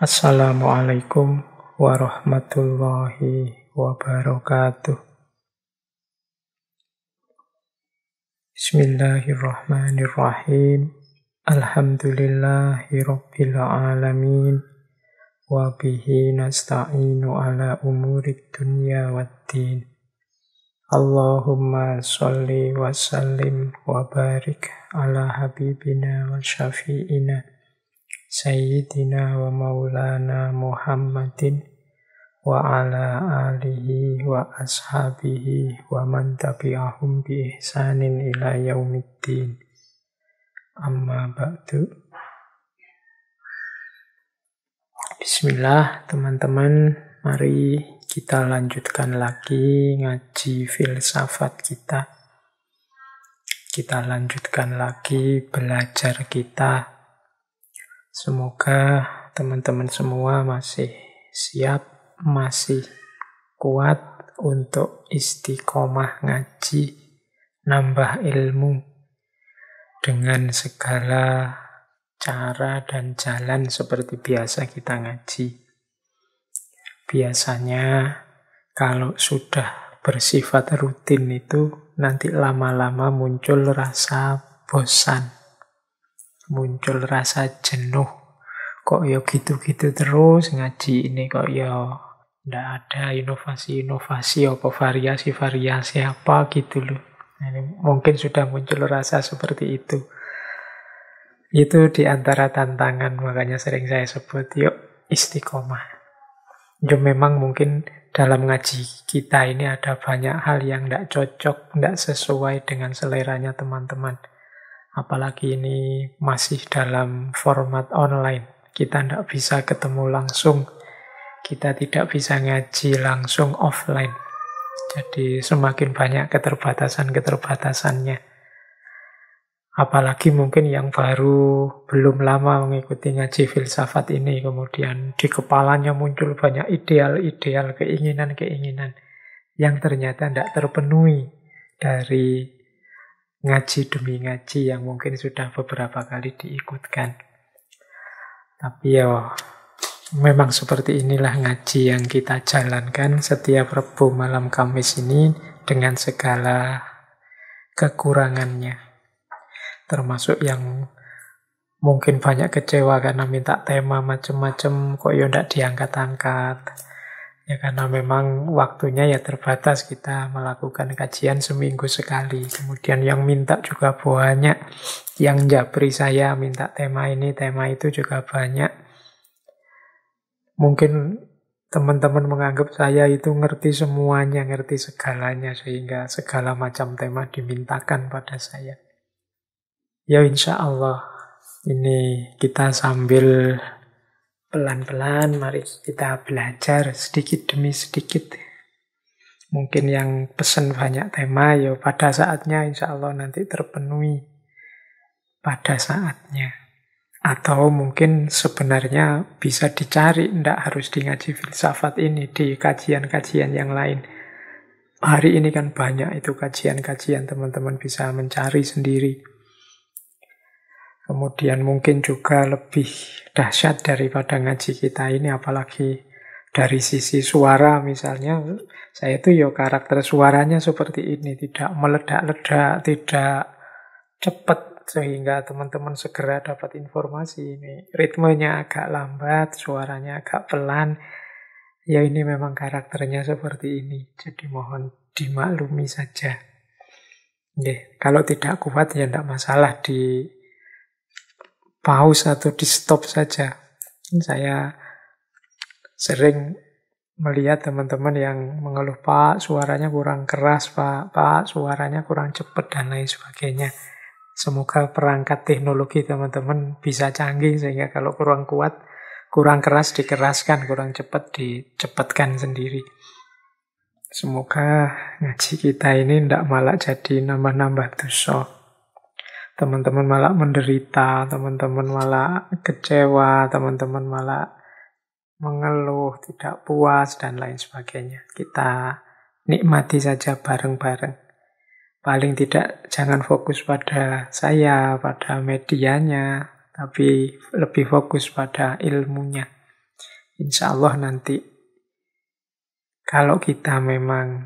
Assalamualaikum warahmatullahi wabarakatuh. Bismillahirrahmanirrahim. Alhamdulillahirabbil alamin. Wa bihi nasta'inu ala umurid dunya waddin. Allahumma salli wa sallim wa barik ala habibina wa syafi'ina Sayyidina wa maulana Muhammadin wa ala alihi wa ashabihi wa man tabi'ahum bi ihsanin ila yaumiddin. Amma ba'du. Bismillah teman-teman, mari kita lanjutkan lagi ngaji filsafat kita. Kita lanjutkan lagi belajar kita Semoga teman-teman semua masih siap, masih kuat untuk istiqomah ngaji, nambah ilmu dengan segala cara dan jalan seperti biasa kita ngaji. Biasanya kalau sudah bersifat rutin itu nanti lama-lama muncul rasa bosan muncul rasa jenuh kok ya gitu-gitu terus ngaji ini kok ya ndak ada inovasi-inovasi apa variasi-variasi apa gitu loh ini mungkin sudah muncul rasa seperti itu itu diantara tantangan makanya sering saya sebut yuk istiqomah ya memang mungkin dalam ngaji kita ini ada banyak hal yang tidak cocok, tidak sesuai dengan seleranya teman-teman apalagi ini masih dalam format online. Kita tidak bisa ketemu langsung, kita tidak bisa ngaji langsung offline. Jadi semakin banyak keterbatasan-keterbatasannya. Apalagi mungkin yang baru belum lama mengikuti ngaji filsafat ini, kemudian di kepalanya muncul banyak ideal-ideal, keinginan-keinginan yang ternyata tidak terpenuhi dari ngaji demi ngaji yang mungkin sudah beberapa kali diikutkan. Tapi ya memang seperti inilah ngaji yang kita jalankan setiap Rebu malam Kamis ini dengan segala kekurangannya. Termasuk yang mungkin banyak kecewa karena minta tema macam-macam kok ya tidak diangkat-angkat Ya karena memang waktunya ya terbatas kita melakukan kajian seminggu sekali. Kemudian yang minta juga banyak, yang japri saya minta tema ini, tema itu juga banyak. Mungkin teman-teman menganggap saya itu ngerti semuanya, ngerti segalanya, sehingga segala macam tema dimintakan pada saya. Ya insya Allah, ini kita sambil pelan-pelan mari kita belajar sedikit demi sedikit. Mungkin yang pesan banyak tema, ya pada saatnya insya Allah nanti terpenuhi pada saatnya. Atau mungkin sebenarnya bisa dicari, tidak harus di ngaji filsafat ini, di kajian-kajian yang lain. Hari ini kan banyak itu kajian-kajian, teman-teman bisa mencari sendiri. Kemudian mungkin juga lebih dahsyat daripada ngaji kita ini, apalagi dari sisi suara misalnya. Saya itu yo ya karakter suaranya seperti ini, tidak meledak-ledak, tidak cepat sehingga teman-teman segera dapat informasi ini. Ritmenya agak lambat, suaranya agak pelan. Ya ini memang karakternya seperti ini, jadi mohon dimaklumi saja. Nih, kalau tidak kuat ya tidak masalah di pause atau di stop saja. Saya sering melihat teman-teman yang mengeluh, Pak, suaranya kurang keras, Pak, Pak, suaranya kurang cepat, dan lain sebagainya. Semoga perangkat teknologi teman-teman bisa canggih, sehingga kalau kurang kuat, kurang keras dikeraskan, kurang cepat dicepatkan sendiri. Semoga ngaji kita ini tidak malah jadi nambah-nambah dosa. -nambah teman-teman malah menderita, teman-teman malah kecewa, teman-teman malah mengeluh, tidak puas, dan lain sebagainya. Kita nikmati saja bareng-bareng. Paling tidak jangan fokus pada saya, pada medianya, tapi lebih fokus pada ilmunya. Insya Allah nanti kalau kita memang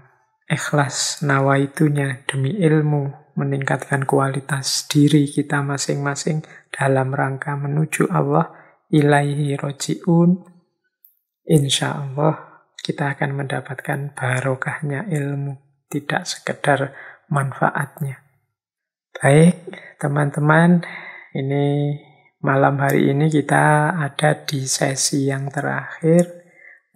ikhlas nawaitunya demi ilmu, meningkatkan kualitas diri kita masing-masing dalam rangka menuju Allah ilaihi roji'un insya Allah kita akan mendapatkan barokahnya ilmu tidak sekedar manfaatnya baik teman-teman ini malam hari ini kita ada di sesi yang terakhir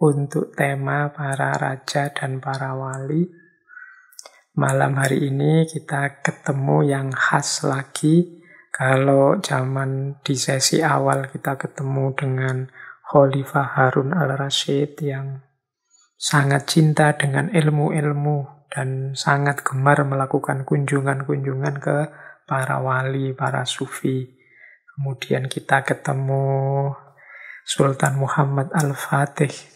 untuk tema para raja dan para wali Malam hari ini kita ketemu yang khas lagi. Kalau zaman di sesi awal kita ketemu dengan Khalifah Harun al-Rashid yang sangat cinta dengan ilmu-ilmu dan sangat gemar melakukan kunjungan-kunjungan ke para wali, para sufi. Kemudian kita ketemu Sultan Muhammad Al-Fatih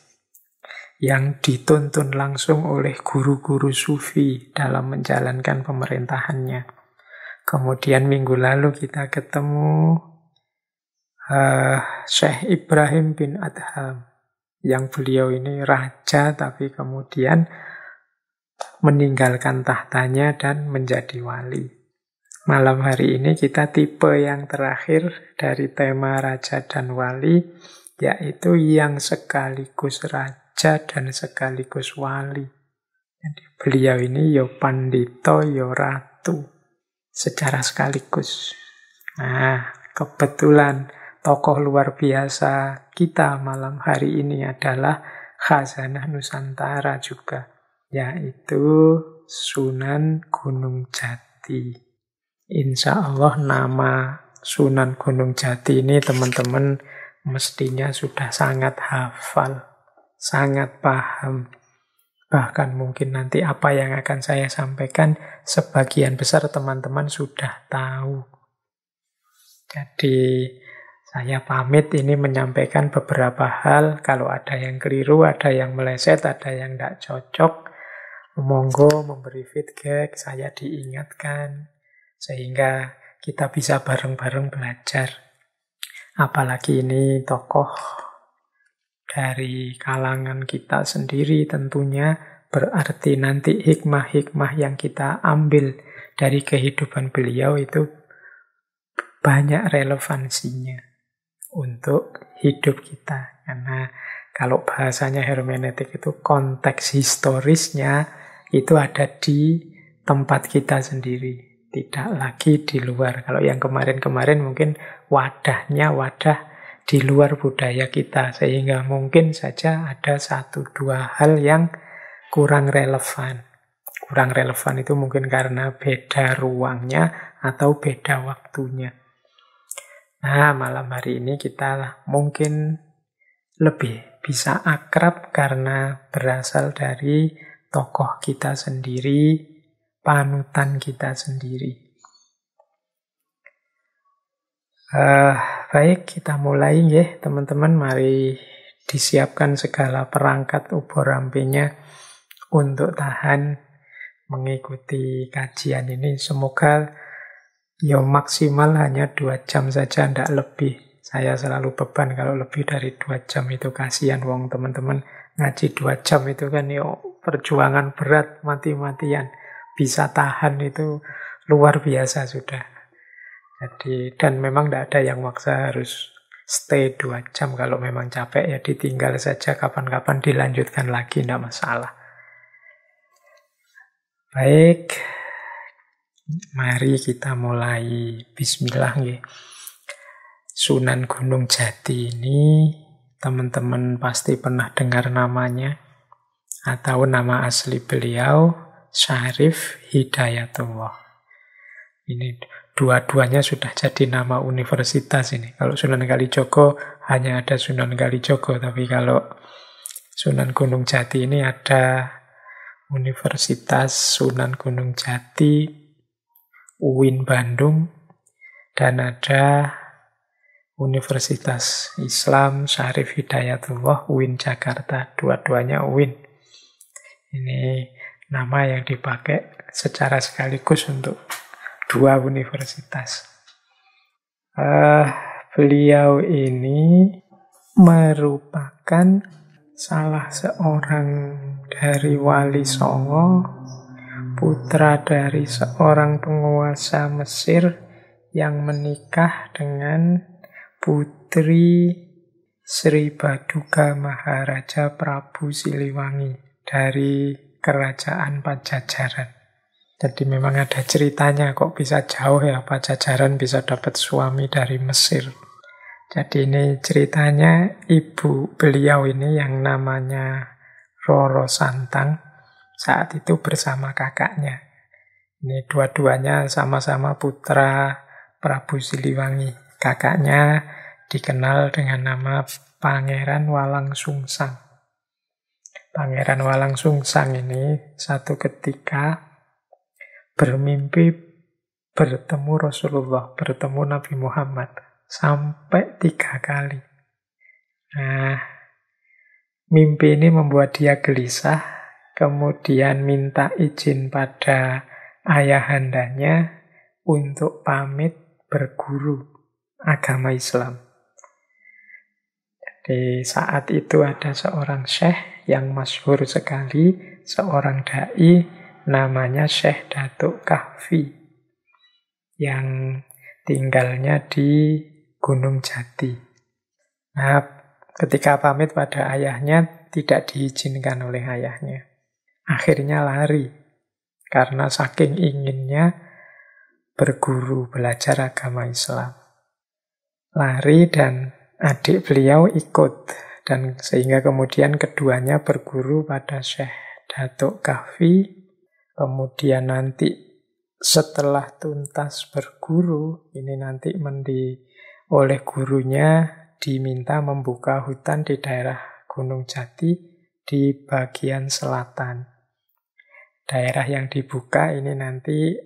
yang dituntun langsung oleh guru-guru sufi dalam menjalankan pemerintahannya. Kemudian minggu lalu kita ketemu uh, Syekh Ibrahim bin Adham yang beliau ini raja tapi kemudian meninggalkan tahtanya dan menjadi wali. Malam hari ini kita tipe yang terakhir dari tema raja dan wali yaitu yang sekaligus raja raja dan sekaligus wali. Jadi beliau ini yo ya pandito yo ya ratu secara sekaligus. Nah, kebetulan tokoh luar biasa kita malam hari ini adalah Khazanah Nusantara juga, yaitu Sunan Gunung Jati. Insya Allah nama Sunan Gunung Jati ini teman-teman mestinya sudah sangat hafal sangat paham. Bahkan mungkin nanti apa yang akan saya sampaikan, sebagian besar teman-teman sudah tahu. Jadi, saya pamit ini menyampaikan beberapa hal. Kalau ada yang keliru, ada yang meleset, ada yang tidak cocok, monggo memberi feedback, saya diingatkan. Sehingga kita bisa bareng-bareng belajar. Apalagi ini tokoh dari kalangan kita sendiri tentunya berarti nanti hikmah-hikmah yang kita ambil dari kehidupan beliau itu banyak relevansinya untuk hidup kita karena kalau bahasanya hermeneutik itu konteks historisnya itu ada di tempat kita sendiri tidak lagi di luar kalau yang kemarin-kemarin mungkin wadahnya wadah di luar budaya kita, sehingga mungkin saja ada satu dua hal yang kurang relevan. Kurang relevan itu mungkin karena beda ruangnya atau beda waktunya. Nah, malam hari ini kita mungkin lebih bisa akrab karena berasal dari tokoh kita sendiri, panutan kita sendiri. Uh, baik, kita mulai ya teman-teman. Mari disiapkan segala perangkat ubor rampinya untuk tahan mengikuti kajian ini. Semoga ya maksimal hanya dua jam saja, tidak lebih. Saya selalu beban kalau lebih dari dua jam itu kasihan wong teman-teman ngaji dua jam itu kan yo ya perjuangan berat mati-matian bisa tahan itu luar biasa sudah. Jadi dan memang tidak ada yang maksa harus stay dua jam kalau memang capek ya ditinggal saja kapan-kapan dilanjutkan lagi tidak masalah. Baik, mari kita mulai Bismillah ya. Sunan Gunung Jati ini teman-teman pasti pernah dengar namanya atau nama asli beliau Syarif Hidayatullah. Ini dua-duanya sudah jadi nama universitas ini. Kalau Sunan Kalijogo hanya ada Sunan Kalijogo, tapi kalau Sunan Gunung Jati ini ada Universitas Sunan Gunung Jati, UIN Bandung, dan ada Universitas Islam Syarif Hidayatullah UIN Jakarta. Dua-duanya UIN. Ini nama yang dipakai secara sekaligus untuk dua universitas. Uh, beliau ini merupakan salah seorang dari Wali Songo, putra dari seorang penguasa Mesir yang menikah dengan putri Sri Baduga Maharaja Prabu Siliwangi dari Kerajaan Pajajaran. Jadi memang ada ceritanya kok bisa jauh ya pak Jajaran bisa dapat suami dari Mesir. Jadi ini ceritanya ibu beliau ini yang namanya Roro Santang saat itu bersama kakaknya. Ini dua-duanya sama-sama putra Prabu Siliwangi. Kakaknya dikenal dengan nama Pangeran Walang Sungsang. Pangeran Walang Sungsang ini satu ketika bermimpi bertemu Rasulullah, bertemu Nabi Muhammad sampai tiga kali. Nah, mimpi ini membuat dia gelisah, kemudian minta izin pada ayahandanya untuk pamit berguru agama Islam. Di saat itu ada seorang syekh yang masyhur sekali, seorang dai namanya Syekh Datuk Kahfi yang tinggalnya di Gunung Jati. Nah, ketika pamit pada ayahnya tidak diizinkan oleh ayahnya. Akhirnya lari karena saking inginnya berguru belajar agama Islam. Lari dan adik beliau ikut dan sehingga kemudian keduanya berguru pada Syekh Datuk Kahfi Kemudian nanti setelah tuntas berguru, ini nanti mendi oleh gurunya diminta membuka hutan di daerah Gunung Jati di bagian selatan. Daerah yang dibuka ini nanti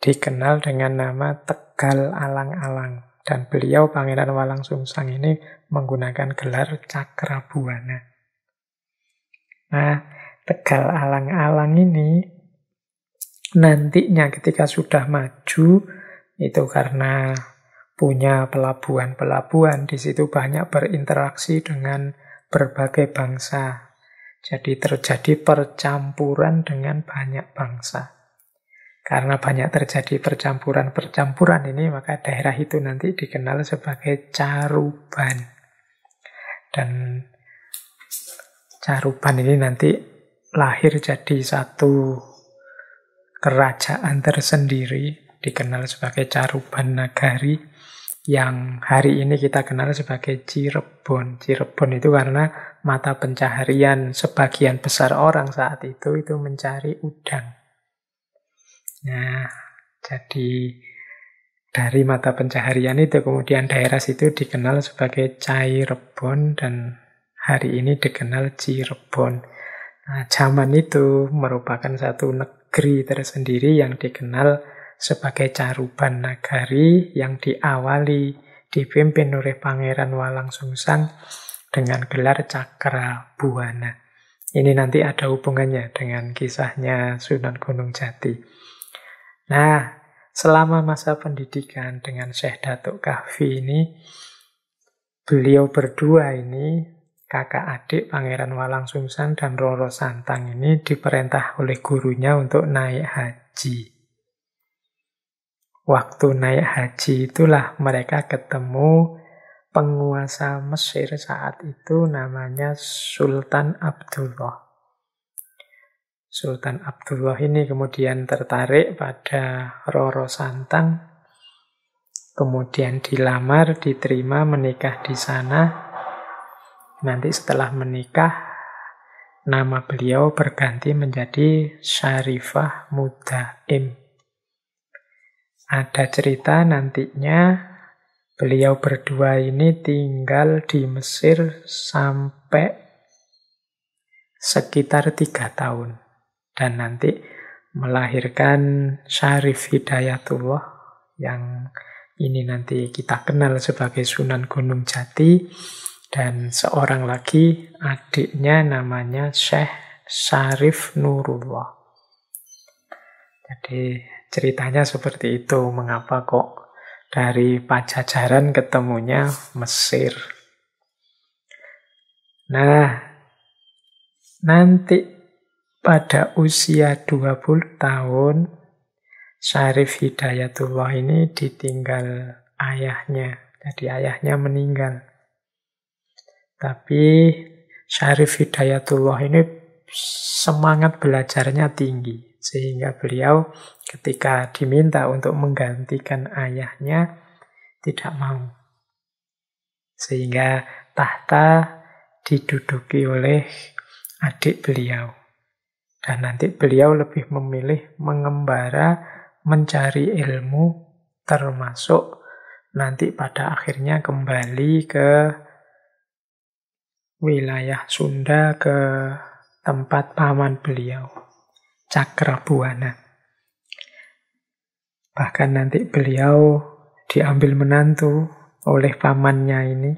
dikenal dengan nama Tegal Alang-Alang. Dan beliau, Pangeran Walang Sungsang ini menggunakan gelar Cakrabuana. Nah, Tegal Alang-Alang ini nantinya ketika sudah maju itu karena punya pelabuhan-pelabuhan di situ banyak berinteraksi dengan berbagai bangsa. Jadi terjadi percampuran dengan banyak bangsa. Karena banyak terjadi percampuran-percampuran ini, maka daerah itu nanti dikenal sebagai Caruban. Dan Caruban ini nanti lahir jadi satu kerajaan tersendiri dikenal sebagai Caruban Nagari yang hari ini kita kenal sebagai Cirebon. Cirebon itu karena mata pencaharian sebagian besar orang saat itu itu mencari udang. Nah, jadi dari mata pencaharian itu kemudian daerah situ dikenal sebagai Cirebon dan hari ini dikenal Cirebon. Nah, zaman itu merupakan satu negeri tersendiri yang dikenal sebagai Caruban Nagari yang diawali dipimpin oleh Pangeran Walang Sungsang dengan gelar Cakra Buana. Ini nanti ada hubungannya dengan kisahnya Sunan Gunung Jati. Nah, selama masa pendidikan dengan Syekh Datuk Kahfi ini, beliau berdua ini kakak adik Pangeran Walang Sumsan dan Roro Santang ini diperintah oleh gurunya untuk naik haji. Waktu naik haji itulah mereka ketemu penguasa Mesir saat itu namanya Sultan Abdullah. Sultan Abdullah ini kemudian tertarik pada Roro Santang, kemudian dilamar, diterima, menikah di sana, Nanti setelah menikah, nama beliau berganti menjadi Syarifah Mudaim. Ada cerita nantinya beliau berdua ini tinggal di Mesir sampai sekitar tiga tahun. Dan nanti melahirkan Syarif Hidayatullah yang ini nanti kita kenal sebagai Sunan Gunung Jati dan seorang lagi adiknya namanya Syekh Syarif Nurullah. Jadi ceritanya seperti itu, mengapa kok dari Pajajaran ketemunya Mesir. Nah, nanti pada usia 20 tahun, Syarif Hidayatullah ini ditinggal ayahnya. Jadi ayahnya meninggal. Tapi Syarif Hidayatullah ini semangat belajarnya tinggi. Sehingga beliau ketika diminta untuk menggantikan ayahnya tidak mau. Sehingga tahta diduduki oleh adik beliau. Dan nanti beliau lebih memilih mengembara, mencari ilmu, termasuk nanti pada akhirnya kembali ke wilayah Sunda ke tempat paman beliau, Cakrabuana. Bahkan nanti beliau diambil menantu oleh pamannya ini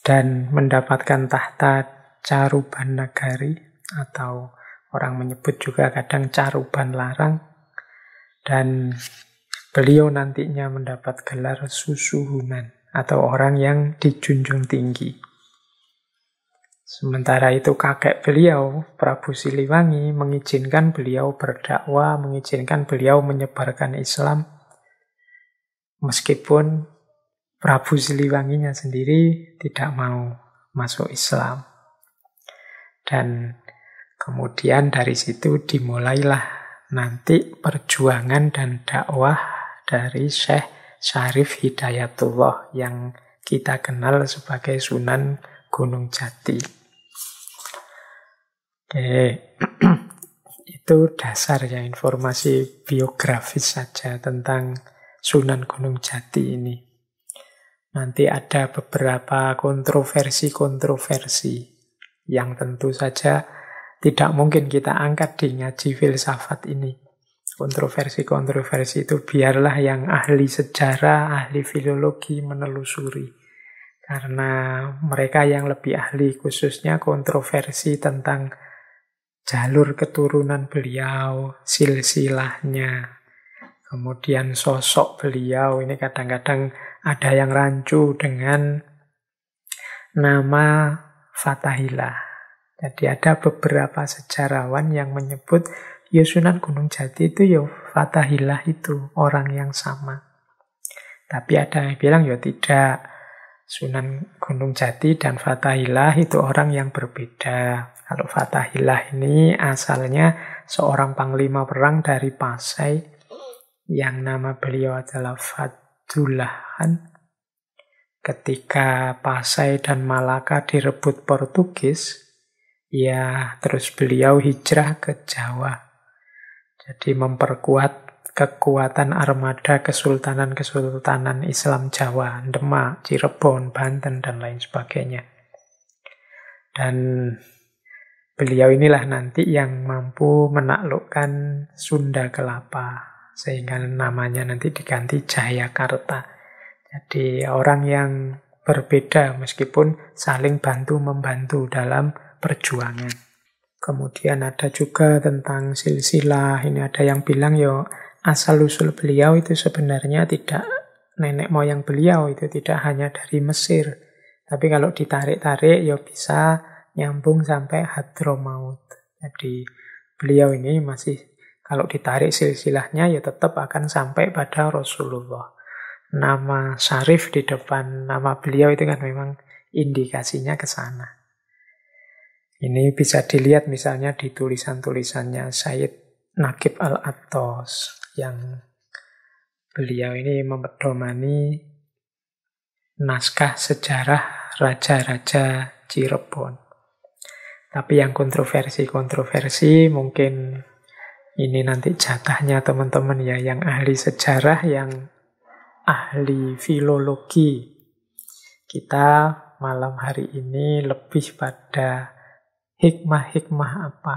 dan mendapatkan tahta Caruban Nagari atau orang menyebut juga kadang Caruban Larang dan beliau nantinya mendapat gelar Susuhunan atau orang yang dijunjung tinggi. Sementara itu kakek beliau, Prabu Siliwangi, mengizinkan beliau berdakwah, mengizinkan beliau menyebarkan Islam. Meskipun Prabu Siliwanginya sendiri tidak mau masuk Islam. Dan kemudian dari situ dimulailah nanti perjuangan dan dakwah dari Syekh Syarif Hidayatullah yang kita kenal sebagai Sunan Gunung Jati. Oke, itu dasar ya informasi biografis saja tentang Sunan Gunung Jati ini. Nanti ada beberapa kontroversi-kontroversi yang tentu saja tidak mungkin kita angkat di ngaji filsafat ini. Kontroversi-kontroversi itu biarlah yang ahli sejarah, ahli filologi menelusuri. Karena mereka yang lebih ahli khususnya kontroversi tentang jalur keturunan beliau, silsilahnya, kemudian sosok beliau ini kadang-kadang ada yang rancu dengan nama Fatahillah. Jadi ada beberapa sejarawan yang menyebut Yusunan ya Gunung Jati itu ya Fatahillah itu orang yang sama. Tapi ada yang bilang ya tidak. Sunan Gunung Jati dan Fatahillah itu orang yang berbeda. Kalau Fatahillah ini asalnya seorang panglima perang dari Pasai yang nama beliau adalah Fadullahan. Ketika Pasai dan Malaka direbut Portugis, ya terus beliau hijrah ke Jawa. Jadi memperkuat kekuatan armada kesultanan-kesultanan Islam Jawa, Demak, Cirebon, Banten, dan lain sebagainya. Dan beliau inilah nanti yang mampu menaklukkan Sunda Kelapa, sehingga namanya nanti diganti Jayakarta. Jadi orang yang berbeda meskipun saling bantu-membantu dalam perjuangan. Kemudian ada juga tentang silsilah. Ini ada yang bilang yo asal-usul beliau itu sebenarnya tidak nenek moyang beliau itu tidak hanya dari Mesir. Tapi kalau ditarik-tarik ya bisa nyambung sampai Hadramaut. Jadi beliau ini masih kalau ditarik silsilahnya ya tetap akan sampai pada Rasulullah. Nama Syarif di depan nama beliau itu kan memang indikasinya ke sana. Ini bisa dilihat misalnya di tulisan-tulisannya Syed Nakib al Atos yang beliau ini memedomani naskah sejarah raja-raja Cirebon. Tapi yang kontroversi-kontroversi mungkin ini nanti jatahnya teman-teman ya yang ahli sejarah, yang ahli filologi. Kita malam hari ini lebih pada hikmah-hikmah apa,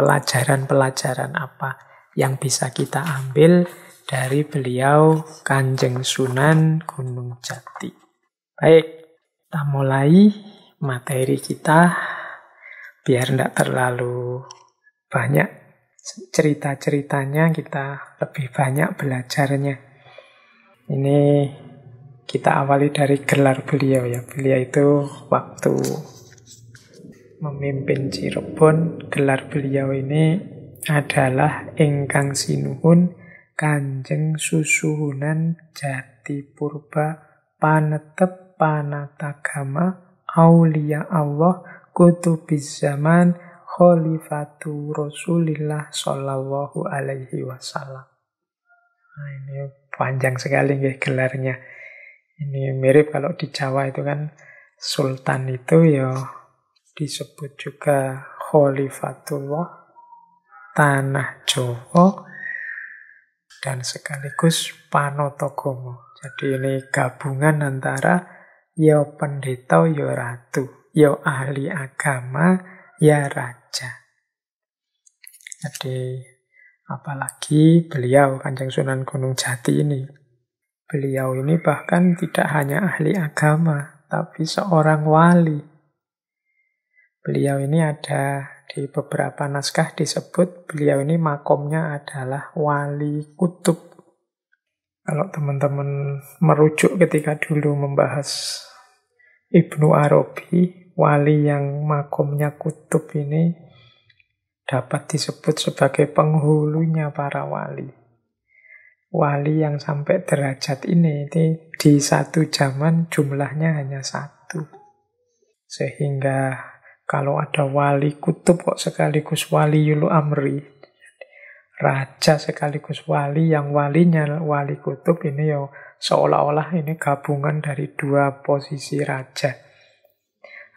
pelajaran-pelajaran apa yang bisa kita ambil dari beliau Kanjeng Sunan Gunung Jati. Baik, kita mulai materi kita biar tidak terlalu banyak cerita-ceritanya kita lebih banyak belajarnya. Ini kita awali dari gelar beliau ya. Beliau itu waktu memimpin Cirebon, gelar beliau ini adalah ingkang sinuhun Kanjeng Susuhunan Jati Purba panetep panatagama aulia Allah kutubiz zaman khalifatu Rasulillah sallallahu alaihi wasallam. Nah, ini panjang sekali nggih gelarnya. Ini mirip kalau di Jawa itu kan sultan itu ya disebut juga khalifatullah tanah Jawa dan sekaligus panotogomo. Jadi ini gabungan antara ya pendeta ya ratu, ya ahli agama ya raja. Jadi apalagi beliau Kanjeng Sunan Gunung Jati ini. Beliau ini bahkan tidak hanya ahli agama, tapi seorang wali. Beliau ini ada di beberapa naskah disebut beliau ini makomnya adalah wali kutub. Kalau teman-teman merujuk ketika dulu membahas Ibnu Arabi, wali yang makomnya kutub ini dapat disebut sebagai penghulunya para wali. Wali yang sampai derajat ini, ini di satu zaman jumlahnya hanya satu. Sehingga kalau ada wali kutub kok sekaligus wali yulu amri. Raja sekaligus wali yang walinya wali kutub ini ya seolah-olah ini gabungan dari dua posisi raja.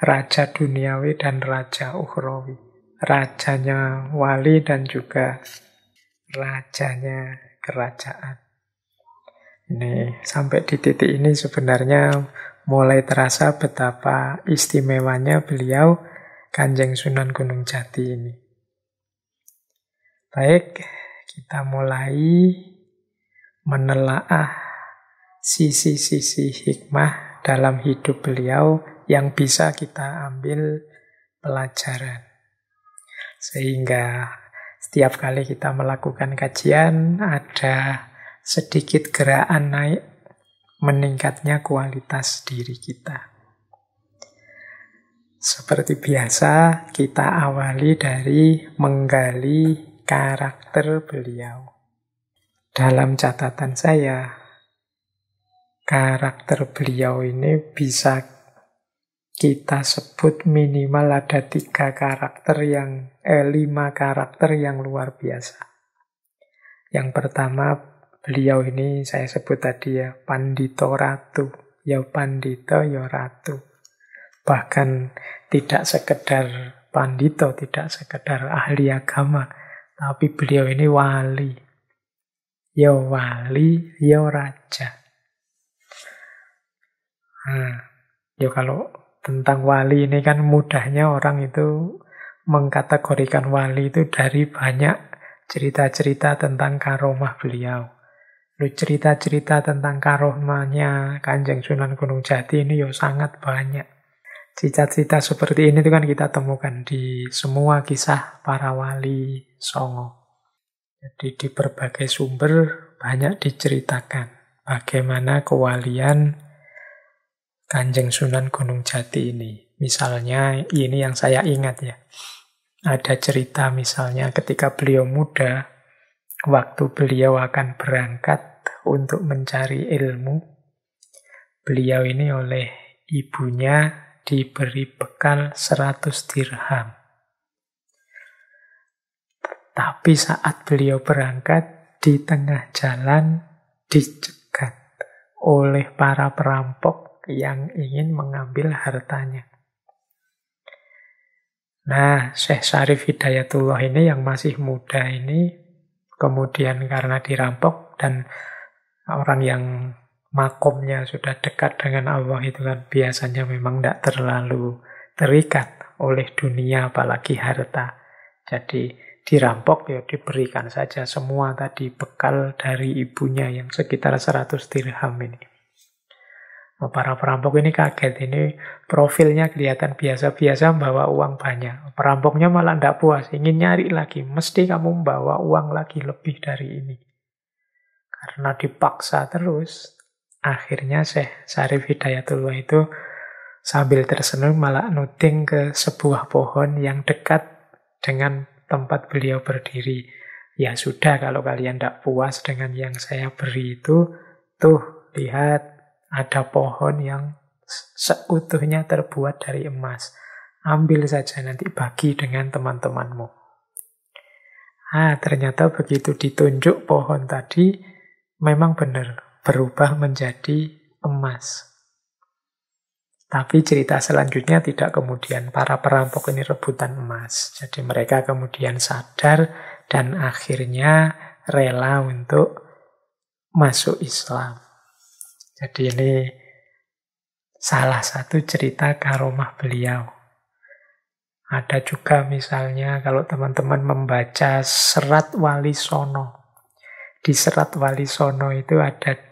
Raja duniawi dan raja ukhrawi. Rajanya wali dan juga rajanya kerajaan. Ini sampai di titik ini sebenarnya mulai terasa betapa istimewanya beliau Kanjeng Sunan Gunung Jati ini. Baik, kita mulai menelaah sisi-sisi hikmah dalam hidup beliau yang bisa kita ambil pelajaran. Sehingga setiap kali kita melakukan kajian ada sedikit gerakan naik meningkatnya kualitas diri kita. Seperti biasa, kita awali dari menggali karakter beliau. Dalam catatan saya, karakter beliau ini bisa kita sebut minimal ada tiga karakter yang, eh, lima karakter yang luar biasa. Yang pertama, beliau ini saya sebut tadi ya, Pandito Ratu. Ya Pandito, ya Ratu bahkan tidak sekedar pandito, tidak sekedar ahli agama, tapi beliau ini wali. Ya wali, ya raja. Hmm. ya kalau tentang wali ini kan mudahnya orang itu mengkategorikan wali itu dari banyak cerita-cerita tentang karomah beliau. Lu cerita-cerita tentang karomahnya Kanjeng Sunan Gunung Jati ini ya sangat banyak. Cita-cita seperti ini itu kan kita temukan di semua kisah para wali Songo. Jadi di berbagai sumber banyak diceritakan bagaimana kewalian Kanjeng Sunan Gunung Jati ini. Misalnya ini yang saya ingat ya. Ada cerita misalnya ketika beliau muda, waktu beliau akan berangkat untuk mencari ilmu, beliau ini oleh ibunya diberi bekal 100 dirham. Tapi saat beliau berangkat, di tengah jalan dicegat oleh para perampok yang ingin mengambil hartanya. Nah, Syekh Syarif Hidayatullah ini yang masih muda ini, kemudian karena dirampok dan orang yang makomnya sudah dekat dengan Allah itu kan biasanya memang tidak terlalu terikat oleh dunia apalagi harta. Jadi dirampok ya diberikan saja semua tadi bekal dari ibunya yang sekitar 100 dirham ini. Nah, para perampok ini kaget, ini profilnya kelihatan biasa-biasa bawa uang banyak. Perampoknya malah tidak puas, ingin nyari lagi. Mesti kamu membawa uang lagi lebih dari ini. Karena dipaksa terus, akhirnya Syekh Syarif Hidayatullah itu sambil tersenyum malah nuting ke sebuah pohon yang dekat dengan tempat beliau berdiri. Ya sudah kalau kalian tidak puas dengan yang saya beri itu, tuh lihat ada pohon yang seutuhnya terbuat dari emas. Ambil saja nanti bagi dengan teman-temanmu. Ah, ternyata begitu ditunjuk pohon tadi, memang benar berubah menjadi emas. Tapi cerita selanjutnya tidak kemudian para perampok ini rebutan emas. Jadi mereka kemudian sadar dan akhirnya rela untuk masuk Islam. Jadi ini salah satu cerita karomah beliau. Ada juga misalnya kalau teman-teman membaca Serat Wali Sono. Di Serat Wali Sono itu ada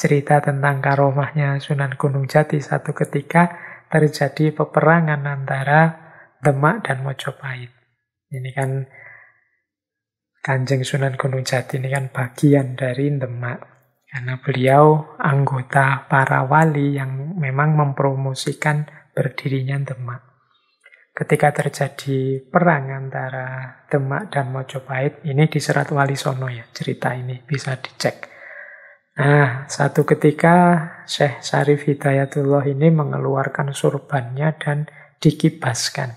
cerita tentang karomahnya Sunan Gunung Jati satu ketika terjadi peperangan antara Demak dan Mojopahit. Ini kan Kanjeng Sunan Gunung Jati ini kan bagian dari Demak. Karena beliau anggota para wali yang memang mempromosikan berdirinya Demak. Ketika terjadi perang antara Demak dan Mojopahit, ini di Serat Wali Sono ya cerita ini, bisa dicek Nah, satu ketika Syekh Syarif Hidayatullah ini mengeluarkan surbannya dan dikibaskan.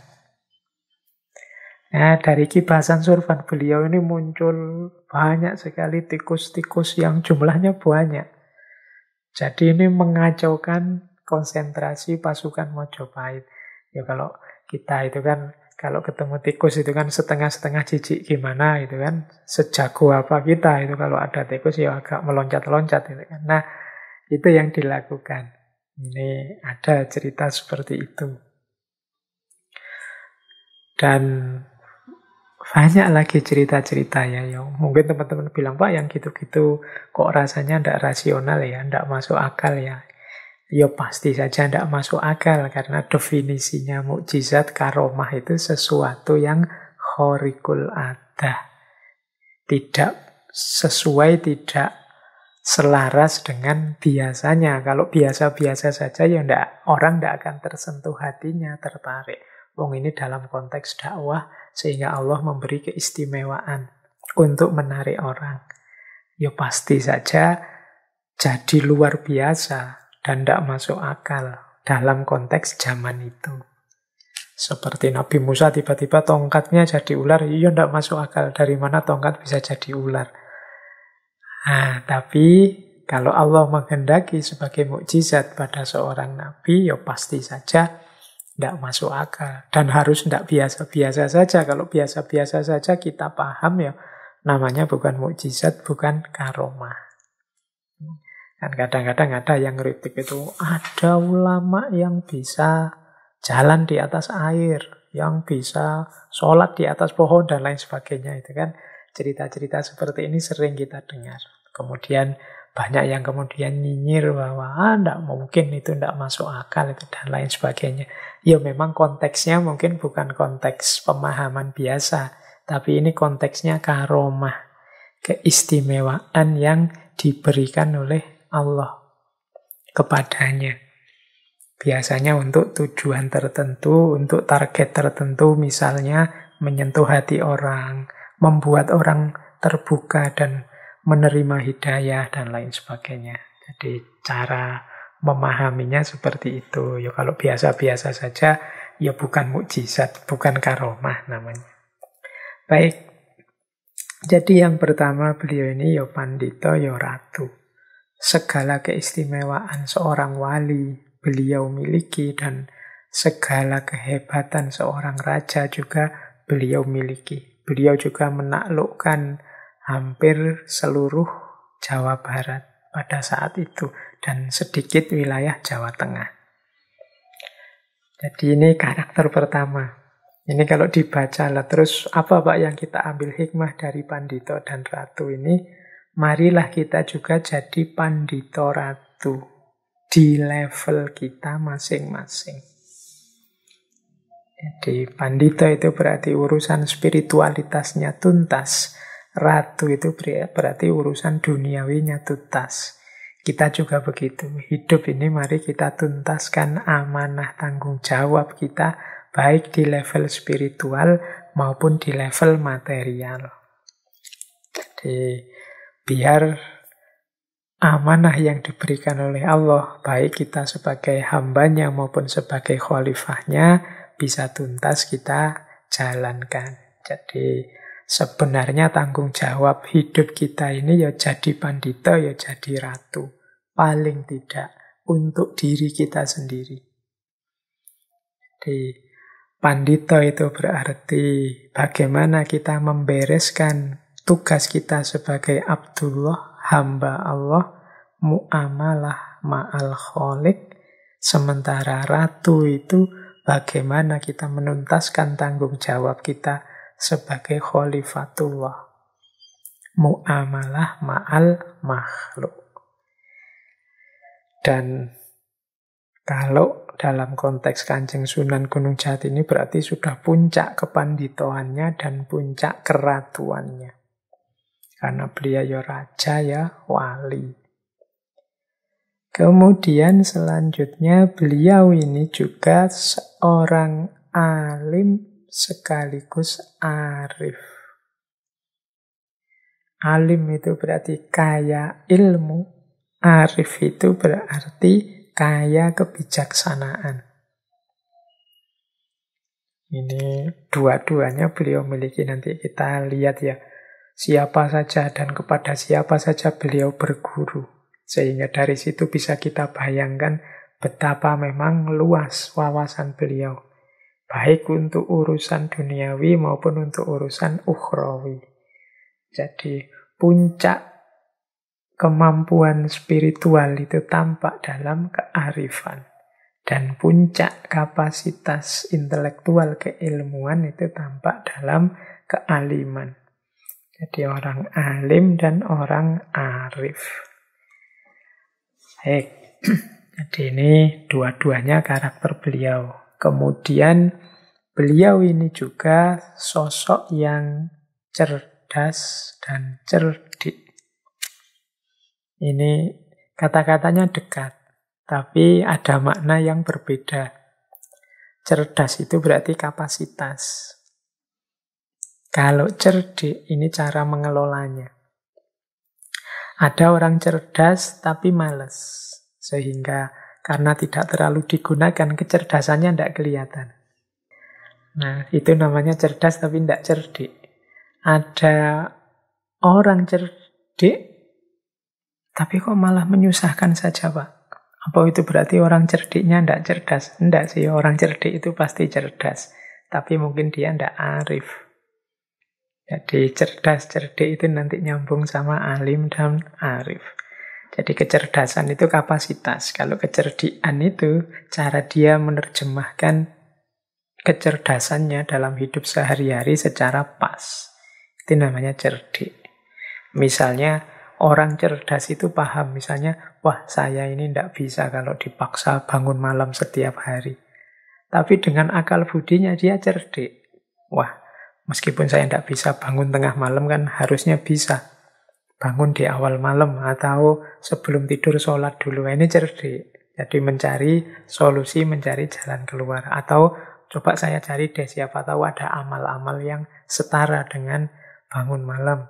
Nah, dari kibasan surban beliau ini muncul banyak sekali tikus-tikus yang jumlahnya banyak. Jadi ini mengacaukan konsentrasi pasukan Mojopahit. Ya kalau kita itu kan kalau ketemu tikus itu kan setengah-setengah jijik gimana gitu kan. Sejago apa kita itu kalau ada tikus ya agak meloncat-loncat gitu kan. Nah, itu yang dilakukan. Ini ada cerita seperti itu. Dan banyak lagi cerita-cerita ya yang mungkin teman-teman bilang pak yang gitu-gitu kok rasanya tidak rasional ya tidak masuk akal ya Ya pasti saja tidak masuk akal karena definisinya mukjizat karomah itu sesuatu yang horikul ada. Tidak sesuai, tidak selaras dengan biasanya. Kalau biasa-biasa saja ya ndak orang ndak akan tersentuh hatinya, tertarik. Wong ini dalam konteks dakwah sehingga Allah memberi keistimewaan untuk menarik orang. Ya pasti saja jadi luar biasa dan tidak masuk akal dalam konteks zaman itu. Seperti Nabi Musa tiba-tiba tongkatnya jadi ular, iya tidak masuk akal dari mana tongkat bisa jadi ular. Nah, tapi kalau Allah menghendaki sebagai mukjizat pada seorang nabi, ya pasti saja tidak masuk akal. Dan harus tidak biasa-biasa saja. Kalau biasa-biasa saja kita paham ya namanya bukan mukjizat, bukan karomah kan kadang-kadang ada yang kritik itu, ada ulama yang bisa jalan di atas air, yang bisa sholat di atas pohon, dan lain sebagainya. Itu kan cerita-cerita seperti ini sering kita dengar. Kemudian banyak yang kemudian nyinyir bahwa ah, mungkin itu tidak masuk akal dan lain sebagainya. Ya memang konteksnya mungkin bukan konteks pemahaman biasa, tapi ini konteksnya karomah, keistimewaan yang diberikan oleh Allah kepadanya. Biasanya untuk tujuan tertentu, untuk target tertentu, misalnya menyentuh hati orang, membuat orang terbuka dan menerima hidayah dan lain sebagainya. Jadi cara memahaminya seperti itu. Ya kalau biasa-biasa saja ya bukan mukjizat, bukan karomah namanya. Baik. Jadi yang pertama beliau ini ya pandito ya ratu segala keistimewaan seorang wali beliau miliki dan segala kehebatan seorang raja juga beliau miliki. Beliau juga menaklukkan hampir seluruh Jawa Barat pada saat itu dan sedikit wilayah Jawa Tengah. Jadi ini karakter pertama. Ini kalau dibaca lah terus apa Pak yang kita ambil hikmah dari Pandito dan Ratu ini marilah kita juga jadi pandito ratu di level kita masing-masing. Jadi pandito itu berarti urusan spiritualitasnya tuntas. Ratu itu berarti urusan duniawinya tuntas. Kita juga begitu. Hidup ini mari kita tuntaskan amanah tanggung jawab kita baik di level spiritual maupun di level material. Jadi biar amanah yang diberikan oleh Allah, baik kita sebagai hambanya maupun sebagai khalifahnya, bisa tuntas kita jalankan. Jadi sebenarnya tanggung jawab hidup kita ini ya jadi pandita, ya jadi ratu. Paling tidak untuk diri kita sendiri. Jadi pandita itu berarti bagaimana kita membereskan tugas kita sebagai Abdullah, hamba Allah, muamalah ma'al kholik, sementara ratu itu bagaimana kita menuntaskan tanggung jawab kita sebagai khalifatullah. Muamalah ma'al makhluk. Dan kalau dalam konteks Kanjeng Sunan Gunung Jati ini berarti sudah puncak kepanditoannya dan puncak keratuannya. Karena beliau ya raja ya wali. Kemudian selanjutnya beliau ini juga seorang alim sekaligus arif. Alim itu berarti kaya ilmu, arif itu berarti kaya kebijaksanaan. Ini dua-duanya beliau miliki nanti kita lihat ya siapa saja dan kepada siapa saja beliau berguru. Sehingga dari situ bisa kita bayangkan betapa memang luas wawasan beliau. Baik untuk urusan duniawi maupun untuk urusan ukhrawi. Jadi puncak kemampuan spiritual itu tampak dalam kearifan. Dan puncak kapasitas intelektual keilmuan itu tampak dalam kealiman. Jadi orang alim dan orang arif. Baik. Jadi ini dua-duanya karakter beliau. Kemudian beliau ini juga sosok yang cerdas dan cerdik. Ini kata-katanya dekat, tapi ada makna yang berbeda. Cerdas itu berarti kapasitas. Kalau cerdik, ini cara mengelolanya. Ada orang cerdas tapi males, sehingga karena tidak terlalu digunakan, kecerdasannya tidak kelihatan. Nah, itu namanya cerdas tapi tidak cerdik. Ada orang cerdik, tapi kok malah menyusahkan saja, Pak. Apa itu berarti orang cerdiknya tidak cerdas? Tidak sih, orang cerdik itu pasti cerdas. Tapi mungkin dia tidak arif. Jadi cerdas cerdik itu nanti nyambung sama alim dan arif. Jadi kecerdasan itu kapasitas. Kalau kecerdikan itu cara dia menerjemahkan kecerdasannya dalam hidup sehari-hari secara pas. Itu namanya cerdik. Misalnya orang cerdas itu paham misalnya, wah saya ini tidak bisa kalau dipaksa bangun malam setiap hari. Tapi dengan akal budinya dia cerdik. Wah, Meskipun saya tidak bisa bangun tengah malam kan harusnya bisa bangun di awal malam atau sebelum tidur sholat dulu. Ini cerdik. Jadi mencari solusi, mencari jalan keluar. Atau coba saya cari deh siapa tahu ada amal-amal yang setara dengan bangun malam.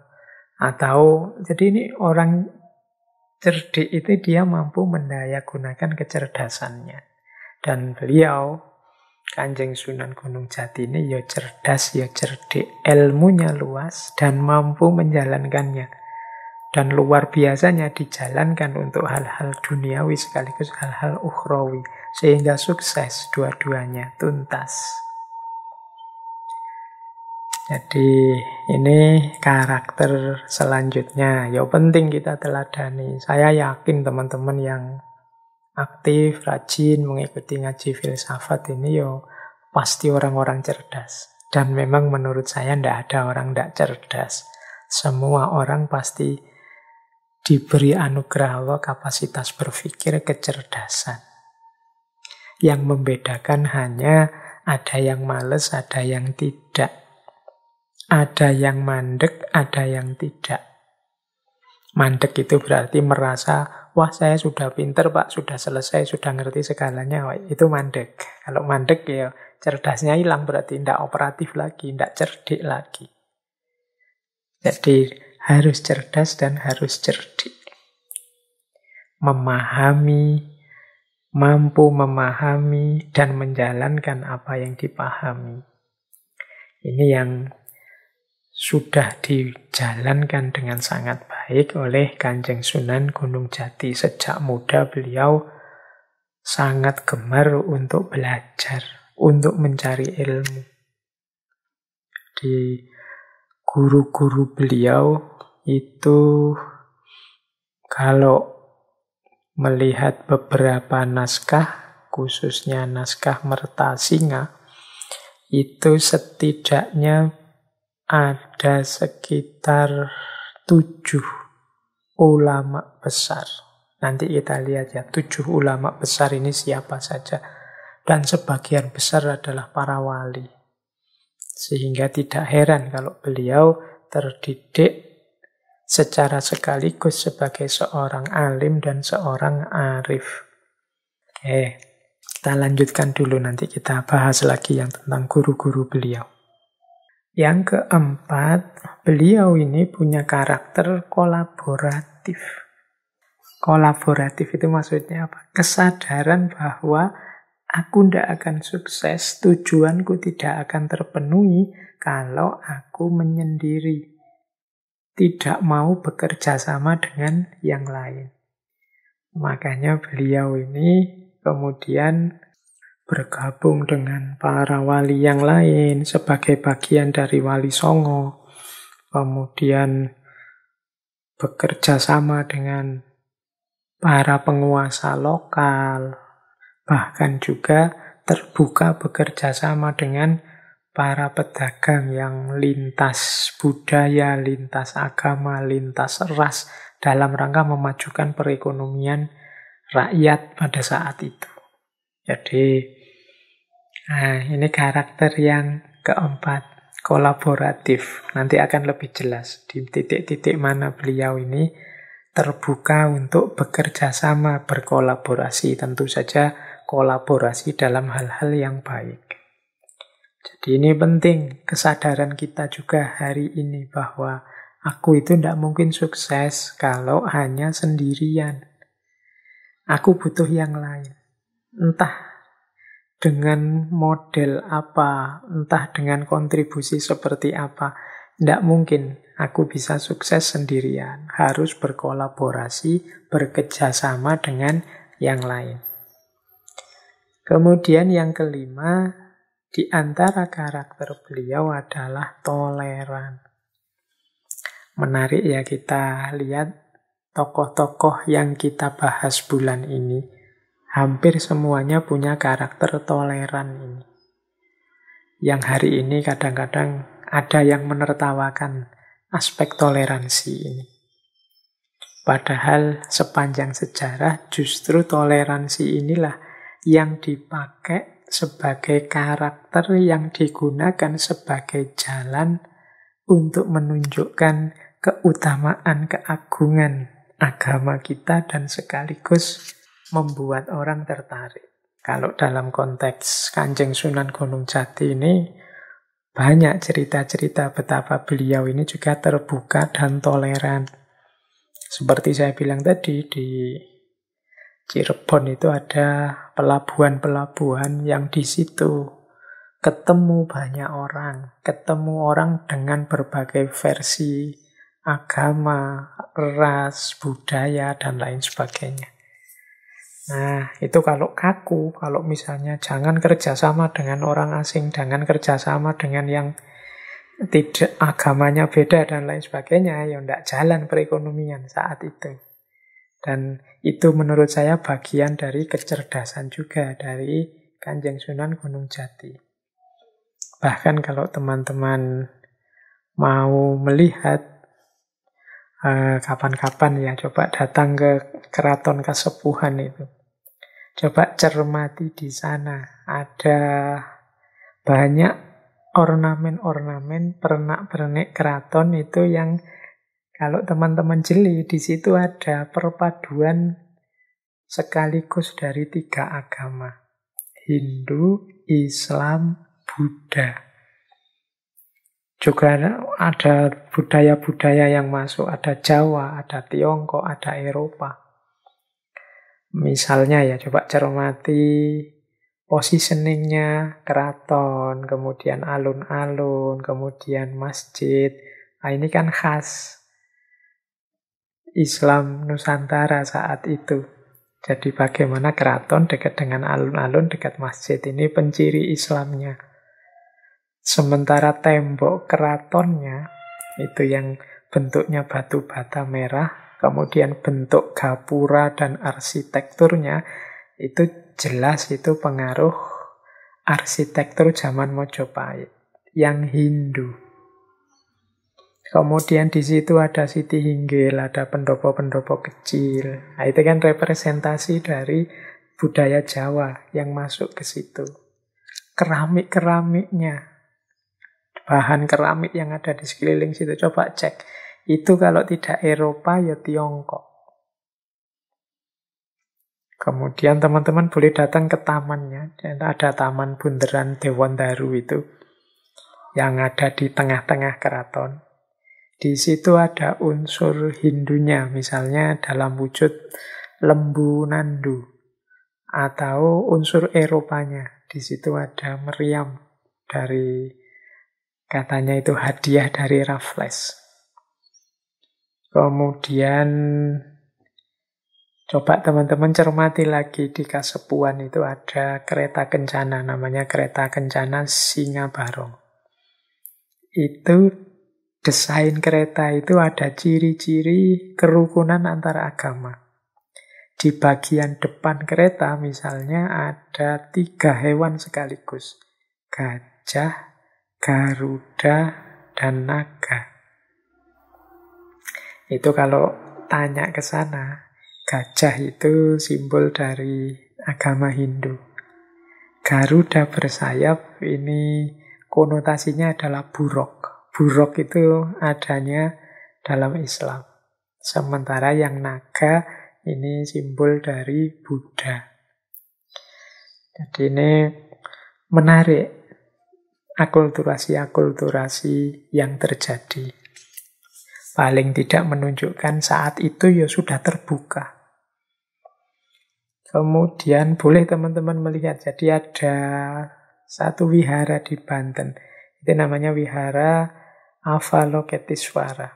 Atau jadi ini orang cerdik itu dia mampu mendaya gunakan kecerdasannya. Dan beliau Kanjeng Sunan Gunung Jati ini ya cerdas, ya cerdik, ilmunya luas dan mampu menjalankannya. Dan luar biasanya dijalankan untuk hal-hal duniawi sekaligus hal-hal ukhrawi. Sehingga sukses dua-duanya, tuntas. Jadi ini karakter selanjutnya. Ya penting kita teladani. Saya yakin teman-teman yang aktif, rajin mengikuti ngaji filsafat ini yo pasti orang-orang cerdas. Dan memang menurut saya tidak ada orang tidak cerdas. Semua orang pasti diberi anugerah Allah kapasitas berpikir kecerdasan. Yang membedakan hanya ada yang males, ada yang tidak. Ada yang mandek, ada yang tidak. Mandek itu berarti merasa wah saya sudah pinter pak, sudah selesai, sudah ngerti segalanya, wah, itu mandek. Kalau mandek ya cerdasnya hilang berarti tidak operatif lagi, tidak cerdik lagi. Jadi harus cerdas dan harus cerdik. Memahami, mampu memahami dan menjalankan apa yang dipahami. Ini yang sudah dijalankan dengan sangat baik oleh Kanjeng Sunan Gunung Jati. Sejak muda beliau sangat gemar untuk belajar, untuk mencari ilmu. Di guru-guru beliau itu kalau melihat beberapa naskah, khususnya naskah Merta Singa, itu setidaknya ada sekitar tujuh ulama besar. Nanti kita lihat ya, tujuh ulama besar ini siapa saja. Dan sebagian besar adalah para wali. Sehingga tidak heran kalau beliau terdidik secara sekaligus sebagai seorang alim dan seorang arif. Oke, eh, kita lanjutkan dulu nanti kita bahas lagi yang tentang guru-guru beliau. Yang keempat, beliau ini punya karakter kolaboratif. Kolaboratif itu maksudnya apa? Kesadaran bahwa aku tidak akan sukses, tujuanku tidak akan terpenuhi kalau aku menyendiri. Tidak mau bekerja sama dengan yang lain. Makanya beliau ini kemudian bergabung dengan para wali yang lain sebagai bagian dari wali songo, kemudian bekerja sama dengan para penguasa lokal, bahkan juga terbuka bekerja sama dengan para pedagang yang lintas budaya, lintas agama, lintas ras dalam rangka memajukan perekonomian rakyat pada saat itu. Jadi Nah, ini karakter yang keempat, kolaboratif. Nanti akan lebih jelas di titik-titik mana beliau ini terbuka untuk bekerja sama, berkolaborasi. Tentu saja kolaborasi dalam hal-hal yang baik. Jadi ini penting kesadaran kita juga hari ini bahwa aku itu tidak mungkin sukses kalau hanya sendirian. Aku butuh yang lain. Entah dengan model apa, entah dengan kontribusi seperti apa. Tidak mungkin aku bisa sukses sendirian. Harus berkolaborasi, sama dengan yang lain. Kemudian yang kelima, di antara karakter beliau adalah toleran. Menarik ya kita lihat tokoh-tokoh yang kita bahas bulan ini hampir semuanya punya karakter toleran ini. Yang hari ini kadang-kadang ada yang menertawakan aspek toleransi ini. Padahal sepanjang sejarah justru toleransi inilah yang dipakai sebagai karakter yang digunakan sebagai jalan untuk menunjukkan keutamaan keagungan agama kita dan sekaligus membuat orang tertarik. Kalau dalam konteks Kanjeng Sunan Gunung Jati ini banyak cerita-cerita betapa beliau ini juga terbuka dan toleran. Seperti saya bilang tadi di Cirebon itu ada pelabuhan-pelabuhan yang di situ ketemu banyak orang, ketemu orang dengan berbagai versi agama, ras, budaya, dan lain sebagainya. Nah, itu kalau kaku, kalau misalnya jangan kerjasama dengan orang asing, jangan kerjasama dengan yang tidak agamanya beda dan lain sebagainya, ya tidak jalan perekonomian saat itu. Dan itu menurut saya bagian dari kecerdasan juga dari Kanjeng Sunan Gunung Jati. Bahkan kalau teman-teman mau melihat Eh, kapan-kapan ya coba datang ke keraton kesepuhan itu. Coba cermati di sana ada banyak ornamen-ornamen pernak-pernik keraton itu yang kalau teman-teman jeli di situ ada perpaduan sekaligus dari tiga agama. Hindu, Islam, Buddha juga ada budaya-budaya yang masuk, ada Jawa, ada Tiongkok, ada Eropa. Misalnya ya coba cermati positioningnya keraton, kemudian alun-alun, kemudian masjid. Nah ini kan khas Islam Nusantara saat itu. Jadi bagaimana keraton dekat dengan alun-alun, dekat masjid ini penciri Islamnya. Sementara tembok keratonnya itu yang bentuknya batu bata merah, kemudian bentuk gapura dan arsitekturnya itu jelas itu pengaruh arsitektur zaman Mojopahit yang Hindu. Kemudian di situ ada Siti Hinggil, ada pendopo-pendopo kecil. Nah, itu kan representasi dari budaya Jawa yang masuk ke situ. Keramik-keramiknya, bahan keramik yang ada di sekeliling situ. Coba cek. Itu kalau tidak Eropa ya Tiongkok. Kemudian teman-teman boleh datang ke tamannya. Ada taman bundaran Dewan Daru itu. Yang ada di tengah-tengah keraton. Di situ ada unsur Hindunya. Misalnya dalam wujud lembu nandu. Atau unsur Eropanya. Di situ ada meriam dari Katanya itu hadiah dari Raffles. Kemudian coba teman-teman cermati lagi di Kasepuan itu ada kereta kencana namanya kereta kencana Singa Barong. Itu desain kereta itu ada ciri-ciri kerukunan antara agama. Di bagian depan kereta misalnya ada tiga hewan sekaligus. Gajah, Garuda, dan Naga. Itu kalau tanya ke sana, gajah itu simbol dari agama Hindu. Garuda bersayap ini konotasinya adalah buruk. Buruk itu adanya dalam Islam. Sementara yang naga ini simbol dari Buddha. Jadi ini menarik akulturasi-akulturasi yang terjadi. Paling tidak menunjukkan saat itu ya sudah terbuka. Kemudian boleh teman-teman melihat, jadi ada satu wihara di Banten. Itu namanya wihara Avaloketiswara.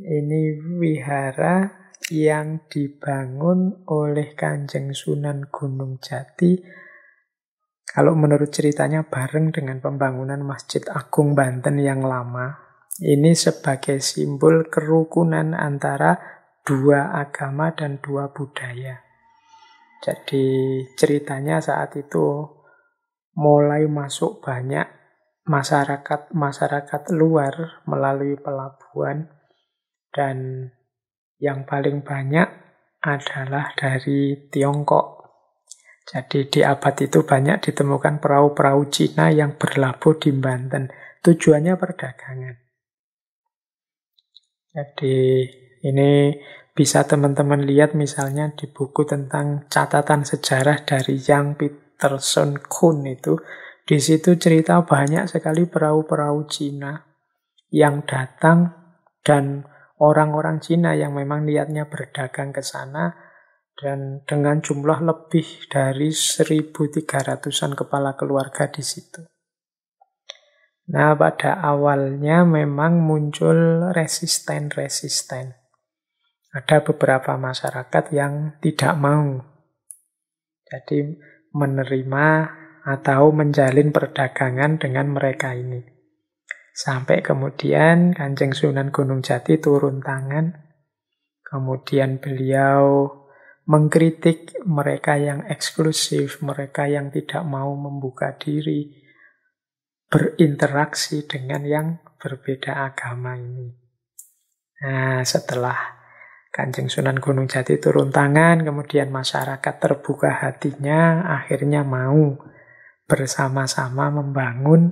Ini wihara yang dibangun oleh Kanjeng Sunan Gunung Jati kalau menurut ceritanya bareng dengan pembangunan Masjid Agung Banten yang lama, ini sebagai simbol kerukunan antara dua agama dan dua budaya. Jadi ceritanya saat itu mulai masuk banyak masyarakat-masyarakat luar melalui pelabuhan dan yang paling banyak adalah dari Tiongkok jadi di abad itu banyak ditemukan perahu-perahu Cina yang berlabuh di Banten. Tujuannya perdagangan. Jadi ini bisa teman-teman lihat misalnya di buku tentang catatan sejarah dari Yang Peterson Kuhn itu. Di situ cerita banyak sekali perahu-perahu Cina yang datang dan orang-orang Cina yang memang niatnya berdagang ke sana dan dengan jumlah lebih dari 1.300-an kepala keluarga di situ. Nah, pada awalnya memang muncul resisten-resisten. Ada beberapa masyarakat yang tidak mau. Jadi menerima atau menjalin perdagangan dengan mereka ini. Sampai kemudian Kanjeng Sunan Gunung Jati turun tangan. Kemudian beliau mengkritik mereka yang eksklusif, mereka yang tidak mau membuka diri, berinteraksi dengan yang berbeda agama ini. Nah, setelah Kanjeng Sunan Gunung Jati turun tangan, kemudian masyarakat terbuka hatinya, akhirnya mau bersama-sama membangun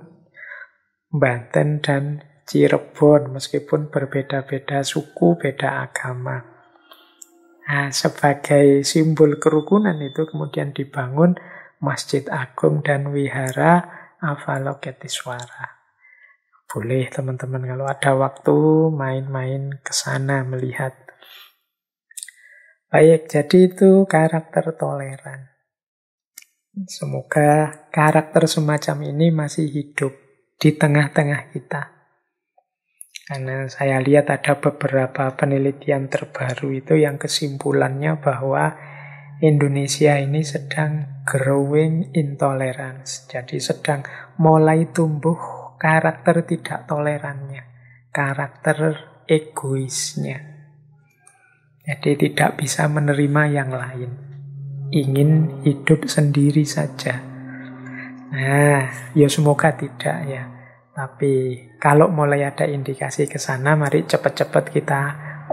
Banten dan Cirebon meskipun berbeda-beda suku, beda agama. Nah, sebagai simbol kerukunan itu kemudian dibangun Masjid Agung dan Wihara Avaloketiswara. Boleh teman-teman kalau ada waktu main-main ke sana melihat. Baik, jadi itu karakter toleran. Semoga karakter semacam ini masih hidup di tengah-tengah kita. Karena saya lihat ada beberapa penelitian terbaru itu yang kesimpulannya bahwa Indonesia ini sedang growing intolerance. Jadi sedang mulai tumbuh karakter tidak tolerannya, karakter egoisnya. Jadi tidak bisa menerima yang lain. Ingin hidup sendiri saja. Nah, ya semoga tidak ya. Tapi kalau mulai ada indikasi ke sana, mari cepat-cepat kita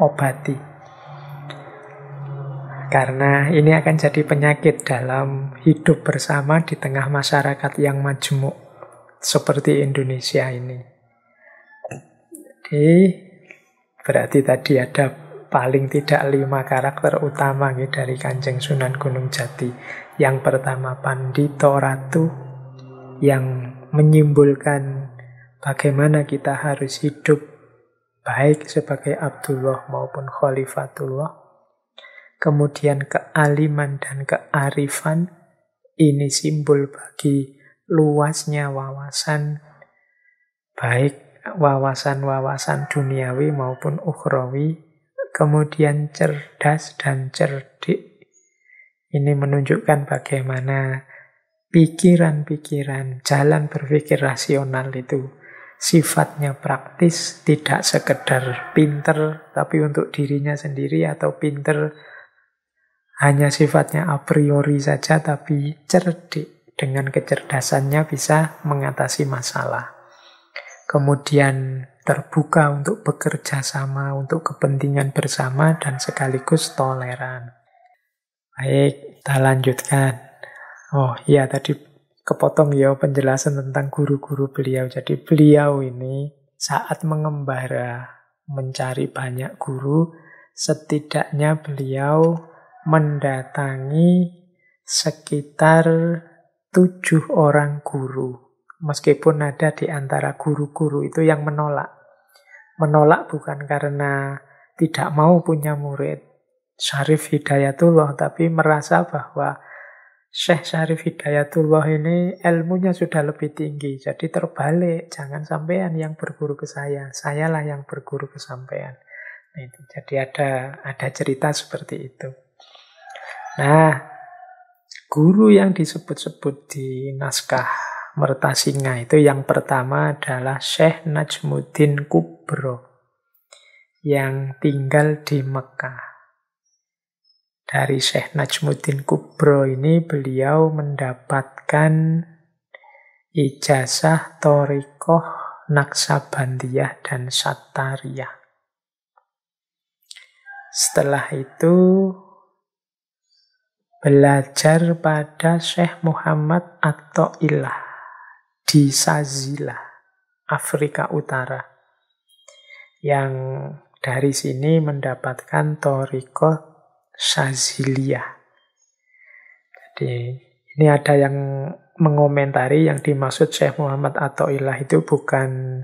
obati. Karena ini akan jadi penyakit dalam hidup bersama di tengah masyarakat yang majemuk seperti Indonesia ini. Jadi, berarti tadi ada paling tidak lima karakter utama nih dari Kanjeng Sunan Gunung Jati. Yang pertama Pandito Ratu yang menyimpulkan Bagaimana kita harus hidup baik sebagai Abdullah maupun Khalifatullah. Kemudian kealiman dan kearifan ini simbol bagi luasnya wawasan baik wawasan-wawasan duniawi maupun ukhrawi kemudian cerdas dan cerdik ini menunjukkan bagaimana pikiran-pikiran jalan berpikir rasional itu sifatnya praktis, tidak sekedar pinter, tapi untuk dirinya sendiri atau pinter hanya sifatnya a priori saja, tapi cerdik dengan kecerdasannya bisa mengatasi masalah. Kemudian terbuka untuk bekerja sama, untuk kepentingan bersama, dan sekaligus toleran. Baik, kita lanjutkan. Oh iya, tadi kepotong ya penjelasan tentang guru-guru beliau. Jadi beliau ini saat mengembara mencari banyak guru, setidaknya beliau mendatangi sekitar tujuh orang guru. Meskipun ada di antara guru-guru itu yang menolak. Menolak bukan karena tidak mau punya murid. Syarif Hidayatullah tapi merasa bahwa Syekh Syarif Hidayatullah ini ilmunya sudah lebih tinggi. Jadi terbalik, jangan sampean yang berguru ke saya, sayalah yang berguru ke sampean. Nah, jadi ada ada cerita seperti itu. Nah, guru yang disebut-sebut di naskah Mertasinga itu yang pertama adalah Syekh Najmuddin Kubro yang tinggal di Mekah. Dari Syekh Najmuddin Kubro ini beliau mendapatkan ijazah Torikoh Naksabandiyah dan Satariyah. Setelah itu belajar pada Syekh Muhammad Ilah di Sazila, Afrika Utara. Yang dari sini mendapatkan toriko Shazilia. Jadi ini ada yang mengomentari yang dimaksud Syekh Muhammad atau Ilah itu bukan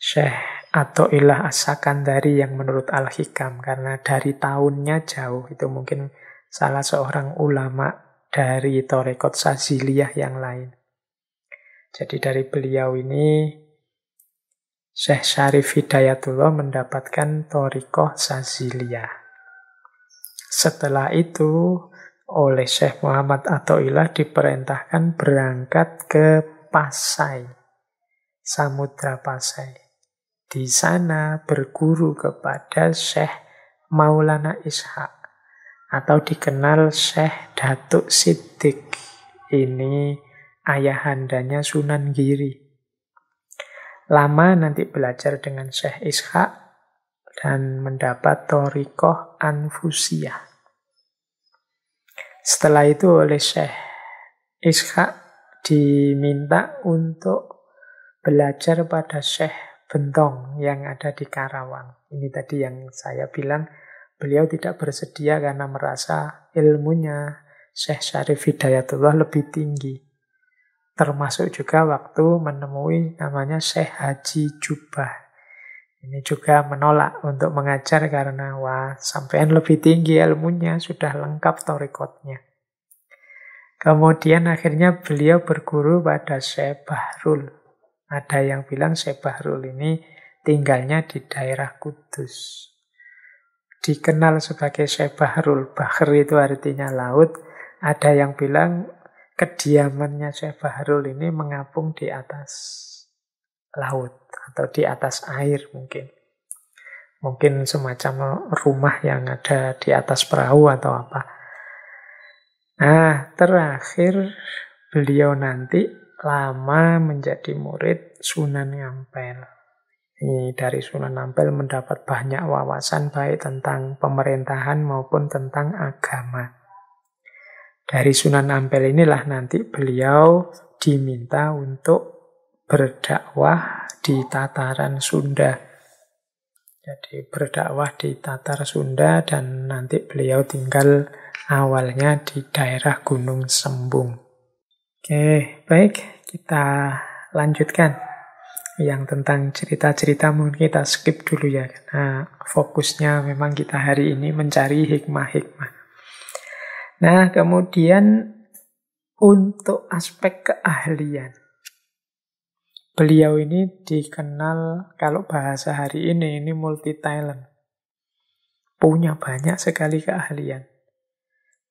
Syekh Atta'illah Asakan dari yang menurut Al-Hikam karena dari tahunnya jauh itu mungkin salah seorang ulama dari Torekot Saziliyah yang lain. Jadi dari beliau ini Syekh Syarif Hidayatullah mendapatkan Torikoh Saziliyah. Setelah itu, oleh Syekh Muhammad atau Ilah diperintahkan berangkat ke Pasai, Samudra Pasai. Di sana berguru kepada Syekh Maulana Ishak atau dikenal Syekh Datuk Siddiq. Ini ayahandanya Sunan Giri. Lama nanti belajar dengan Syekh Ishak, dan mendapat Torikoh Anfusia. Setelah itu oleh Syekh Ishak diminta untuk belajar pada Syekh Bentong yang ada di Karawang. Ini tadi yang saya bilang beliau tidak bersedia karena merasa ilmunya Syekh Syarif Hidayatullah lebih tinggi. Termasuk juga waktu menemui namanya Syekh Haji Jubah ini juga menolak untuk mengajar karena wah sampean lebih tinggi ilmunya, sudah lengkap torikotnya. Kemudian akhirnya beliau berguru pada Syekh Bahrul. Ada yang bilang Syekh Bahrul ini tinggalnya di daerah Kudus. Dikenal sebagai Syekh Bahrul. itu artinya laut. Ada yang bilang kediamannya Syekh Bahrul ini mengapung di atas laut atau di atas air mungkin. Mungkin semacam rumah yang ada di atas perahu atau apa. Nah, terakhir beliau nanti lama menjadi murid Sunan Ngampel. Ini dari Sunan Ampel mendapat banyak wawasan baik tentang pemerintahan maupun tentang agama. Dari Sunan Ampel inilah nanti beliau diminta untuk berdakwah di tataran Sunda. Jadi berdakwah di Tatar Sunda dan nanti beliau tinggal awalnya di daerah Gunung Sembung. Oke, baik, kita lanjutkan. Yang tentang cerita-cerita mungkin kita skip dulu ya, karena fokusnya memang kita hari ini mencari hikmah-hikmah. Nah, kemudian untuk aspek keahlian. Beliau ini dikenal kalau bahasa hari ini ini multi talent. Punya banyak sekali keahlian.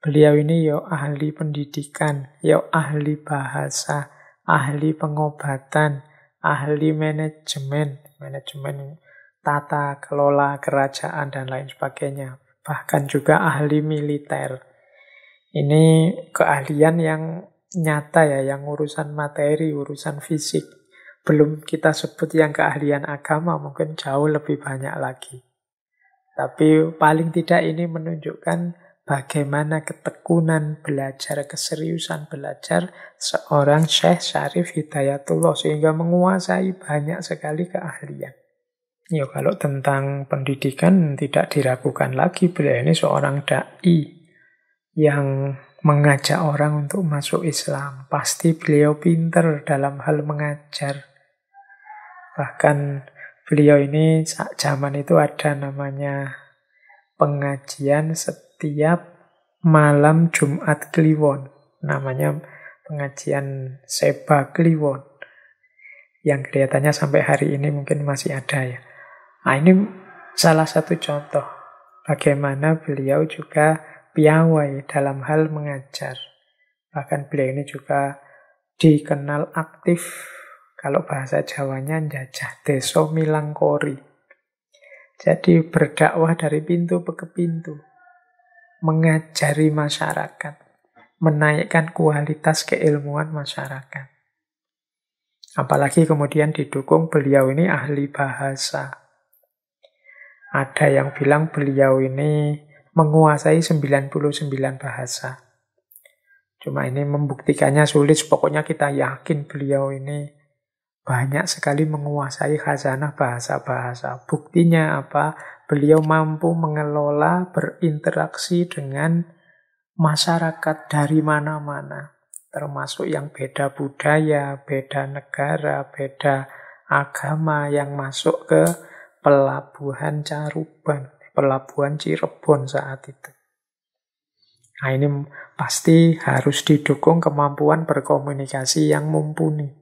Beliau ini yo ahli pendidikan, yo ahli bahasa, ahli pengobatan, ahli manajemen, manajemen tata kelola kerajaan dan lain sebagainya. Bahkan juga ahli militer. Ini keahlian yang nyata ya, yang urusan materi, urusan fisik belum kita sebut yang keahlian agama, mungkin jauh lebih banyak lagi. Tapi paling tidak ini menunjukkan bagaimana ketekunan belajar, keseriusan belajar seorang Syekh Syarif Hidayatullah sehingga menguasai banyak sekali keahlian. Ya kalau tentang pendidikan tidak diragukan lagi beliau ini seorang dai yang mengajak orang untuk masuk Islam. Pasti beliau pinter dalam hal mengajar. Bahkan beliau ini saat zaman itu ada namanya pengajian setiap malam Jumat Kliwon. Namanya pengajian Seba Kliwon. Yang kelihatannya sampai hari ini mungkin masih ada ya. Nah ini salah satu contoh bagaimana beliau juga piawai dalam hal mengajar. Bahkan beliau ini juga dikenal aktif kalau bahasa Jawanya jajah deso milangkori. Jadi berdakwah dari pintu ke pintu. Mengajari masyarakat. Menaikkan kualitas keilmuan masyarakat. Apalagi kemudian didukung beliau ini ahli bahasa. Ada yang bilang beliau ini menguasai 99 bahasa. Cuma ini membuktikannya sulit, pokoknya kita yakin beliau ini banyak sekali menguasai khazanah bahasa-bahasa. Buktinya apa? Beliau mampu mengelola berinteraksi dengan masyarakat dari mana-mana, termasuk yang beda budaya, beda negara, beda agama yang masuk ke pelabuhan Caruban, pelabuhan Cirebon saat itu. Nah ini pasti harus didukung kemampuan berkomunikasi yang mumpuni.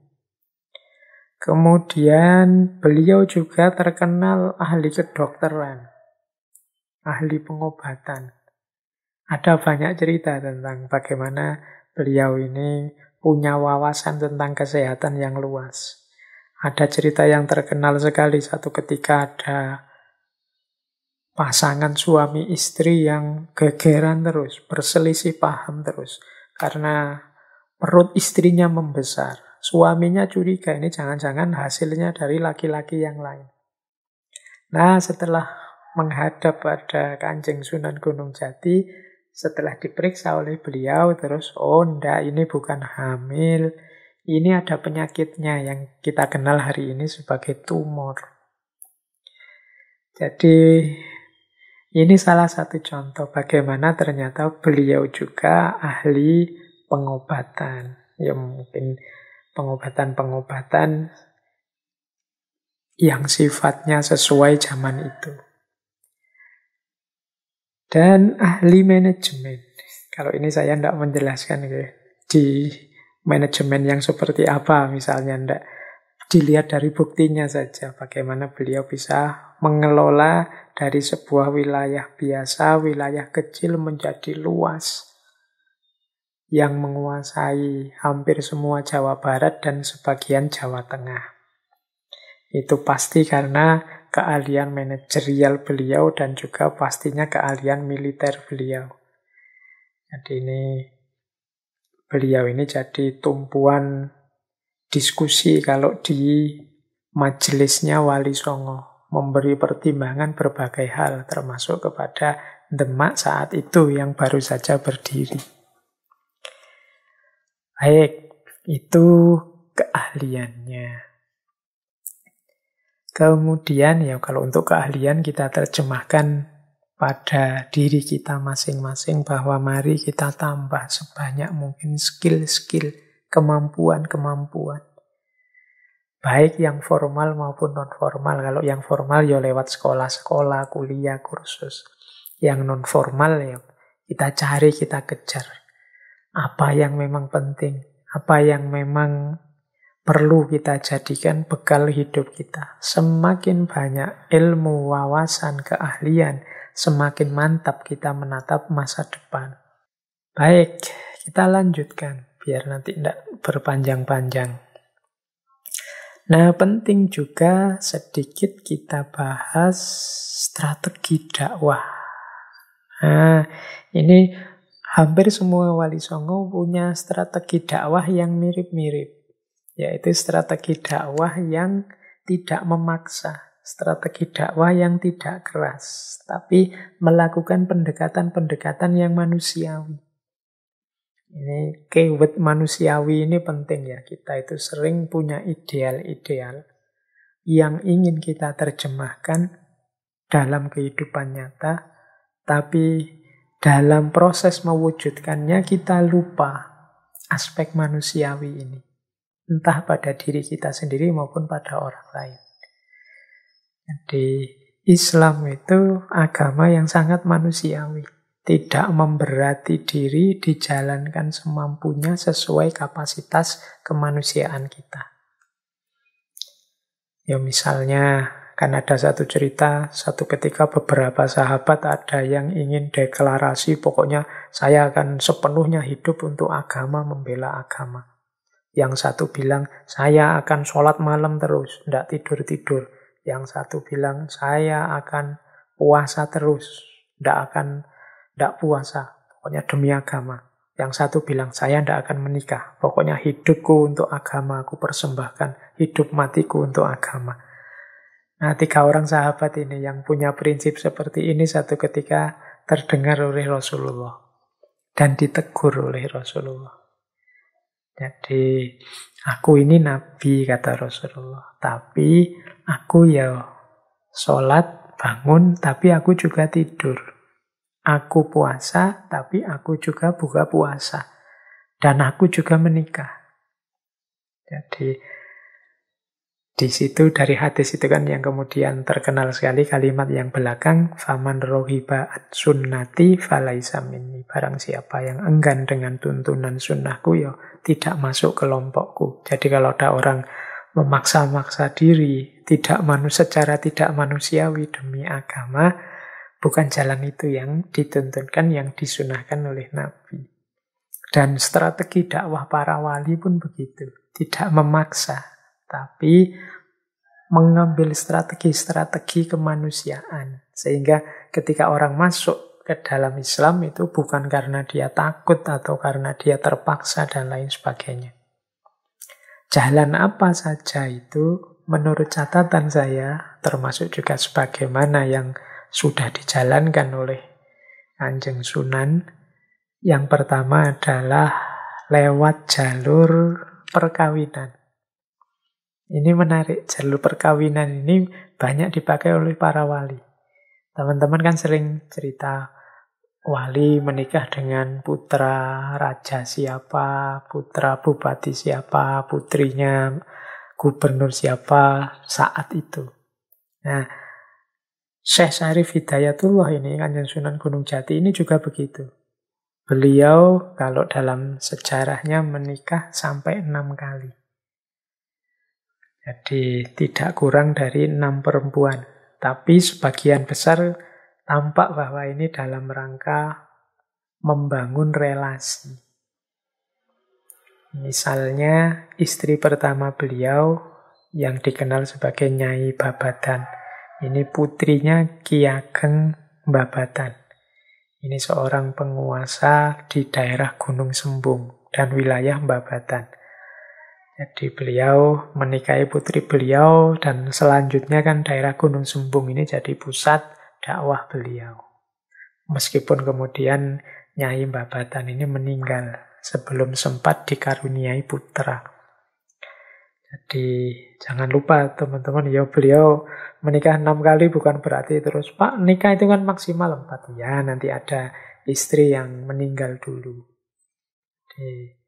Kemudian beliau juga terkenal ahli kedokteran, ahli pengobatan. Ada banyak cerita tentang bagaimana beliau ini punya wawasan tentang kesehatan yang luas. Ada cerita yang terkenal sekali satu ketika ada pasangan suami istri yang gegeran terus, berselisih paham terus karena perut istrinya membesar suaminya curiga ini jangan-jangan hasilnya dari laki-laki yang lain. Nah, setelah menghadap pada Kanjeng Sunan Gunung Jati, setelah diperiksa oleh beliau terus oh ndak ini bukan hamil, ini ada penyakitnya yang kita kenal hari ini sebagai tumor. Jadi ini salah satu contoh bagaimana ternyata beliau juga ahli pengobatan. Ya mungkin pengobatan-pengobatan yang sifatnya sesuai zaman itu. Dan ahli manajemen. Kalau ini saya tidak menjelaskan ya, di manajemen yang seperti apa misalnya tidak dilihat dari buktinya saja bagaimana beliau bisa mengelola dari sebuah wilayah biasa, wilayah kecil menjadi luas yang menguasai hampir semua Jawa Barat dan sebagian Jawa Tengah. Itu pasti karena keahlian manajerial beliau dan juga pastinya keahlian militer beliau. Jadi ini beliau ini jadi tumpuan diskusi kalau di majelisnya Wali Songo memberi pertimbangan berbagai hal termasuk kepada Demak saat itu yang baru saja berdiri. Baik, itu keahliannya. Kemudian ya kalau untuk keahlian kita terjemahkan pada diri kita masing-masing bahwa mari kita tambah sebanyak mungkin skill-skill, kemampuan-kemampuan. Baik yang formal maupun non formal. Kalau yang formal ya lewat sekolah-sekolah, kuliah, kursus. Yang non formal ya kita cari, kita kejar apa yang memang penting, apa yang memang perlu kita jadikan bekal hidup kita. Semakin banyak ilmu, wawasan, keahlian, semakin mantap kita menatap masa depan. Baik, kita lanjutkan biar nanti tidak berpanjang-panjang. Nah, penting juga sedikit kita bahas strategi dakwah. Nah, ini hampir semua wali songo punya strategi dakwah yang mirip-mirip. Yaitu strategi dakwah yang tidak memaksa, strategi dakwah yang tidak keras, tapi melakukan pendekatan-pendekatan yang manusiawi. Ini keyword manusiawi ini penting ya, kita itu sering punya ideal-ideal yang ingin kita terjemahkan dalam kehidupan nyata, tapi dalam proses mewujudkannya kita lupa aspek manusiawi ini. Entah pada diri kita sendiri maupun pada orang lain. Jadi Islam itu agama yang sangat manusiawi. Tidak memberati diri, dijalankan semampunya sesuai kapasitas kemanusiaan kita. Ya misalnya Kan ada satu cerita, satu ketika beberapa sahabat ada yang ingin deklarasi, pokoknya saya akan sepenuhnya hidup untuk agama, membela agama. Yang satu bilang, saya akan sholat malam terus, tidak tidur-tidur. Yang satu bilang, saya akan puasa terus, tidak akan tidak puasa, pokoknya demi agama. Yang satu bilang, saya tidak akan menikah, pokoknya hidupku untuk agama, aku persembahkan hidup matiku untuk agama. Nah, tiga orang sahabat ini yang punya prinsip seperti ini satu ketika terdengar oleh Rasulullah dan ditegur oleh Rasulullah. Jadi, aku ini nabi kata Rasulullah, tapi aku ya sholat, bangun, tapi aku juga tidur. Aku puasa, tapi aku juga buka puasa. Dan aku juga menikah. Jadi, di situ dari hadis itu kan yang kemudian terkenal sekali kalimat yang belakang faman rohiba at sunnati falaisa barang siapa yang enggan dengan tuntunan sunnahku ya tidak masuk kelompokku. Jadi kalau ada orang memaksa-maksa diri tidak manus secara tidak manusiawi demi agama bukan jalan itu yang dituntunkan yang disunahkan oleh Nabi. Dan strategi dakwah para wali pun begitu, tidak memaksa, tapi mengambil strategi-strategi kemanusiaan. Sehingga ketika orang masuk ke dalam Islam itu bukan karena dia takut atau karena dia terpaksa dan lain sebagainya. Jalan apa saja itu menurut catatan saya termasuk juga sebagaimana yang sudah dijalankan oleh Kanjeng Sunan. Yang pertama adalah lewat jalur perkawinan. Ini menarik, jalur perkawinan ini banyak dipakai oleh para wali. Teman-teman kan sering cerita wali menikah dengan putra raja siapa, putra bupati siapa, putrinya gubernur siapa saat itu. Nah, Syekh Syarif Hidayatullah ini, Kanjeng Sunan Gunung Jati ini juga begitu. Beliau kalau dalam sejarahnya menikah sampai enam kali. Jadi tidak kurang dari enam perempuan. Tapi sebagian besar tampak bahwa ini dalam rangka membangun relasi. Misalnya istri pertama beliau yang dikenal sebagai Nyai Babatan. Ini putrinya Kiageng Babatan. Ini seorang penguasa di daerah Gunung Sembung dan wilayah Babatan. Jadi beliau menikahi putri beliau dan selanjutnya kan daerah Gunung Sembung ini jadi pusat dakwah beliau. Meskipun kemudian Nyai Babatan ini meninggal sebelum sempat dikaruniai putra. Jadi jangan lupa teman-teman, ya beliau menikah enam kali bukan berarti terus Pak nikah itu kan maksimal empat ya nanti ada istri yang meninggal dulu. Jadi,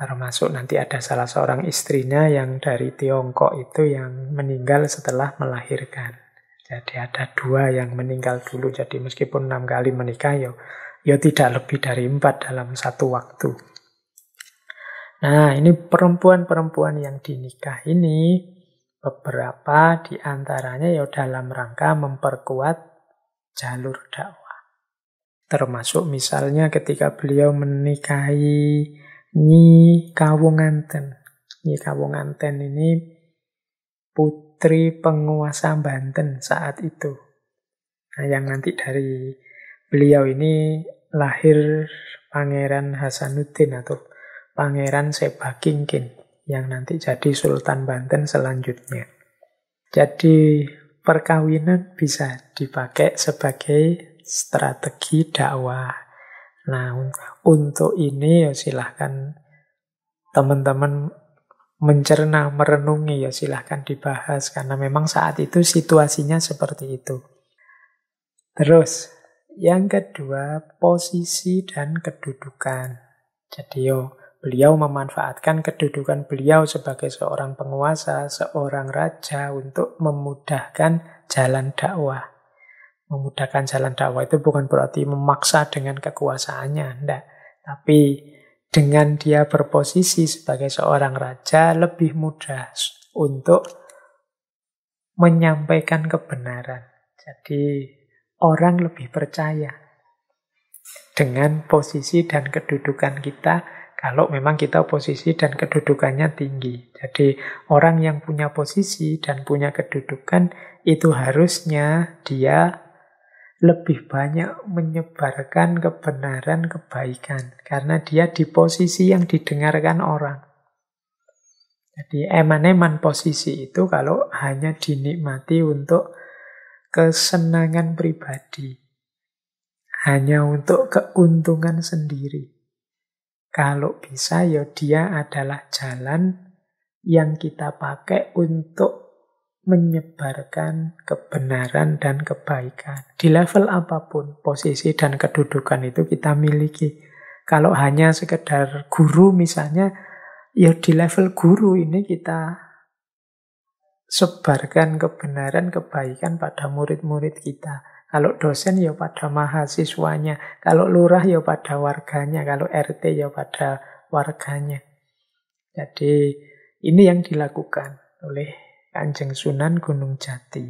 Termasuk nanti ada salah seorang istrinya yang dari Tiongkok itu yang meninggal setelah melahirkan. Jadi ada dua yang meninggal dulu. Jadi meskipun enam kali menikah, yo, yo tidak lebih dari empat dalam satu waktu. Nah, ini perempuan-perempuan yang dinikah ini beberapa di antaranya ya dalam rangka memperkuat jalur dakwah. Termasuk misalnya ketika beliau menikahi Nyi Kawunganten. Nyi Kawunganten ini putri penguasa Banten saat itu. Nah, yang nanti dari beliau ini lahir Pangeran Hasanuddin atau Pangeran Kingkin yang nanti jadi Sultan Banten selanjutnya. Jadi perkawinan bisa dipakai sebagai strategi dakwah. Nah, untuk ini ya silahkan teman-teman mencerna, merenungi ya silahkan dibahas karena memang saat itu situasinya seperti itu. Terus yang kedua posisi dan kedudukan. Jadi yo beliau memanfaatkan kedudukan beliau sebagai seorang penguasa, seorang raja untuk memudahkan jalan dakwah. Memudahkan jalan dakwah itu bukan berarti memaksa dengan kekuasaannya, enggak. Tapi dengan dia berposisi sebagai seorang raja lebih mudah untuk menyampaikan kebenaran. Jadi orang lebih percaya dengan posisi dan kedudukan kita kalau memang kita posisi dan kedudukannya tinggi. Jadi orang yang punya posisi dan punya kedudukan itu harusnya dia lebih banyak menyebarkan kebenaran, kebaikan. Karena dia di posisi yang didengarkan orang. Jadi eman-eman posisi itu kalau hanya dinikmati untuk kesenangan pribadi. Hanya untuk keuntungan sendiri. Kalau bisa ya dia adalah jalan yang kita pakai untuk menyebarkan kebenaran dan kebaikan. Di level apapun, posisi dan kedudukan itu kita miliki. Kalau hanya sekedar guru misalnya, ya di level guru ini kita sebarkan kebenaran, kebaikan pada murid-murid kita. Kalau dosen ya pada mahasiswanya, kalau lurah ya pada warganya, kalau RT ya pada warganya. Jadi ini yang dilakukan oleh Kanjeng Sunan Gunung Jati.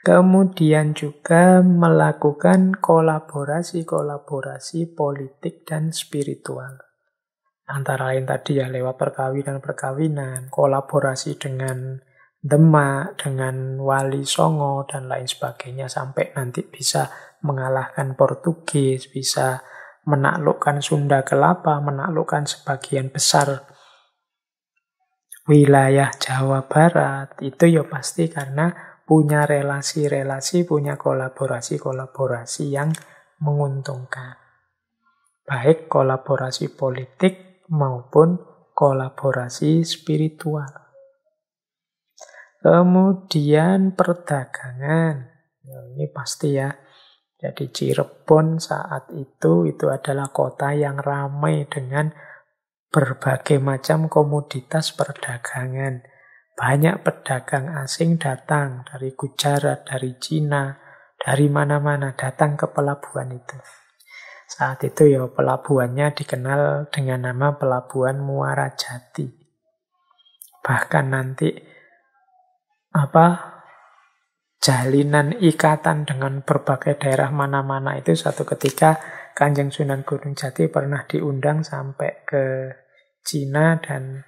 Kemudian juga melakukan kolaborasi-kolaborasi politik dan spiritual. Antara lain tadi ya lewat perkawinan-perkawinan, kolaborasi dengan Demak, dengan Wali Songo, dan lain sebagainya. Sampai nanti bisa mengalahkan Portugis, bisa menaklukkan Sunda Kelapa, menaklukkan sebagian besar wilayah Jawa Barat itu ya pasti karena punya relasi-relasi, punya kolaborasi-kolaborasi yang menguntungkan. Baik kolaborasi politik maupun kolaborasi spiritual. Kemudian perdagangan. Ya, ini pasti ya. Jadi Cirebon saat itu itu adalah kota yang ramai dengan berbagai macam komoditas perdagangan. Banyak pedagang asing datang dari Gujarat, dari Cina, dari mana-mana datang ke pelabuhan itu. Saat itu ya pelabuhannya dikenal dengan nama Pelabuhan Muara Jati. Bahkan nanti apa jalinan ikatan dengan berbagai daerah mana-mana itu suatu ketika Kanjeng Sunan Gunung Jati pernah diundang sampai ke Cina dan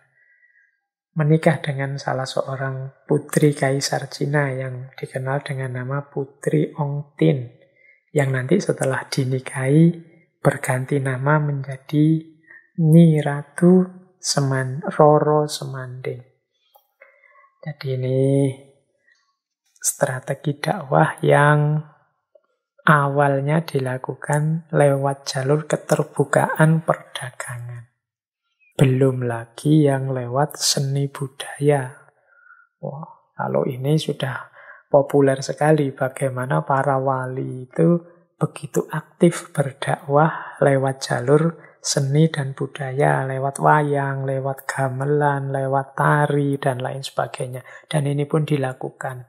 menikah dengan salah seorang putri kaisar Cina yang dikenal dengan nama Putri Ong Tin yang nanti setelah dinikahi berganti nama menjadi Nyi Ratu Seman Roro Semanding. Jadi ini strategi dakwah yang awalnya dilakukan lewat jalur keterbukaan perdagangan. Belum lagi yang lewat seni budaya. Wah, kalau ini sudah populer sekali bagaimana para wali itu begitu aktif berdakwah lewat jalur seni dan budaya, lewat wayang, lewat gamelan, lewat tari, dan lain sebagainya. Dan ini pun dilakukan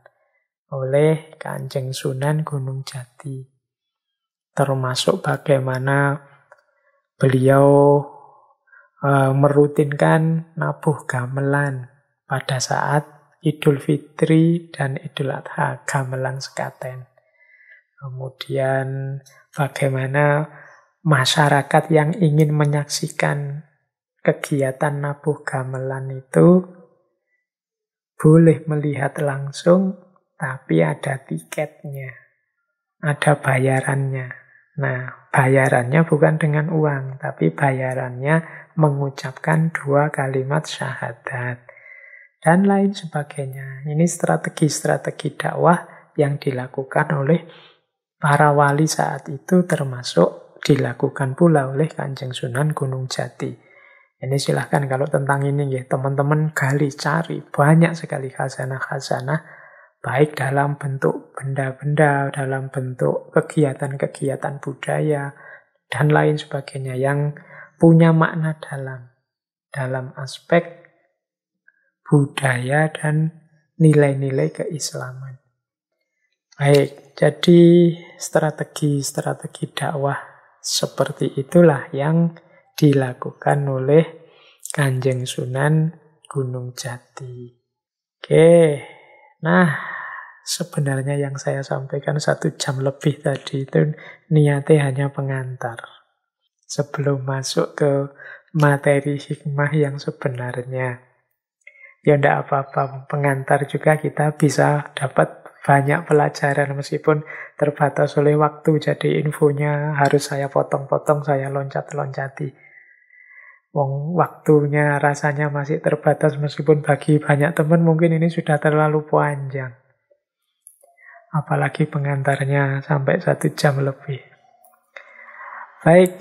oleh Kanjeng Sunan Gunung Jati termasuk bagaimana beliau e, merutinkan nabuh gamelan pada saat Idul Fitri dan Idul Adha gamelan sekaten. Kemudian bagaimana masyarakat yang ingin menyaksikan kegiatan nabuh gamelan itu boleh melihat langsung tapi ada tiketnya, ada bayarannya. Nah, bayarannya bukan dengan uang, tapi bayarannya mengucapkan dua kalimat syahadat dan lain sebagainya. Ini strategi-strategi dakwah yang dilakukan oleh para wali saat itu termasuk dilakukan pula oleh Kanjeng Sunan Gunung Jati. Ini silahkan kalau tentang ini ya teman-teman gali cari banyak sekali khazanah-khazanah baik dalam bentuk benda-benda, dalam bentuk kegiatan-kegiatan budaya, dan lain sebagainya yang punya makna dalam, dalam aspek budaya dan nilai-nilai keislaman. Baik, jadi strategi-strategi dakwah seperti itulah yang dilakukan oleh Kanjeng Sunan Gunung Jati. Oke, Nah, sebenarnya yang saya sampaikan satu jam lebih tadi itu niatnya hanya pengantar. Sebelum masuk ke materi hikmah yang sebenarnya. Ya ndak apa-apa, pengantar juga kita bisa dapat banyak pelajaran meskipun terbatas oleh waktu jadi infonya harus saya potong-potong, saya loncat-loncati. Wong waktunya rasanya masih terbatas meskipun bagi banyak teman mungkin ini sudah terlalu panjang. Apalagi pengantarnya sampai satu jam lebih. Baik,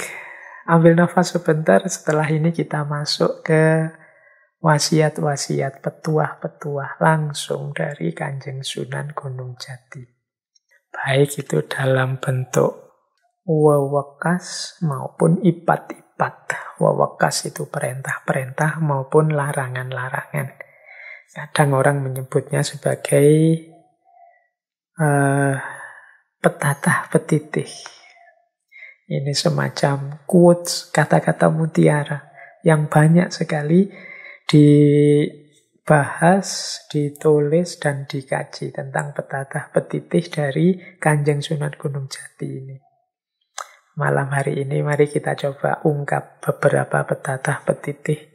ambil nafas sebentar. Setelah ini kita masuk ke wasiat-wasiat, petuah-petuah langsung dari Kanjeng Sunan Gunung Jati. Baik itu dalam bentuk wewekas maupun ipat-ipat wawakas itu perintah-perintah maupun larangan-larangan. Kadang orang menyebutnya sebagai uh, petatah petitih. Ini semacam quotes, kata-kata mutiara yang banyak sekali dibahas, ditulis, dan dikaji tentang petatah petitih dari Kanjeng Sunan Gunung Jati ini. Malam hari ini mari kita coba ungkap beberapa petatah petitih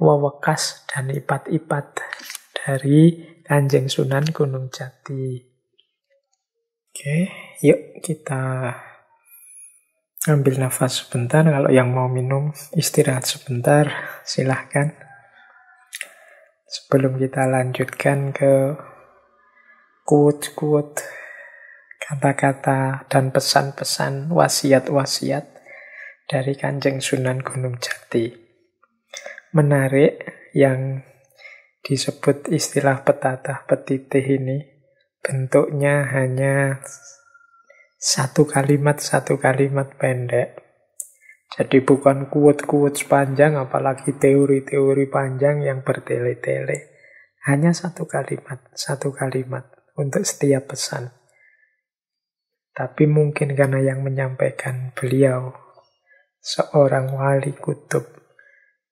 wewekas dan ipat-ipat dari Kanjeng Sunan Gunung Jati. Oke, yuk kita ambil nafas sebentar. Kalau yang mau minum, istirahat sebentar, silahkan. Sebelum kita lanjutkan ke quote-quote kata-kata dan pesan-pesan wasiat-wasiat dari Kanjeng Sunan Gunung Jati. Menarik yang disebut istilah petatah petitih ini bentuknya hanya satu kalimat satu kalimat pendek. Jadi bukan kuat-kuat sepanjang apalagi teori-teori panjang yang bertele-tele. Hanya satu kalimat, satu kalimat untuk setiap pesan. Tapi mungkin karena yang menyampaikan beliau seorang wali kutub.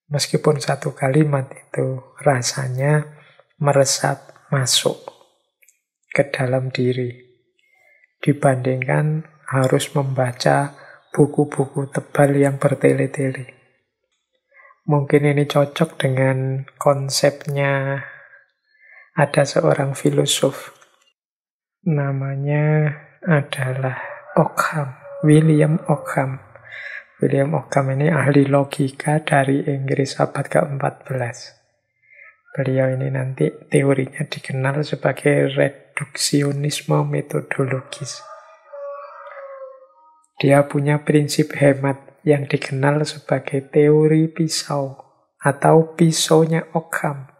Meskipun satu kalimat itu rasanya meresap masuk ke dalam diri. Dibandingkan harus membaca buku-buku tebal yang bertele-tele. Mungkin ini cocok dengan konsepnya ada seorang filosof namanya adalah Ockham, William Ockham. William Ockham ini ahli logika dari Inggris abad ke-14. Beliau ini nanti teorinya dikenal sebagai reduksionisme metodologis. Dia punya prinsip hemat yang dikenal sebagai teori pisau atau pisaunya Ockham.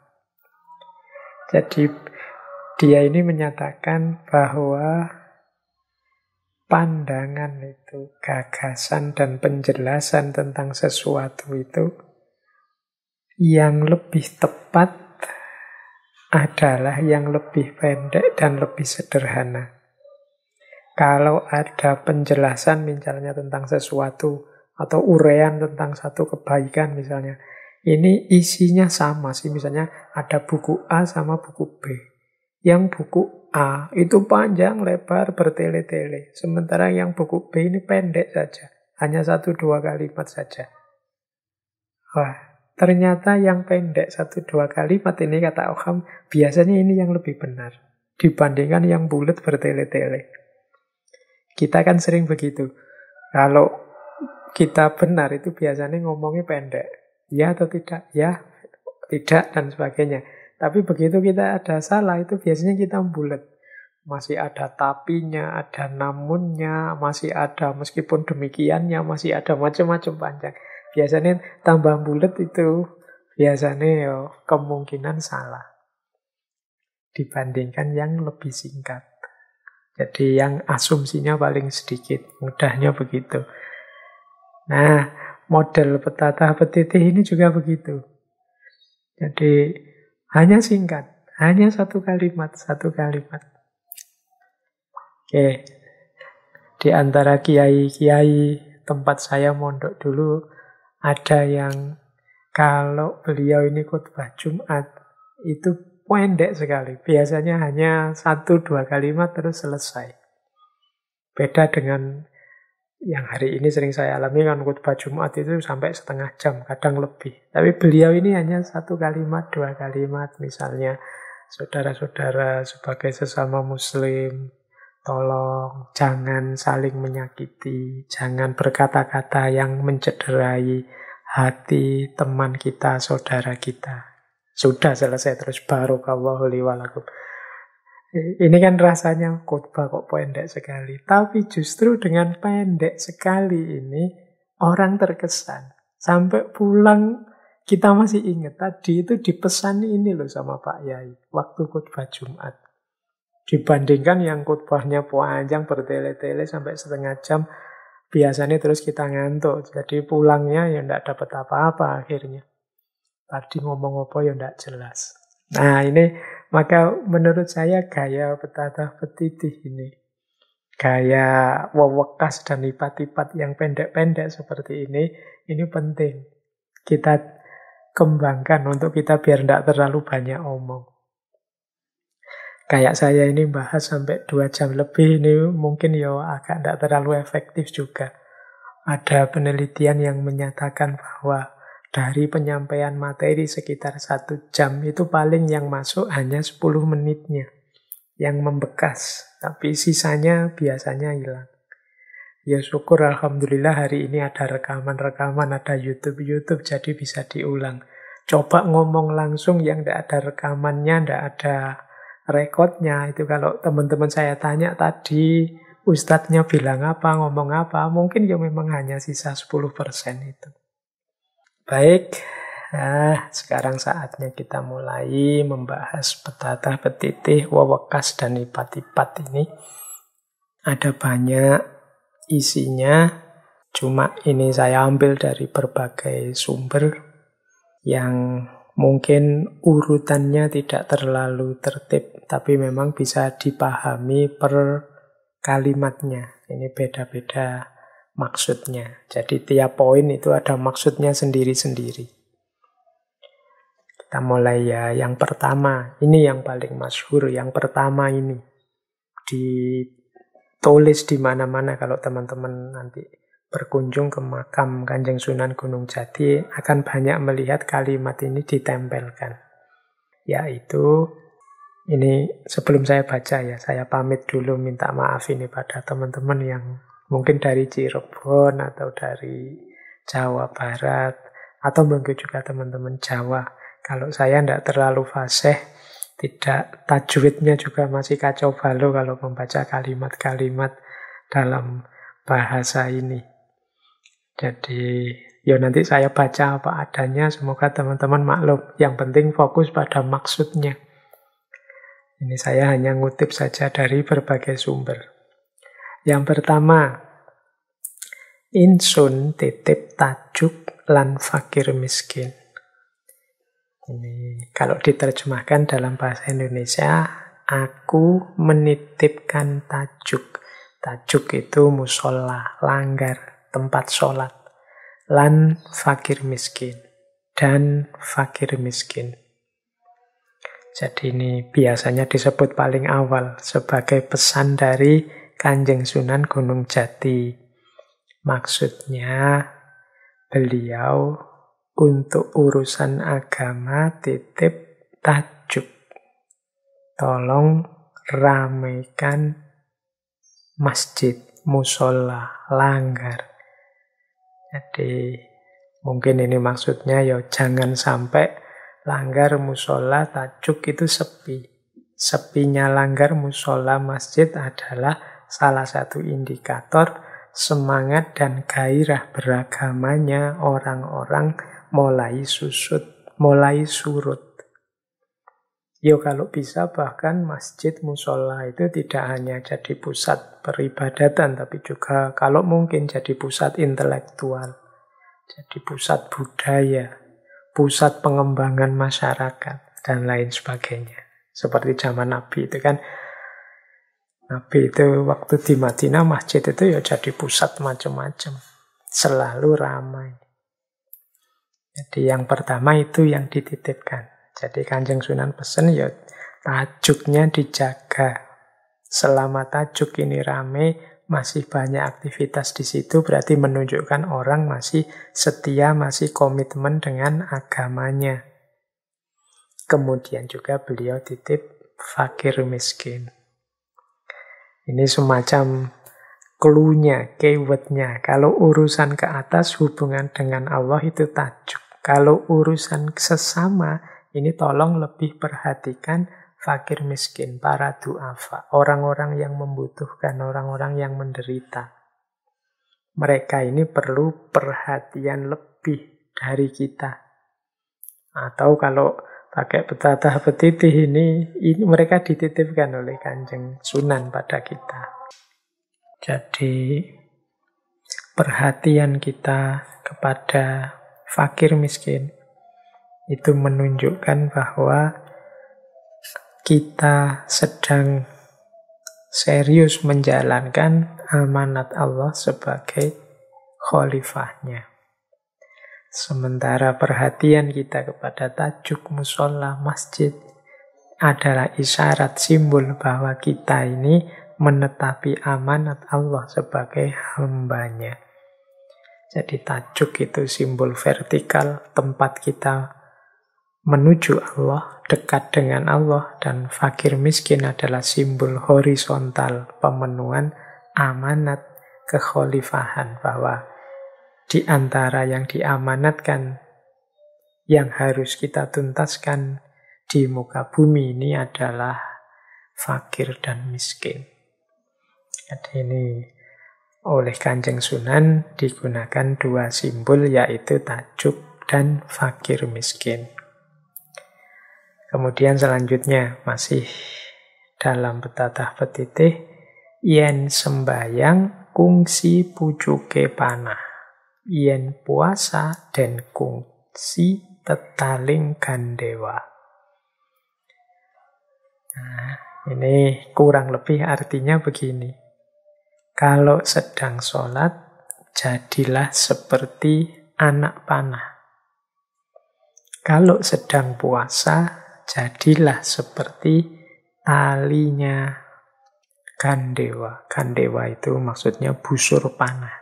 Jadi dia ini menyatakan bahwa pandangan itu, gagasan dan penjelasan tentang sesuatu itu yang lebih tepat adalah yang lebih pendek dan lebih sederhana. Kalau ada penjelasan misalnya tentang sesuatu atau urean tentang satu kebaikan misalnya, ini isinya sama sih misalnya ada buku A sama buku B. Yang buku A itu panjang, lebar, bertele-tele. Sementara yang buku B ini pendek saja. Hanya satu dua kalimat saja. Wah, ternyata yang pendek satu dua kalimat ini kata Oham, biasanya ini yang lebih benar. Dibandingkan yang bulat bertele-tele. Kita kan sering begitu. Kalau kita benar itu biasanya ngomongnya pendek. Ya atau tidak? Ya, tidak, dan sebagainya. Tapi begitu kita ada salah itu biasanya kita bulat. Masih ada tapinya, ada namunnya, masih ada meskipun demikiannya, masih ada macam-macam panjang. Biasanya tambah bulat itu biasanya yo, ya kemungkinan salah. Dibandingkan yang lebih singkat. Jadi yang asumsinya paling sedikit, mudahnya begitu. Nah, model petata petitih ini juga begitu. Jadi hanya singkat. Hanya satu kalimat, satu kalimat. Oke. Di antara kiai-kiai tempat saya mondok dulu, ada yang kalau beliau ini khotbah Jumat, itu pendek sekali. Biasanya hanya satu dua kalimat terus selesai. Beda dengan yang hari ini sering saya alami kan khutbah Jumat itu sampai setengah jam, kadang lebih. Tapi beliau ini hanya satu kalimat, dua kalimat. Misalnya, saudara-saudara sebagai sesama muslim, tolong jangan saling menyakiti, jangan berkata-kata yang mencederai hati teman kita, saudara kita. Sudah selesai terus barokallahu liwalakum. Ini kan rasanya khotbah kok pendek sekali. Tapi justru dengan pendek sekali ini orang terkesan. Sampai pulang kita masih ingat tadi itu dipesan ini loh sama Pak Yai waktu khotbah Jumat. Dibandingkan yang khotbahnya panjang bertele-tele sampai setengah jam, biasanya terus kita ngantuk. Jadi pulangnya ya tidak dapat apa-apa akhirnya. Tadi ngomong apa ya tidak jelas. Nah ini maka menurut saya gaya petata petitih ini, gaya wewekas dan lipat-lipat yang pendek-pendek seperti ini, ini penting. Kita kembangkan untuk kita biar tidak terlalu banyak omong. Kayak saya ini bahas sampai dua jam lebih ini mungkin ya agak tidak terlalu efektif juga. Ada penelitian yang menyatakan bahwa dari penyampaian materi sekitar satu jam itu paling yang masuk hanya 10 menitnya yang membekas tapi sisanya biasanya hilang ya syukur Alhamdulillah hari ini ada rekaman-rekaman ada Youtube-Youtube jadi bisa diulang coba ngomong langsung yang tidak ada rekamannya tidak ada rekodnya itu kalau teman-teman saya tanya tadi Ustadznya bilang apa, ngomong apa, mungkin ya memang hanya sisa 10% itu. Baik, nah sekarang saatnya kita mulai membahas petatah petitih, wawakas, dan ipat-ipat ini. Ada banyak isinya, cuma ini saya ambil dari berbagai sumber yang mungkin urutannya tidak terlalu tertib, tapi memang bisa dipahami per kalimatnya. Ini beda-beda maksudnya. Jadi tiap poin itu ada maksudnya sendiri-sendiri. Kita mulai ya yang pertama, ini yang paling masyhur, yang pertama ini. Ditulis di mana-mana kalau teman-teman nanti berkunjung ke makam Kanjeng Sunan Gunung Jati akan banyak melihat kalimat ini ditempelkan. Yaitu ini sebelum saya baca ya, saya pamit dulu minta maaf ini pada teman-teman yang Mungkin dari Cirebon atau dari Jawa Barat atau mungkin juga teman-teman Jawa. Kalau saya tidak terlalu fasih, tidak tajwidnya juga masih kacau balau kalau membaca kalimat-kalimat dalam bahasa ini. Jadi ya nanti saya baca apa adanya, semoga teman-teman maklum. Yang penting fokus pada maksudnya. Ini saya hanya ngutip saja dari berbagai sumber. Yang pertama, insun titip tajuk lan fakir miskin. Ini kalau diterjemahkan dalam bahasa Indonesia, aku menitipkan tajuk. Tajuk itu musola, langgar, tempat sholat. Lan fakir miskin. Dan fakir miskin. Jadi ini biasanya disebut paling awal sebagai pesan dari Kanjeng Sunan Gunung Jati. Maksudnya, beliau untuk urusan agama titip tajuk. Tolong ramaikan masjid, musola, langgar. Jadi mungkin ini maksudnya ya jangan sampai langgar musola tajuk itu sepi. Sepinya langgar musola masjid adalah salah satu indikator semangat dan gairah beragamanya orang-orang mulai susut, mulai surut. Yo kalau bisa bahkan masjid musola itu tidak hanya jadi pusat peribadatan tapi juga kalau mungkin jadi pusat intelektual, jadi pusat budaya, pusat pengembangan masyarakat dan lain sebagainya. Seperti zaman Nabi itu kan Nabi itu waktu di Madinah masjid itu ya jadi pusat macam-macam. Selalu ramai. Jadi yang pertama itu yang dititipkan. Jadi Kanjeng Sunan pesen ya tajuknya dijaga. Selama tajuk ini ramai, masih banyak aktivitas di situ berarti menunjukkan orang masih setia, masih komitmen dengan agamanya. Kemudian juga beliau titip fakir miskin. Ini semacam keluhnya, keywordnya. Kalau urusan ke atas hubungan dengan Allah itu tajuk. Kalau urusan sesama, ini tolong lebih perhatikan fakir miskin, para duafa, orang-orang yang membutuhkan, orang-orang yang menderita. Mereka ini perlu perhatian lebih dari kita. Atau kalau pakai petatah petitih ini, ini mereka dititipkan oleh Kanjeng Sunan pada kita. Jadi perhatian kita kepada fakir miskin itu menunjukkan bahwa kita sedang serius menjalankan amanat Allah sebagai khalifahnya. Sementara perhatian kita kepada tajuk musola masjid adalah isyarat simbol bahwa kita ini menetapi amanat Allah sebagai hambanya. Jadi tajuk itu simbol vertikal tempat kita menuju Allah, dekat dengan Allah, dan fakir miskin adalah simbol horizontal pemenuhan amanat kekhalifahan bahwa di antara yang diamanatkan yang harus kita tuntaskan di muka bumi ini adalah fakir dan miskin. Jadi ini oleh Kanjeng Sunan digunakan dua simbol yaitu tajuk dan fakir miskin. Kemudian selanjutnya masih dalam petatah petitih yen sembayang kungsi pucuke panah yen puasa dan kungsi tetaling gandewa. Nah, ini kurang lebih artinya begini. Kalau sedang sholat, jadilah seperti anak panah. Kalau sedang puasa, jadilah seperti talinya gandewa. Gandewa itu maksudnya busur panah.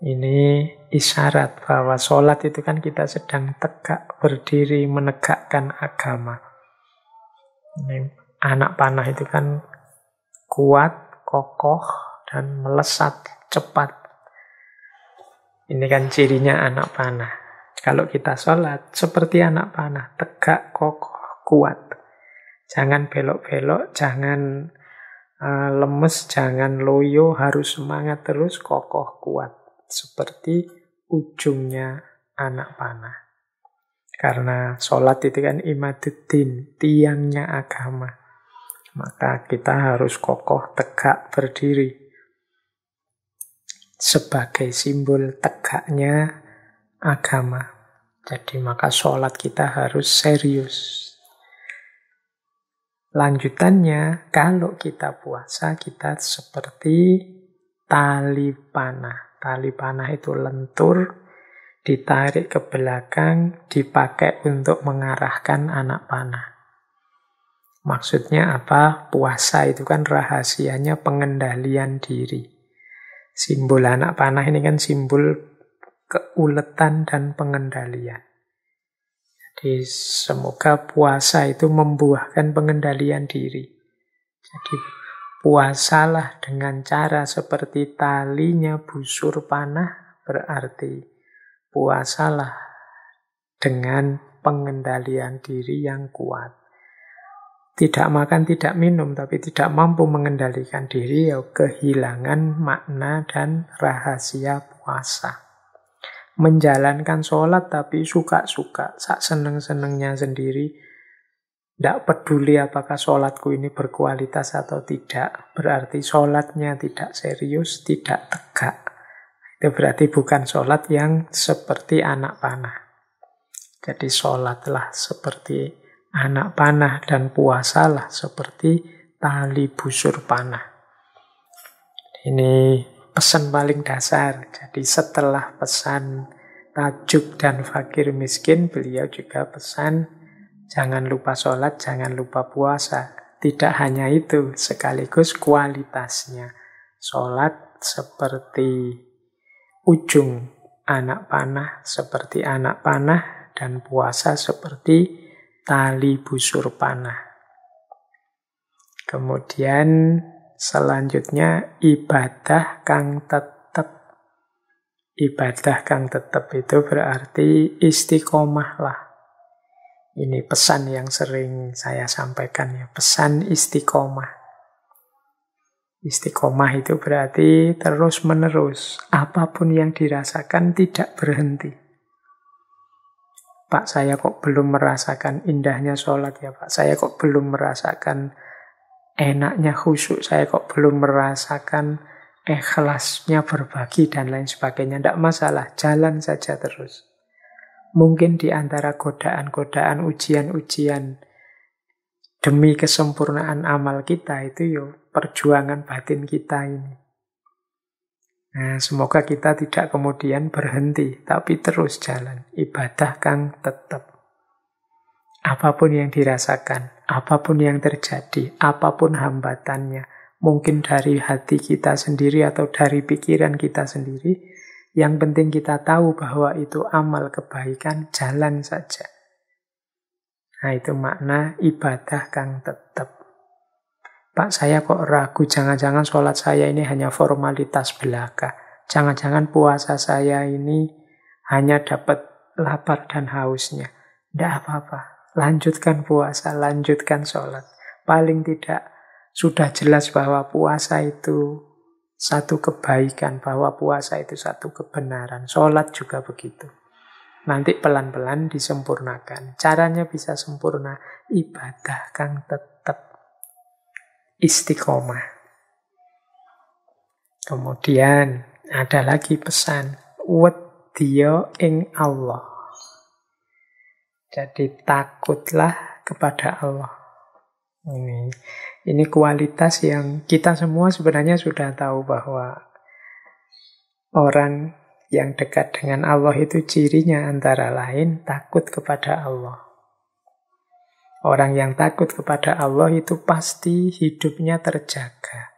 Ini isyarat bahwa sholat itu kan kita sedang tegak, berdiri, menegakkan agama. Ini anak panah itu kan kuat, kokoh, dan melesat cepat. Ini kan cirinya anak panah. Kalau kita sholat seperti anak panah, tegak, kokoh, kuat. Jangan belok-belok, jangan uh, lemes, jangan loyo, harus semangat terus, kokoh, kuat seperti ujungnya anak panah. Karena sholat itu kan imaduddin, tiangnya agama. Maka kita harus kokoh tegak berdiri. Sebagai simbol tegaknya agama. Jadi maka sholat kita harus serius. Lanjutannya, kalau kita puasa kita seperti tali panah Tali panah itu lentur, ditarik ke belakang, dipakai untuk mengarahkan anak panah. Maksudnya apa? Puasa itu kan rahasianya pengendalian diri. Simbol anak panah ini kan simbol keuletan dan pengendalian. Jadi semoga puasa itu membuahkan pengendalian diri. Jadi Puasalah dengan cara seperti talinya busur panah, berarti puasalah dengan pengendalian diri yang kuat. Tidak makan, tidak minum, tapi tidak mampu mengendalikan diri, ya kehilangan makna dan rahasia puasa menjalankan sholat tapi suka-suka, sak seneng-senengnya sendiri, tidak peduli apakah sholatku ini berkualitas atau tidak, berarti sholatnya tidak serius, tidak tegak. Itu berarti bukan sholat yang seperti anak panah. Jadi sholatlah seperti anak panah dan puasalah seperti tali busur panah. Ini pesan paling dasar. Jadi setelah pesan tajuk dan fakir miskin, beliau juga pesan Jangan lupa sholat, jangan lupa puasa. Tidak hanya itu, sekaligus kualitasnya. Sholat seperti ujung anak panah, seperti anak panah, dan puasa seperti tali busur panah. Kemudian selanjutnya ibadah kang tetep, Ibadah kang tetep itu berarti istiqomahlah ini pesan yang sering saya sampaikan ya, pesan istiqomah. Istiqomah itu berarti terus menerus, apapun yang dirasakan tidak berhenti. Pak saya kok belum merasakan indahnya sholat ya Pak Saya kok belum merasakan enaknya khusyuk Saya kok belum merasakan ikhlasnya berbagi dan lain sebagainya Tidak masalah, jalan saja terus Mungkin di antara godaan-godaan, ujian-ujian demi kesempurnaan amal kita itu yuk perjuangan batin kita ini. Nah, semoga kita tidak kemudian berhenti, tapi terus jalan. Ibadah kang tetap. Apapun yang dirasakan, apapun yang terjadi, apapun hambatannya, mungkin dari hati kita sendiri atau dari pikiran kita sendiri, yang penting kita tahu bahwa itu amal kebaikan, jalan saja. Nah itu makna ibadah kang tetap. Pak saya kok ragu, jangan-jangan sholat saya ini hanya formalitas belaka. Jangan-jangan puasa saya ini hanya dapat lapar dan hausnya. Tidak apa-apa, lanjutkan puasa, lanjutkan sholat. Paling tidak sudah jelas bahwa puasa itu satu kebaikan, bahwa puasa itu satu kebenaran. Sholat juga begitu. Nanti pelan-pelan disempurnakan. Caranya bisa sempurna, ibadah kang tetap istiqomah. Kemudian ada lagi pesan, wadiyo ing Allah. Jadi takutlah kepada Allah. Ini, ini kualitas yang kita semua sebenarnya sudah tahu bahwa orang yang dekat dengan Allah itu cirinya antara lain takut kepada Allah. Orang yang takut kepada Allah itu pasti hidupnya terjaga.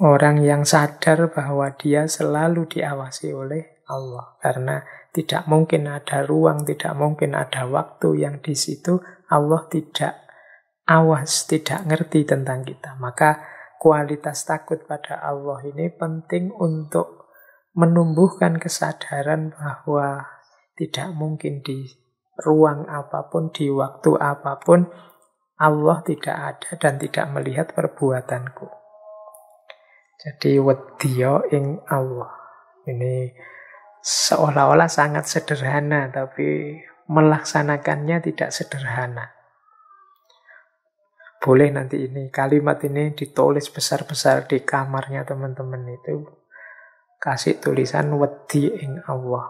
Orang yang sadar bahwa dia selalu diawasi oleh Allah karena tidak mungkin ada ruang, tidak mungkin ada waktu yang di situ Allah tidak awas tidak ngerti tentang kita. Maka kualitas takut pada Allah ini penting untuk menumbuhkan kesadaran bahwa tidak mungkin di ruang apapun, di waktu apapun, Allah tidak ada dan tidak melihat perbuatanku. Jadi wadiyo ing Allah. Ini seolah-olah sangat sederhana, tapi melaksanakannya tidak sederhana. Boleh nanti ini kalimat ini ditulis besar-besar di kamarnya teman-teman itu. Kasih tulisan wedi ing Allah.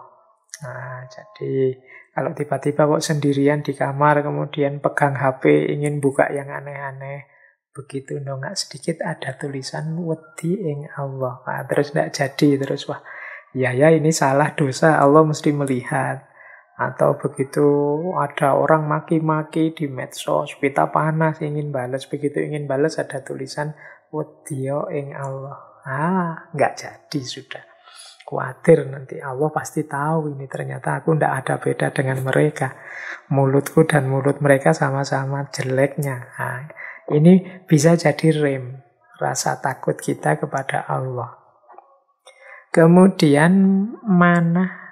Nah, jadi kalau tiba-tiba kok sendirian di kamar kemudian pegang HP ingin buka yang aneh-aneh, begitu nongak sedikit ada tulisan wedi ing Allah. Nah, terus tidak jadi terus wah. Ya ya ini salah dosa Allah mesti melihat atau begitu ada orang maki-maki di medsos, pita panas ingin balas, begitu ingin balas ada tulisan Wadiyo ing Allah. Ah, nggak jadi sudah. Khawatir nanti Allah pasti tahu ini ternyata aku ndak ada beda dengan mereka. Mulutku dan mulut mereka sama-sama jeleknya. Nah, ini bisa jadi rem rasa takut kita kepada Allah. Kemudian mana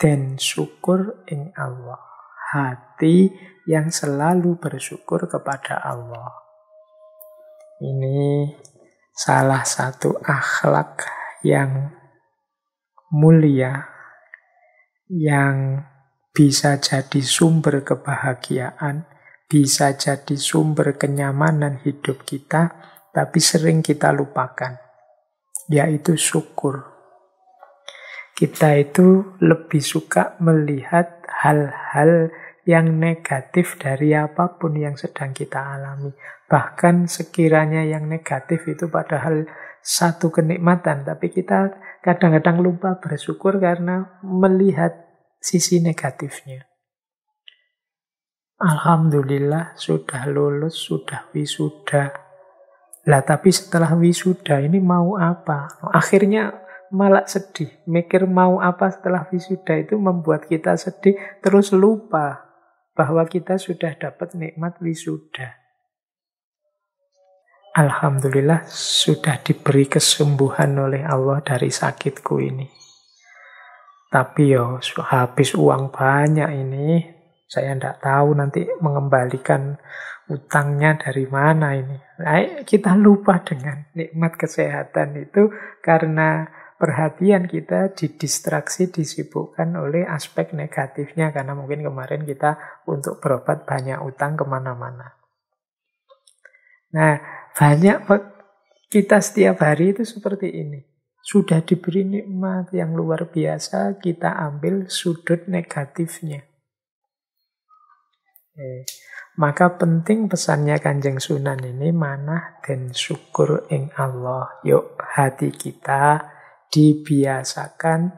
dan syukur ing Allah. Hati yang selalu bersyukur kepada Allah. Ini salah satu akhlak yang mulia yang bisa jadi sumber kebahagiaan, bisa jadi sumber kenyamanan hidup kita, tapi sering kita lupakan, yaitu syukur kita itu lebih suka melihat hal-hal yang negatif dari apapun yang sedang kita alami. Bahkan sekiranya yang negatif itu padahal satu kenikmatan, tapi kita kadang-kadang lupa bersyukur karena melihat sisi negatifnya. Alhamdulillah sudah lulus, sudah wisuda. Lah tapi setelah wisuda ini mau apa? Akhirnya malah sedih. Mikir mau apa setelah wisuda itu membuat kita sedih, terus lupa bahwa kita sudah dapat nikmat wisuda. Alhamdulillah sudah diberi kesembuhan oleh Allah dari sakitku ini. Tapi yo habis uang banyak ini, saya tidak tahu nanti mengembalikan utangnya dari mana ini. Nah, kita lupa dengan nikmat kesehatan itu karena perhatian kita didistraksi, disibukkan oleh aspek negatifnya karena mungkin kemarin kita untuk berobat banyak utang kemana-mana. Nah, banyak kita setiap hari itu seperti ini. Sudah diberi nikmat yang luar biasa, kita ambil sudut negatifnya. Oke. Maka penting pesannya Kanjeng Sunan ini manah dan syukur ing Allah. Yuk hati kita dibiasakan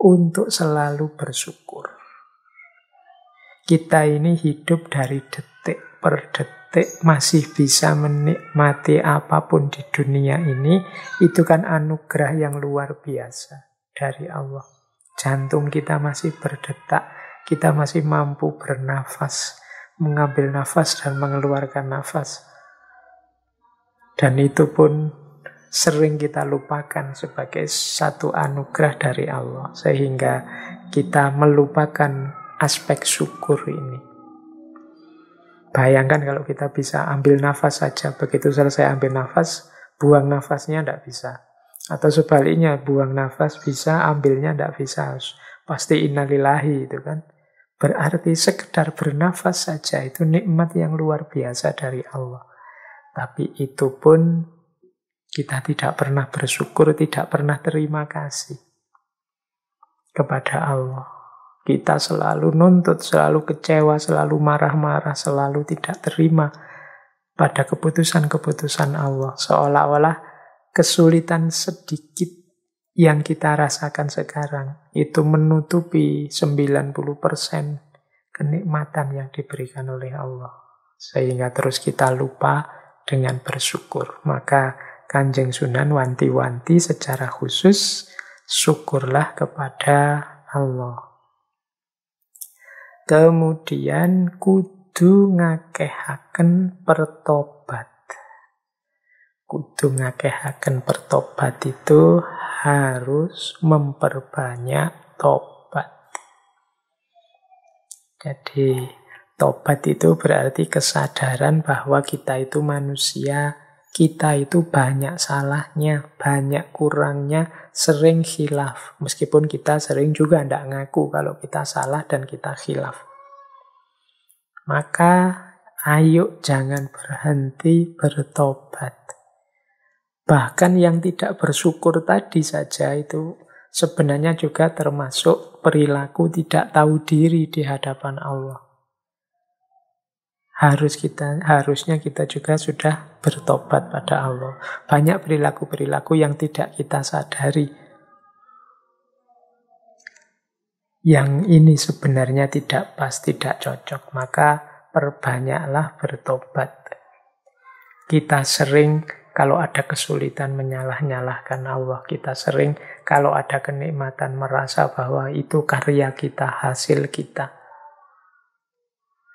untuk selalu bersyukur. Kita ini hidup dari detik per detik masih bisa menikmati apapun di dunia ini, itu kan anugerah yang luar biasa dari Allah. Jantung kita masih berdetak, kita masih mampu bernafas, mengambil nafas dan mengeluarkan nafas. Dan itu pun sering kita lupakan sebagai satu anugerah dari Allah sehingga kita melupakan aspek syukur ini. Bayangkan kalau kita bisa ambil nafas saja, begitu selesai ambil nafas, buang nafasnya tidak bisa. Atau sebaliknya, buang nafas bisa, ambilnya tidak bisa. Pasti innalillahi itu kan. Berarti sekedar bernafas saja itu nikmat yang luar biasa dari Allah. Tapi itu pun kita tidak pernah bersyukur, tidak pernah terima kasih kepada Allah. Kita selalu nuntut, selalu kecewa, selalu marah-marah, selalu tidak terima pada keputusan-keputusan Allah. Seolah-olah kesulitan sedikit yang kita rasakan sekarang itu menutupi 90% kenikmatan yang diberikan oleh Allah. Sehingga terus kita lupa dengan bersyukur. Maka Kanjeng Sunan wanti-wanti secara khusus syukurlah kepada Allah. Kemudian kudu ngakehaken pertobat. Kudu ngakehaken pertobat itu harus memperbanyak tobat. Jadi tobat itu berarti kesadaran bahwa kita itu manusia kita itu banyak salahnya, banyak kurangnya, sering hilaf. Meskipun kita sering juga tidak ngaku kalau kita salah dan kita hilaf. Maka ayo jangan berhenti bertobat. Bahkan yang tidak bersyukur tadi saja itu sebenarnya juga termasuk perilaku tidak tahu diri di hadapan Allah. Harus kita harusnya kita juga sudah bertobat pada Allah. Banyak perilaku-perilaku yang tidak kita sadari. Yang ini sebenarnya tidak pas, tidak cocok. Maka perbanyaklah bertobat. Kita sering kalau ada kesulitan menyalah-nyalahkan Allah. Kita sering kalau ada kenikmatan merasa bahwa itu karya kita, hasil kita.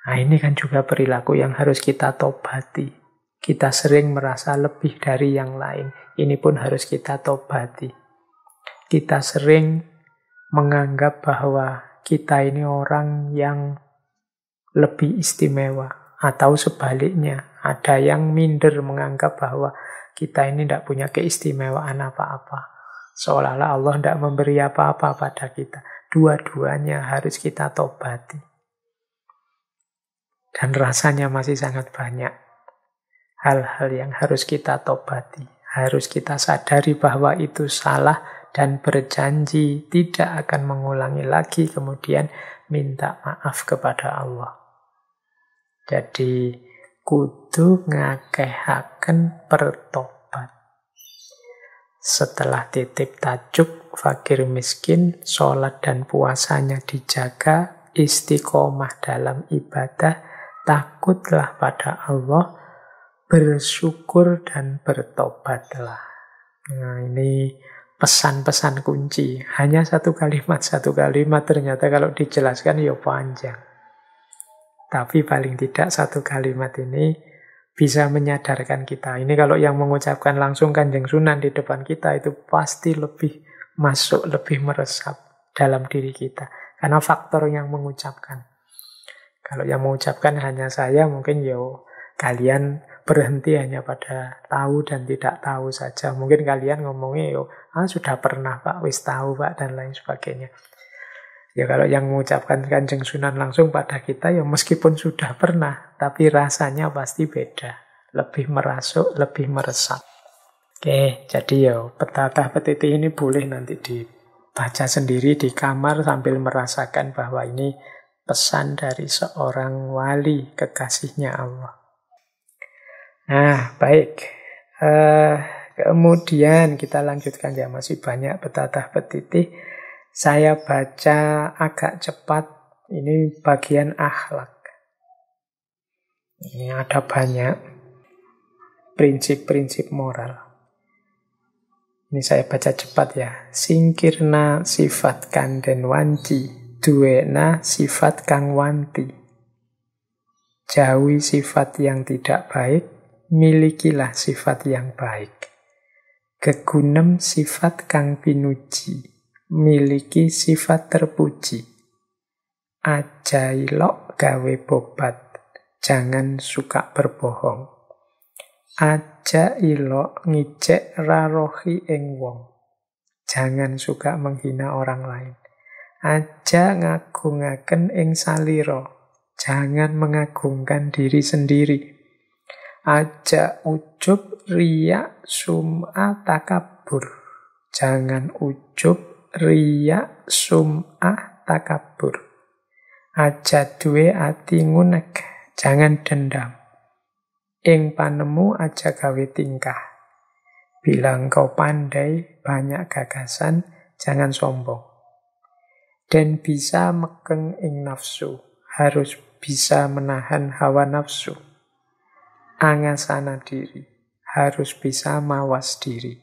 Nah ini kan juga perilaku yang harus kita tobati. Kita sering merasa lebih dari yang lain. Ini pun harus kita tobati. Kita sering menganggap bahwa kita ini orang yang lebih istimewa atau sebaliknya ada yang minder menganggap bahwa kita ini tidak punya keistimewaan apa-apa seolah-olah Allah tidak memberi apa-apa pada kita dua-duanya harus kita tobati dan rasanya masih sangat banyak hal-hal yang harus kita tobati. Harus kita sadari bahwa itu salah dan berjanji tidak akan mengulangi lagi kemudian minta maaf kepada Allah. Jadi kudu ngakehaken pertobat. Setelah titip tajuk fakir miskin, sholat dan puasanya dijaga, istiqomah dalam ibadah, takutlah pada Allah, bersyukur dan bertobatlah. Nah, ini pesan-pesan kunci. Hanya satu kalimat, satu kalimat ternyata kalau dijelaskan ya panjang. Tapi paling tidak satu kalimat ini bisa menyadarkan kita. Ini kalau yang mengucapkan langsung Kanjeng Sunan di depan kita itu pasti lebih masuk, lebih meresap dalam diri kita. Karena faktor yang mengucapkan. Kalau yang mengucapkan hanya saya mungkin ya kalian berhenti hanya pada tahu dan tidak tahu saja. Mungkin kalian ngomongnya yo, ah sudah pernah Pak, wis tahu Pak dan lain sebagainya. Ya kalau yang mengucapkan Kanjeng Sunan langsung pada kita ya meskipun sudah pernah, tapi rasanya pasti beda. Lebih merasuk, lebih meresap. Oke, jadi ya petatah petiti ini boleh nanti dibaca sendiri di kamar sambil merasakan bahwa ini pesan dari seorang wali kekasihnya Allah. Nah, baik. Uh, kemudian kita lanjutkan ya masih banyak petatah petitih. Saya baca agak cepat. Ini bagian akhlak. Ini ada banyak prinsip-prinsip moral. Ini saya baca cepat ya. Singkirna sifat kanden wanci, duena sifat kang wanti. Jauhi sifat yang tidak baik, milikilah sifat yang baik. Kegunem sifat kang pinuji, miliki sifat terpuji. Ajailok gawe bobat, jangan suka berbohong. Aja ngicek rarohi ing wong. Jangan suka menghina orang lain. Aja ngagungaken ing saliro. Jangan mengagungkan diri sendiri aja ujub, riak, sum'a takabur. Jangan ujub, riak, sum'a takabur. Aja duwe ati ngunek, jangan dendam. Ing panemu aja gawe tingkah. Bilang kau pandai, banyak gagasan, jangan sombong. Dan bisa mekeng ing nafsu, harus bisa menahan hawa nafsu angasana diri, harus bisa mawas diri.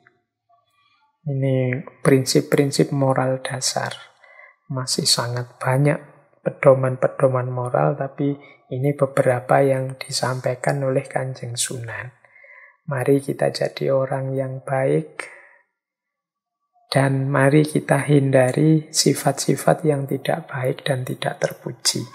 Ini prinsip-prinsip moral dasar. Masih sangat banyak pedoman-pedoman moral, tapi ini beberapa yang disampaikan oleh Kanjeng Sunan. Mari kita jadi orang yang baik, dan mari kita hindari sifat-sifat yang tidak baik dan tidak terpuji.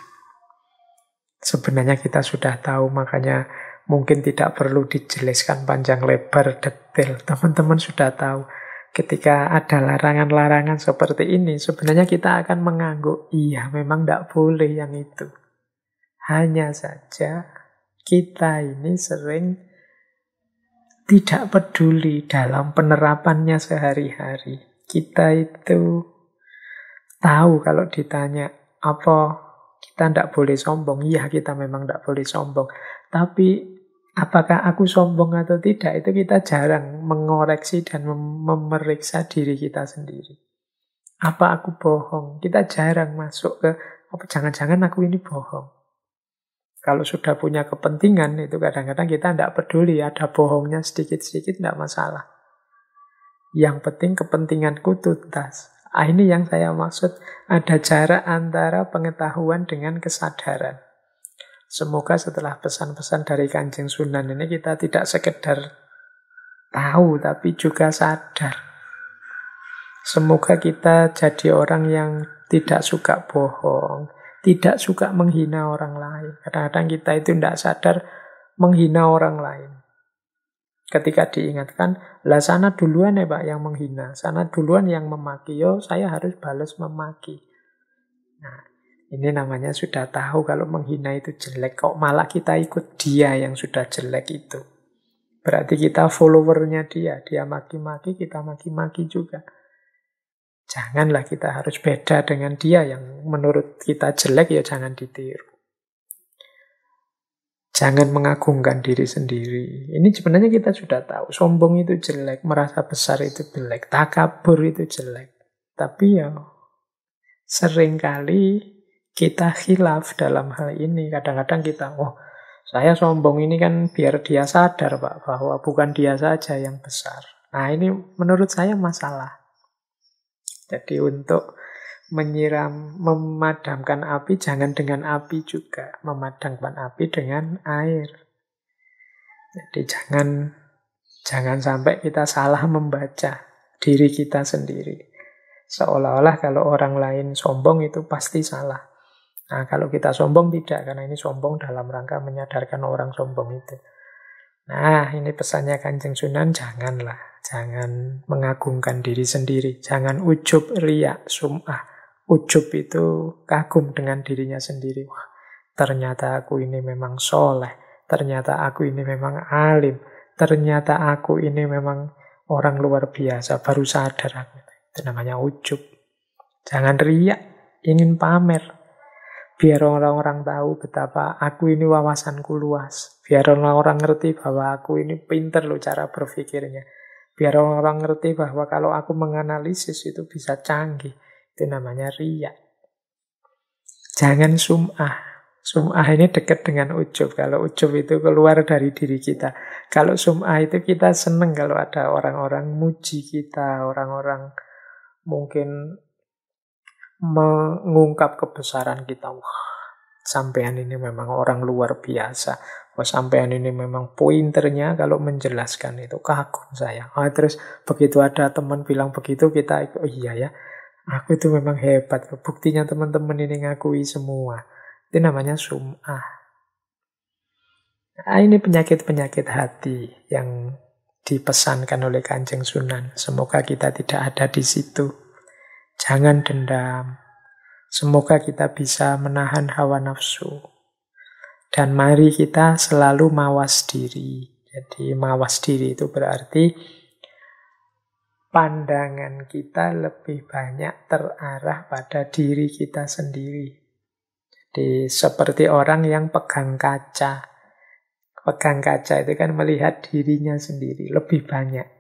Sebenarnya kita sudah tahu, makanya Mungkin tidak perlu dijelaskan panjang lebar detail. Teman-teman sudah tahu ketika ada larangan-larangan seperti ini, sebenarnya kita akan mengangguk. Iya, memang tidak boleh yang itu. Hanya saja kita ini sering tidak peduli dalam penerapannya sehari-hari. Kita itu tahu kalau ditanya apa kita tidak boleh sombong. Iya, kita memang tidak boleh sombong. Tapi apakah aku sombong atau tidak itu kita jarang mengoreksi dan mem memeriksa diri kita sendiri. Apa aku bohong? Kita jarang masuk ke apa jangan-jangan aku ini bohong. Kalau sudah punya kepentingan itu kadang-kadang kita tidak peduli ada bohongnya sedikit-sedikit tidak masalah. Yang penting kepentinganku tuntas. Ah, ini yang saya maksud ada jarak antara pengetahuan dengan kesadaran. Semoga setelah pesan-pesan dari Kanjeng Sunan ini kita tidak sekedar tahu tapi juga sadar. Semoga kita jadi orang yang tidak suka bohong, tidak suka menghina orang lain. Kadang-kadang kita itu tidak sadar menghina orang lain. Ketika diingatkan, lah sana duluan ya Pak yang menghina, sana duluan yang memaki, yo saya harus balas memaki. Nah, ini namanya sudah tahu kalau menghina itu jelek. Kok malah kita ikut dia yang sudah jelek itu. Berarti kita followernya dia. Dia maki-maki, kita maki-maki juga. Janganlah kita harus beda dengan dia yang menurut kita jelek ya jangan ditiru. Jangan mengagungkan diri sendiri. Ini sebenarnya kita sudah tahu. Sombong itu jelek, merasa besar itu jelek, takabur itu jelek. Tapi ya seringkali kita khilaf dalam hal ini. Kadang-kadang kita, oh saya sombong ini kan biar dia sadar Pak, bahwa bukan dia saja yang besar. Nah ini menurut saya masalah. Jadi untuk menyiram, memadamkan api, jangan dengan api juga. Memadamkan api dengan air. Jadi jangan jangan sampai kita salah membaca diri kita sendiri. Seolah-olah kalau orang lain sombong itu pasti salah. Nah, kalau kita sombong tidak, karena ini sombong dalam rangka menyadarkan orang sombong itu. Nah, ini pesannya Kanjeng Sunan, janganlah, jangan mengagungkan diri sendiri, jangan ujub riak sumah. Ujub itu kagum dengan dirinya sendiri. Wah, ternyata aku ini memang soleh, ternyata aku ini memang alim, ternyata aku ini memang orang luar biasa, baru sadar aku. Itu namanya ujub. Jangan riak, ingin pamer, biar orang-orang tahu betapa aku ini wawasanku luas. Biar orang-orang ngerti bahwa aku ini pinter loh cara berpikirnya. Biar orang-orang ngerti bahwa kalau aku menganalisis itu bisa canggih. Itu namanya riak. Jangan sum'ah. Sum'ah ini dekat dengan ujub. Kalau ujub itu keluar dari diri kita. Kalau sum'ah itu kita seneng kalau ada orang-orang muji kita. Orang-orang mungkin mengungkap kebesaran kita. Wah, sampean ini memang orang luar biasa. Wah, sampean ini memang pointernya kalau menjelaskan itu kagum saya. Oh, terus begitu ada teman bilang begitu kita oh iya ya. Aku itu memang hebat. Buktinya teman-teman ini ngakui semua. Itu namanya sum'ah. Nah, ini penyakit-penyakit hati yang dipesankan oleh Kanjeng Sunan. Semoga kita tidak ada di situ. Jangan dendam. Semoga kita bisa menahan hawa nafsu. Dan mari kita selalu mawas diri. Jadi mawas diri itu berarti pandangan kita lebih banyak terarah pada diri kita sendiri. Jadi seperti orang yang pegang kaca. Pegang kaca itu kan melihat dirinya sendiri lebih banyak.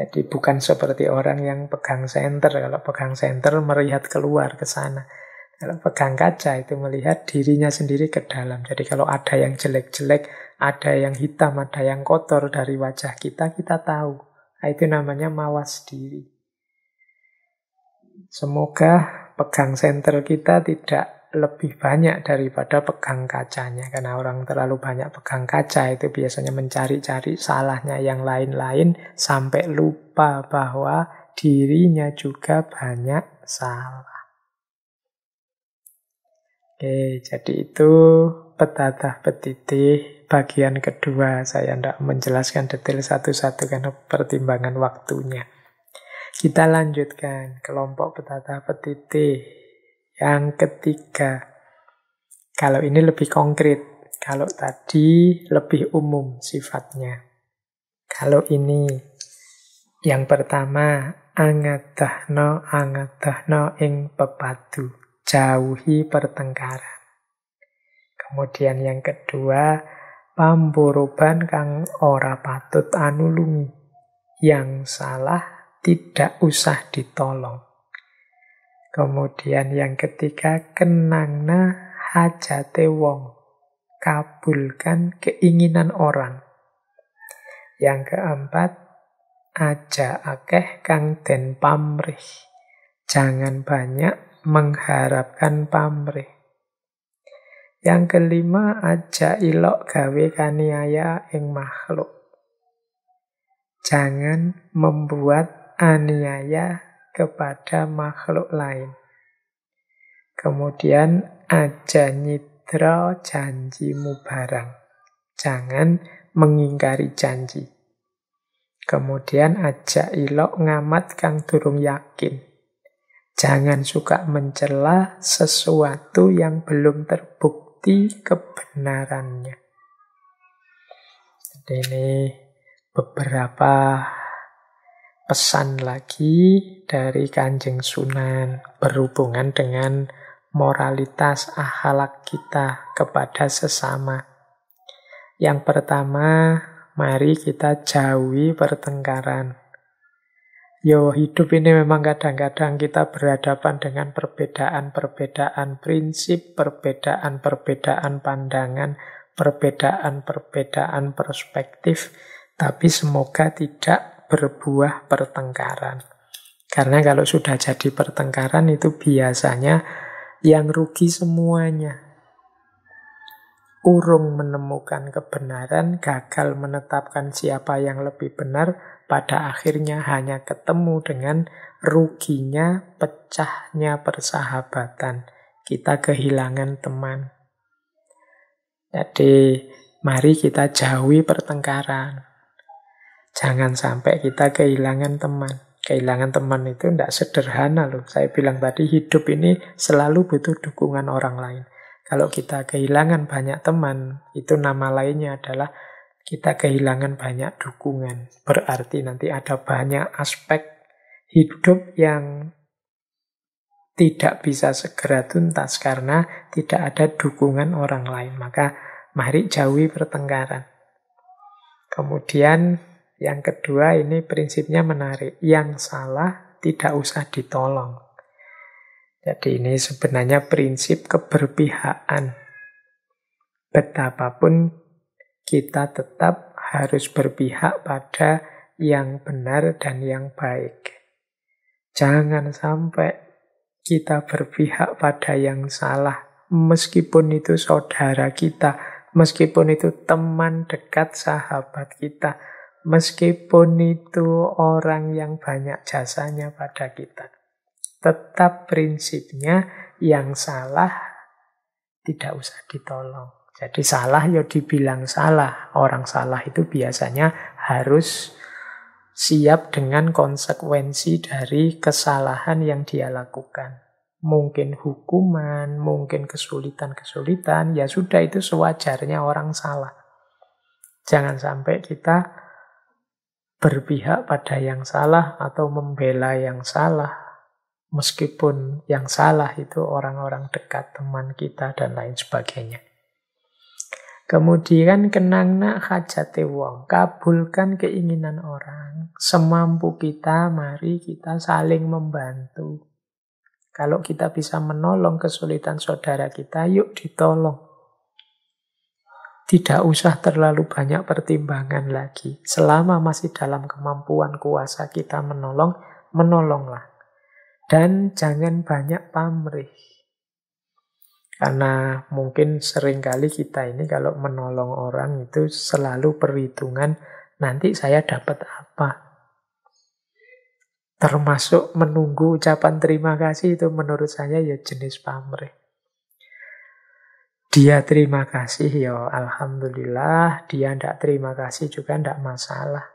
Jadi bukan seperti orang yang pegang senter. Kalau pegang senter melihat keluar ke sana. Kalau pegang kaca itu melihat dirinya sendiri ke dalam. Jadi kalau ada yang jelek-jelek, ada yang hitam, ada yang kotor dari wajah kita, kita tahu. Nah, itu namanya mawas diri. Semoga pegang senter kita tidak lebih banyak daripada pegang kacanya karena orang terlalu banyak pegang kaca itu biasanya mencari-cari salahnya yang lain-lain sampai lupa bahwa dirinya juga banyak salah. Oke, jadi itu petatah petitih bagian kedua. Saya tidak menjelaskan detail satu-satu karena pertimbangan waktunya. Kita lanjutkan kelompok petatah petitih yang ketiga, kalau ini lebih konkret, kalau tadi lebih umum sifatnya. Kalau ini, yang pertama, angatahno angatahno ing pepatu jauhi pertengkaran. Kemudian yang kedua, pamburuban kang ora patut anulungi. Yang salah tidak usah ditolong. Kemudian yang ketiga, kenangna hajate wong. Kabulkan keinginan orang. Yang keempat, aja akeh kang den pamrih. Jangan banyak mengharapkan pamrih. Yang kelima, aja ilok gawe kaniaya ing makhluk. Jangan membuat aniaya kepada makhluk lain. Kemudian aja nyidra janjimu barang. Jangan mengingkari janji. Kemudian aja ilok ngamat kang durung yakin. Jangan suka mencela sesuatu yang belum terbukti kebenarannya. Jadi ini beberapa pesan lagi dari Kanjeng Sunan berhubungan dengan moralitas akhlak kita kepada sesama. Yang pertama, mari kita jauhi pertengkaran. Yo, hidup ini memang kadang-kadang kita berhadapan dengan perbedaan-perbedaan prinsip, perbedaan-perbedaan pandangan, perbedaan-perbedaan perspektif, tapi semoga tidak berbuah pertengkaran. Karena kalau sudah jadi pertengkaran itu biasanya yang rugi semuanya. Urung menemukan kebenaran, gagal menetapkan siapa yang lebih benar, pada akhirnya hanya ketemu dengan ruginya pecahnya persahabatan. Kita kehilangan teman. Jadi, mari kita jauhi pertengkaran. Jangan sampai kita kehilangan teman. Kehilangan teman itu tidak sederhana loh. Saya bilang tadi hidup ini selalu butuh dukungan orang lain. Kalau kita kehilangan banyak teman, itu nama lainnya adalah kita kehilangan banyak dukungan. Berarti nanti ada banyak aspek hidup yang tidak bisa segera tuntas karena tidak ada dukungan orang lain. Maka mari jauhi pertengkaran. Kemudian yang kedua ini prinsipnya menarik. Yang salah tidak usah ditolong. Jadi ini sebenarnya prinsip keberpihakan. Betapapun kita tetap harus berpihak pada yang benar dan yang baik. Jangan sampai kita berpihak pada yang salah, meskipun itu saudara kita, meskipun itu teman dekat sahabat kita, meskipun itu orang yang banyak jasanya pada kita, tetap prinsipnya yang salah tidak usah ditolong. Jadi salah ya dibilang salah. Orang salah itu biasanya harus siap dengan konsekuensi dari kesalahan yang dia lakukan. Mungkin hukuman, mungkin kesulitan-kesulitan, ya sudah itu sewajarnya orang salah. Jangan sampai kita berpihak pada yang salah atau membela yang salah, meskipun yang salah itu orang-orang dekat teman kita dan lain sebagainya. Kemudian kenang kenangna hajati wong, kabulkan keinginan orang. Semampu kita, mari kita saling membantu. Kalau kita bisa menolong kesulitan saudara kita, yuk ditolong. Tidak usah terlalu banyak pertimbangan lagi. Selama masih dalam kemampuan kuasa kita menolong, menolonglah. Dan jangan banyak pamrih. Karena mungkin seringkali kita ini kalau menolong orang itu selalu perhitungan nanti saya dapat apa. Termasuk menunggu ucapan terima kasih itu menurut saya ya jenis pamrih. Dia terima kasih, ya Alhamdulillah. Dia tidak terima kasih juga tidak masalah.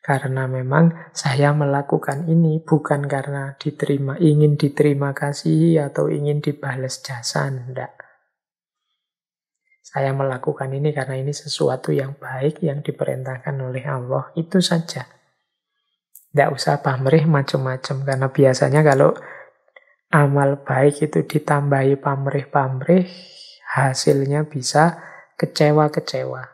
Karena memang saya melakukan ini bukan karena diterima, ingin diterima kasih atau ingin dibalas jasa, tidak. Saya melakukan ini karena ini sesuatu yang baik yang diperintahkan oleh Allah, itu saja. Tidak usah pamrih macam-macam, karena biasanya kalau amal baik itu ditambahi pamrih-pamrih, hasilnya bisa kecewa-kecewa.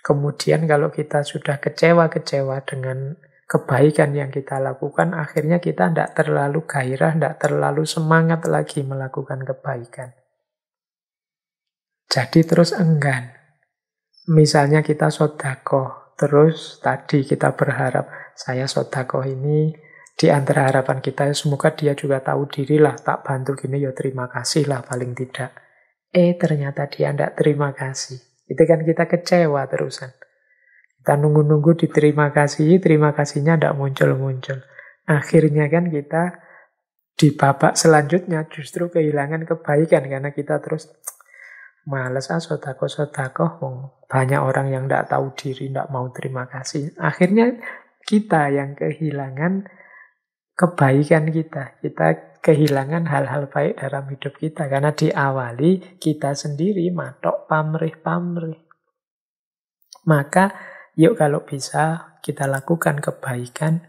Kemudian kalau kita sudah kecewa-kecewa dengan kebaikan yang kita lakukan, akhirnya kita tidak terlalu gairah, tidak terlalu semangat lagi melakukan kebaikan. Jadi terus enggan. Misalnya kita sodako, terus tadi kita berharap, saya sodako ini di antara harapan kita ya, semoga dia juga tahu dirilah tak bantu gini ya terima kasih lah paling tidak eh ternyata dia tidak terima kasih itu kan kita kecewa terusan kita nunggu-nunggu diterima kasih terima kasihnya tidak muncul-muncul akhirnya kan kita di babak selanjutnya justru kehilangan kebaikan karena kita terus males ah sotako takoh banyak orang yang tidak tahu diri tidak mau terima kasih akhirnya kita yang kehilangan kebaikan kita. Kita kehilangan hal-hal baik dalam hidup kita karena diawali kita sendiri matok pamrih-pamrih. Maka yuk kalau bisa kita lakukan kebaikan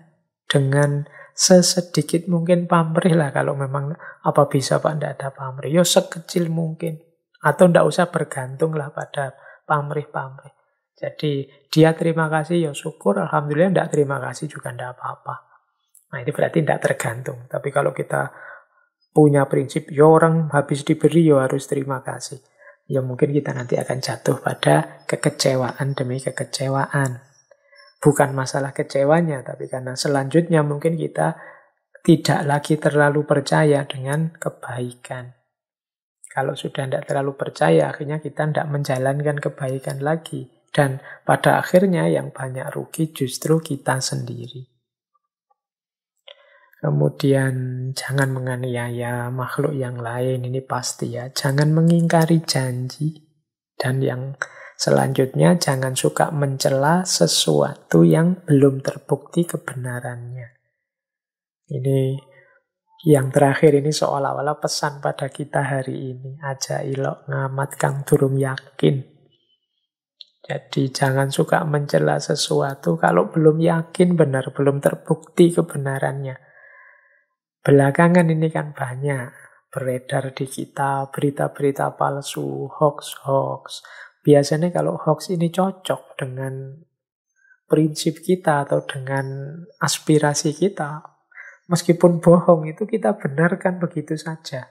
dengan sesedikit mungkin pamrih lah kalau memang apa bisa Pak ndak ada pamrih. Yo sekecil mungkin atau ndak usah bergantung lah pada pamrih-pamrih. Jadi dia terima kasih ya syukur, alhamdulillah ndak terima kasih juga ndak apa-apa. Nah ini berarti tidak tergantung. Tapi kalau kita punya prinsip, ya orang habis diberi ya harus terima kasih. Ya mungkin kita nanti akan jatuh pada kekecewaan demi kekecewaan. Bukan masalah kecewanya, tapi karena selanjutnya mungkin kita tidak lagi terlalu percaya dengan kebaikan. Kalau sudah tidak terlalu percaya, akhirnya kita tidak menjalankan kebaikan lagi. Dan pada akhirnya yang banyak rugi justru kita sendiri. Kemudian jangan menganiaya makhluk yang lain, ini pasti ya. Jangan mengingkari janji. Dan yang selanjutnya jangan suka mencela sesuatu yang belum terbukti kebenarannya. Ini yang terakhir ini seolah-olah pesan pada kita hari ini. Aja ilok ngamat kang durung yakin. Jadi jangan suka mencela sesuatu kalau belum yakin benar, belum terbukti kebenarannya. Belakangan ini kan banyak beredar di kita berita-berita palsu, hoax-hoax. Biasanya kalau hoax ini cocok dengan prinsip kita atau dengan aspirasi kita, meskipun bohong itu kita benarkan begitu saja.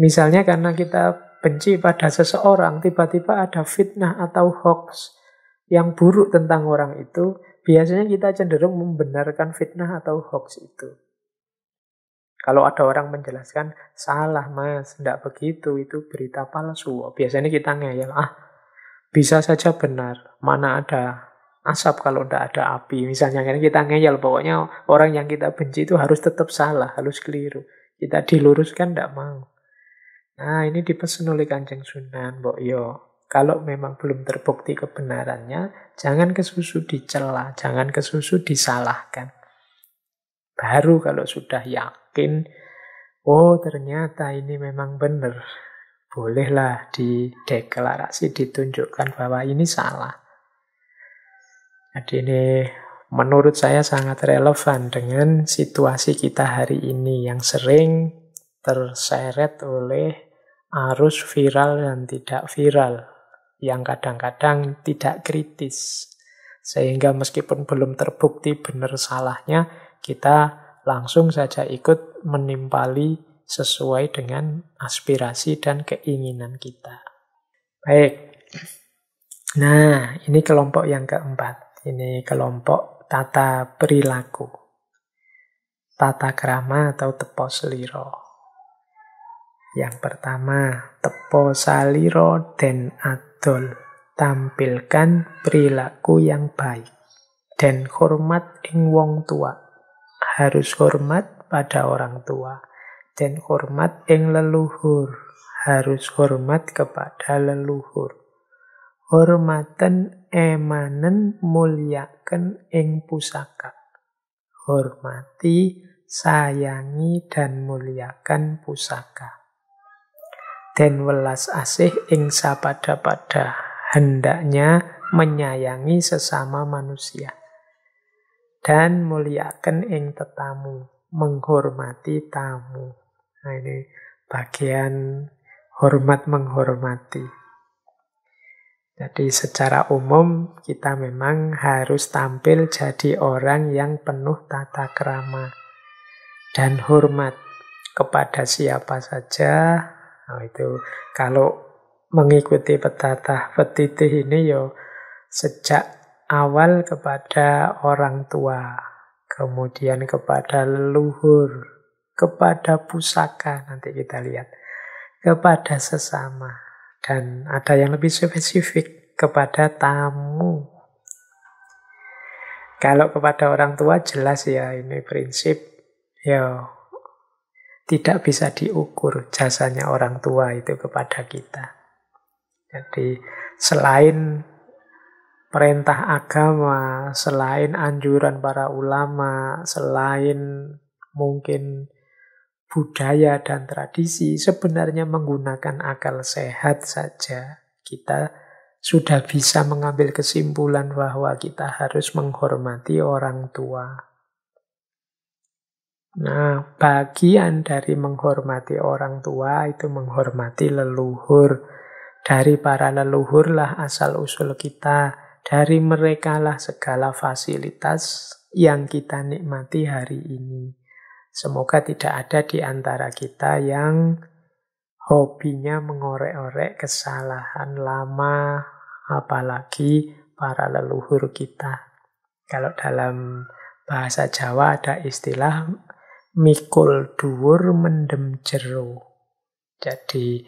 Misalnya karena kita benci pada seseorang, tiba-tiba ada fitnah atau hoax yang buruk tentang orang itu, biasanya kita cenderung membenarkan fitnah atau hoax itu. Kalau ada orang menjelaskan, salah mas, tidak begitu, itu berita palsu. Biasanya kita ngeyel, ah bisa saja benar, mana ada asap kalau tidak ada api. Misalnya kan kita ngeyel, pokoknya orang yang kita benci itu harus tetap salah, harus keliru. Kita diluruskan tidak mau. Nah ini dipesan oleh kanjeng sunan, mbok yo. Kalau memang belum terbukti kebenarannya, jangan kesusu dicela, jangan kesusu disalahkan. Baru kalau sudah yakin yakin, oh ternyata ini memang benar. Bolehlah dideklarasi, ditunjukkan bahwa ini salah. Jadi ini menurut saya sangat relevan dengan situasi kita hari ini yang sering terseret oleh arus viral dan tidak viral yang kadang-kadang tidak kritis. Sehingga meskipun belum terbukti benar salahnya, kita langsung saja ikut menimpali sesuai dengan aspirasi dan keinginan kita. Baik. Nah, ini kelompok yang keempat. Ini kelompok tata perilaku. Tata krama atau tepo seliro. Yang pertama, tepo saliro dan adol. Tampilkan perilaku yang baik dan hormat ing wong tua harus hormat pada orang tua dan hormat yang leluhur harus hormat kepada leluhur hormaten emanen muliakan ing pusaka hormati sayangi dan muliakan pusaka dan welas asih ing sapada pada hendaknya menyayangi sesama manusia dan muliakan yang tetamu, menghormati tamu. Nah ini bagian hormat menghormati. Jadi secara umum kita memang harus tampil jadi orang yang penuh tata kerama dan hormat kepada siapa saja. Nah, itu kalau mengikuti petatah petitih ini yo ya sejak awal kepada orang tua, kemudian kepada leluhur, kepada pusaka, nanti kita lihat, kepada sesama, dan ada yang lebih spesifik, kepada tamu. Kalau kepada orang tua jelas ya ini prinsip, ya tidak bisa diukur jasanya orang tua itu kepada kita. Jadi selain perintah agama, selain anjuran para ulama, selain mungkin budaya dan tradisi, sebenarnya menggunakan akal sehat saja kita sudah bisa mengambil kesimpulan bahwa kita harus menghormati orang tua. Nah, bagian dari menghormati orang tua itu menghormati leluhur. Dari para leluhurlah asal usul kita dari merekalah segala fasilitas yang kita nikmati hari ini. Semoga tidak ada di antara kita yang hobinya mengorek-orek kesalahan lama, apalagi para leluhur kita. Kalau dalam bahasa Jawa ada istilah mikul dhuwur mendem jero. Jadi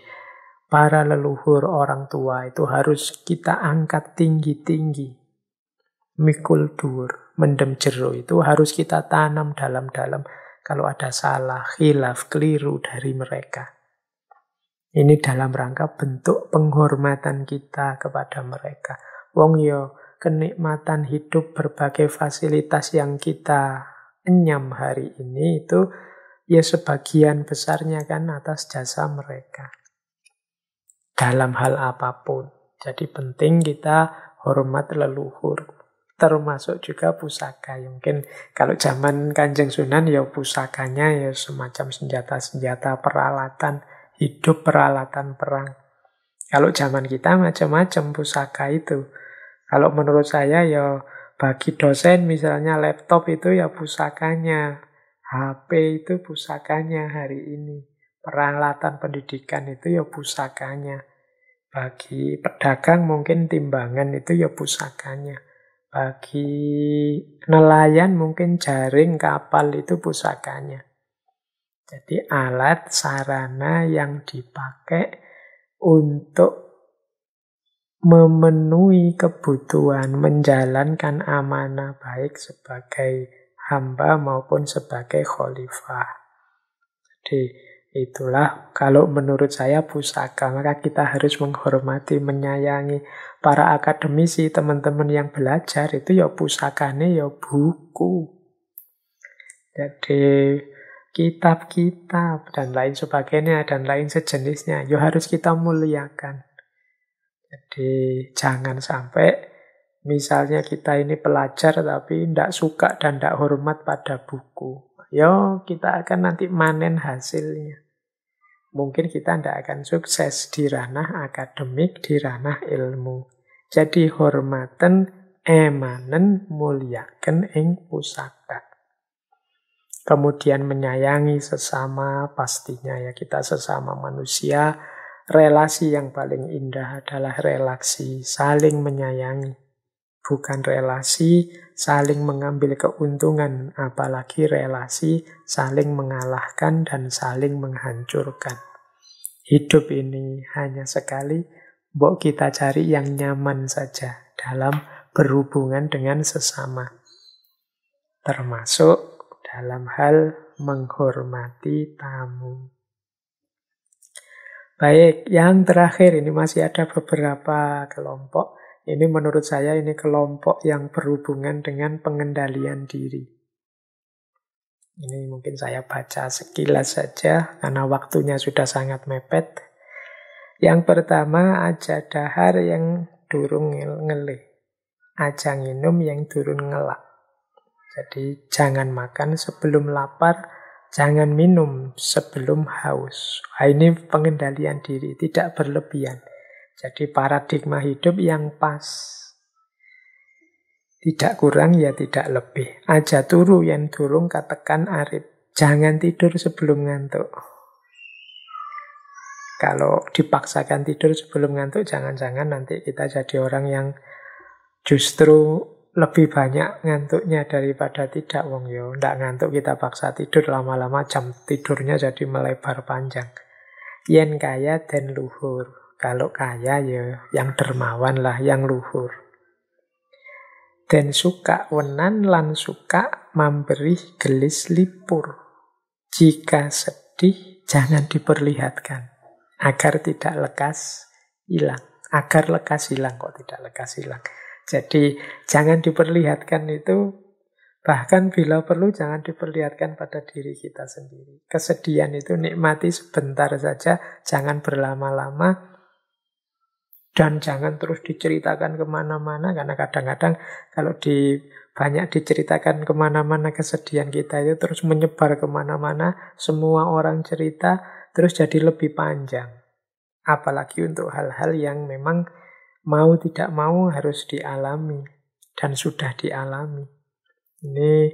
para leluhur orang tua itu harus kita angkat tinggi-tinggi. Mikul dur, mendem jeruk itu harus kita tanam dalam-dalam. Kalau ada salah, khilaf, keliru dari mereka. Ini dalam rangka bentuk penghormatan kita kepada mereka. Wong yo kenikmatan hidup berbagai fasilitas yang kita enyam hari ini itu ya sebagian besarnya kan atas jasa mereka dalam hal apapun. Jadi penting kita hormat leluhur, termasuk juga pusaka. Ya, mungkin kalau zaman Kanjeng Sunan ya pusakanya ya semacam senjata-senjata peralatan hidup peralatan perang. Kalau zaman kita macam-macam pusaka itu. Kalau menurut saya ya bagi dosen misalnya laptop itu ya pusakanya. HP itu pusakanya hari ini peralatan pendidikan itu ya pusakanya. Bagi pedagang mungkin timbangan itu ya pusakanya. Bagi nelayan mungkin jaring kapal itu pusakanya. Jadi alat sarana yang dipakai untuk memenuhi kebutuhan, menjalankan amanah baik sebagai hamba maupun sebagai khalifah. Jadi Itulah kalau menurut saya pusaka, maka kita harus menghormati, menyayangi para akademisi, teman-teman yang belajar itu ya pusakane ya buku. Jadi kitab-kitab dan lain sebagainya dan lain sejenisnya, ya harus kita muliakan. Jadi jangan sampai misalnya kita ini pelajar tapi tidak suka dan tidak hormat pada buku. Yo, kita akan nanti manen hasilnya. Mungkin kita tidak akan sukses di ranah akademik, di ranah ilmu. Jadi hormaten emanen muliakan ing pusaka. Kemudian menyayangi sesama, pastinya ya kita sesama manusia. Relasi yang paling indah adalah relasi saling menyayangi bukan relasi saling mengambil keuntungan, apalagi relasi saling mengalahkan dan saling menghancurkan. Hidup ini hanya sekali, mbok kita cari yang nyaman saja dalam berhubungan dengan sesama. Termasuk dalam hal menghormati tamu. Baik, yang terakhir ini masih ada beberapa kelompok ini menurut saya ini kelompok yang berhubungan dengan pengendalian diri. Ini mungkin saya baca sekilas saja karena waktunya sudah sangat mepet. Yang pertama aja dahar yang durung ngelih. Aja nginum yang durung ngelak. Jadi jangan makan sebelum lapar, jangan minum sebelum haus. Nah, ini pengendalian diri, tidak berlebihan. Jadi paradigma hidup yang pas. Tidak kurang ya tidak lebih. Aja turu yang durung katakan Arif. Jangan tidur sebelum ngantuk. Kalau dipaksakan tidur sebelum ngantuk, jangan-jangan nanti kita jadi orang yang justru lebih banyak ngantuknya daripada tidak wong yo. Ndak ngantuk kita paksa tidur lama-lama jam tidurnya jadi melebar panjang. Yen kaya dan luhur. Kalau kaya ya yang dermawan lah, yang luhur. Dan suka wenan lan suka memberi gelis lipur. Jika sedih, jangan diperlihatkan. Agar tidak lekas hilang. Agar lekas hilang, kok tidak lekas hilang. Jadi jangan diperlihatkan itu Bahkan bila perlu jangan diperlihatkan pada diri kita sendiri. Kesedihan itu nikmati sebentar saja, jangan berlama-lama. Dan jangan terus diceritakan kemana-mana karena kadang-kadang kalau di banyak diceritakan kemana-mana kesedihan kita itu terus menyebar kemana-mana semua orang cerita terus jadi lebih panjang apalagi untuk hal-hal yang memang mau tidak mau harus dialami dan sudah dialami ini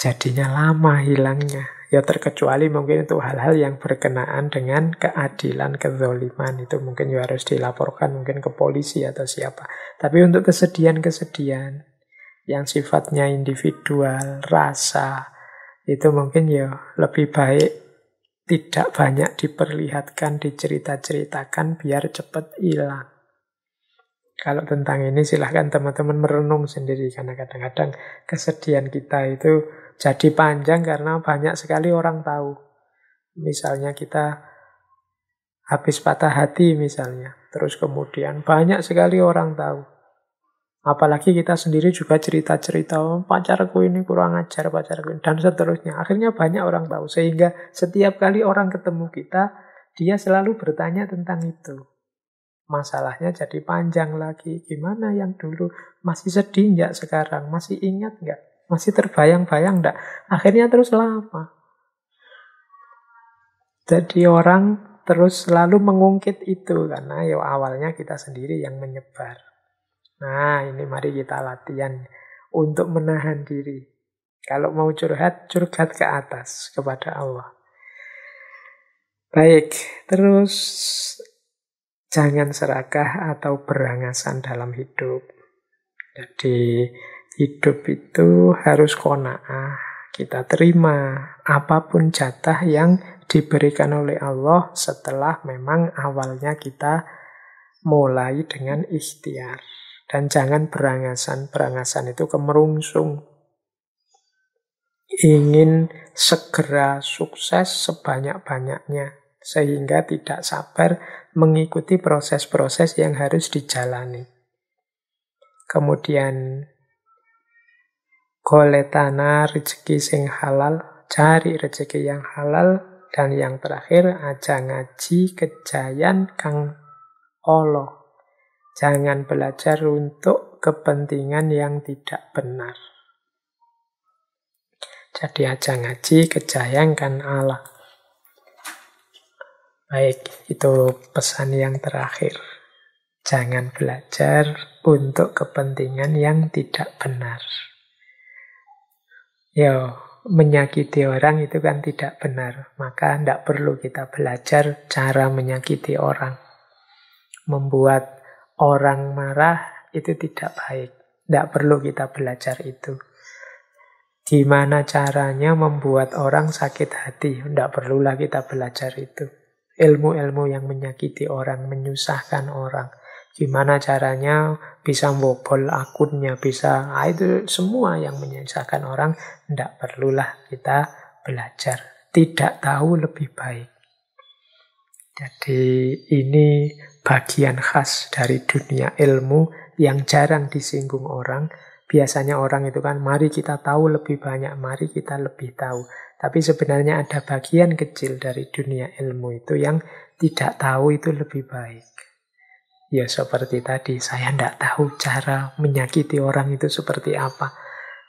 jadinya lama hilangnya Ya terkecuali mungkin itu hal-hal yang berkenaan dengan keadilan, kezoliman itu mungkin ya harus dilaporkan mungkin ke polisi atau siapa. Tapi untuk kesedihan-kesedihan yang sifatnya individual, rasa, itu mungkin ya lebih baik tidak banyak diperlihatkan, dicerita-ceritakan biar cepat hilang. Kalau tentang ini silahkan teman-teman merenung sendiri karena kadang-kadang kesedihan kita itu jadi panjang karena banyak sekali orang tahu. Misalnya kita habis patah hati misalnya, terus kemudian banyak sekali orang tahu. Apalagi kita sendiri juga cerita-cerita, oh, pacarku ini kurang ajar, pacarku ini, dan seterusnya. Akhirnya banyak orang tahu, sehingga setiap kali orang ketemu kita, dia selalu bertanya tentang itu. Masalahnya jadi panjang lagi. Gimana yang dulu? Masih sedih nggak sekarang? Masih ingat nggak? masih terbayang-bayang enggak akhirnya terus lama jadi orang terus selalu mengungkit itu karena ya awalnya kita sendiri yang menyebar nah ini mari kita latihan untuk menahan diri kalau mau curhat curhat ke atas kepada Allah baik terus jangan serakah atau berangasan dalam hidup jadi Hidup itu harus kona'ah. Kita terima apapun jatah yang diberikan oleh Allah setelah memang awalnya kita mulai dengan ikhtiar. Dan jangan berangasan. Berangasan itu kemerungsung. Ingin segera sukses sebanyak-banyaknya. Sehingga tidak sabar mengikuti proses-proses yang harus dijalani. Kemudian koletana rezeki sing halal, cari rezeki yang halal, dan yang terakhir aja ngaji kejayan kang olo. Jangan belajar untuk kepentingan yang tidak benar. Jadi aja ngaji kejayan kan Allah. Baik, itu pesan yang terakhir. Jangan belajar untuk kepentingan yang tidak benar. Ya, menyakiti orang itu kan tidak benar. Maka tidak perlu kita belajar cara menyakiti orang. Membuat orang marah itu tidak baik. Tidak perlu kita belajar itu. Gimana caranya membuat orang sakit hati? Tidak perlulah kita belajar itu. Ilmu-ilmu yang menyakiti orang, menyusahkan orang gimana caranya bisa bobol akunnya bisa ah itu semua yang menyisakan orang tidak perlulah kita belajar tidak tahu lebih baik jadi ini bagian khas dari dunia ilmu yang jarang disinggung orang biasanya orang itu kan mari kita tahu lebih banyak mari kita lebih tahu tapi sebenarnya ada bagian kecil dari dunia ilmu itu yang tidak tahu itu lebih baik Ya seperti tadi, saya tidak tahu cara menyakiti orang itu seperti apa.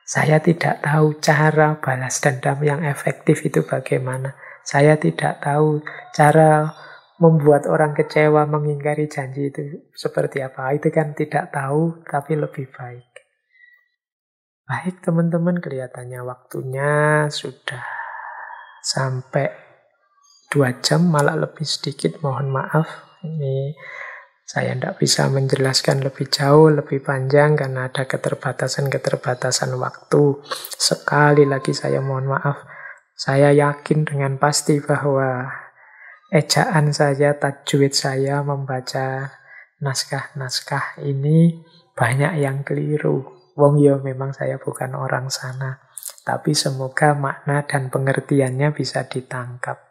Saya tidak tahu cara balas dendam yang efektif itu bagaimana. Saya tidak tahu cara membuat orang kecewa mengingkari janji itu seperti apa. Itu kan tidak tahu, tapi lebih baik. Baik teman-teman, kelihatannya waktunya sudah sampai dua jam, malah lebih sedikit. Mohon maaf, ini saya tidak bisa menjelaskan lebih jauh, lebih panjang karena ada keterbatasan-keterbatasan waktu. Sekali lagi saya mohon maaf. Saya yakin dengan pasti bahwa ejaan saya, tajwid saya membaca naskah-naskah ini banyak yang keliru. Wong yo ya, memang saya bukan orang sana. Tapi semoga makna dan pengertiannya bisa ditangkap.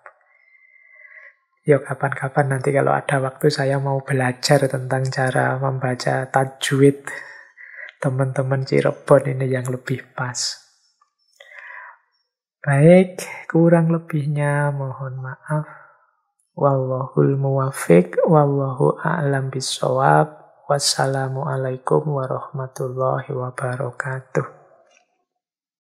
Ya kapan-kapan nanti kalau ada waktu saya mau belajar tentang cara membaca tajwid teman-teman Cirebon ini yang lebih pas. Baik, kurang lebihnya mohon maaf. Wallahul muwafiq, wallahu a'lam bisawab. Wassalamualaikum warahmatullahi wabarakatuh.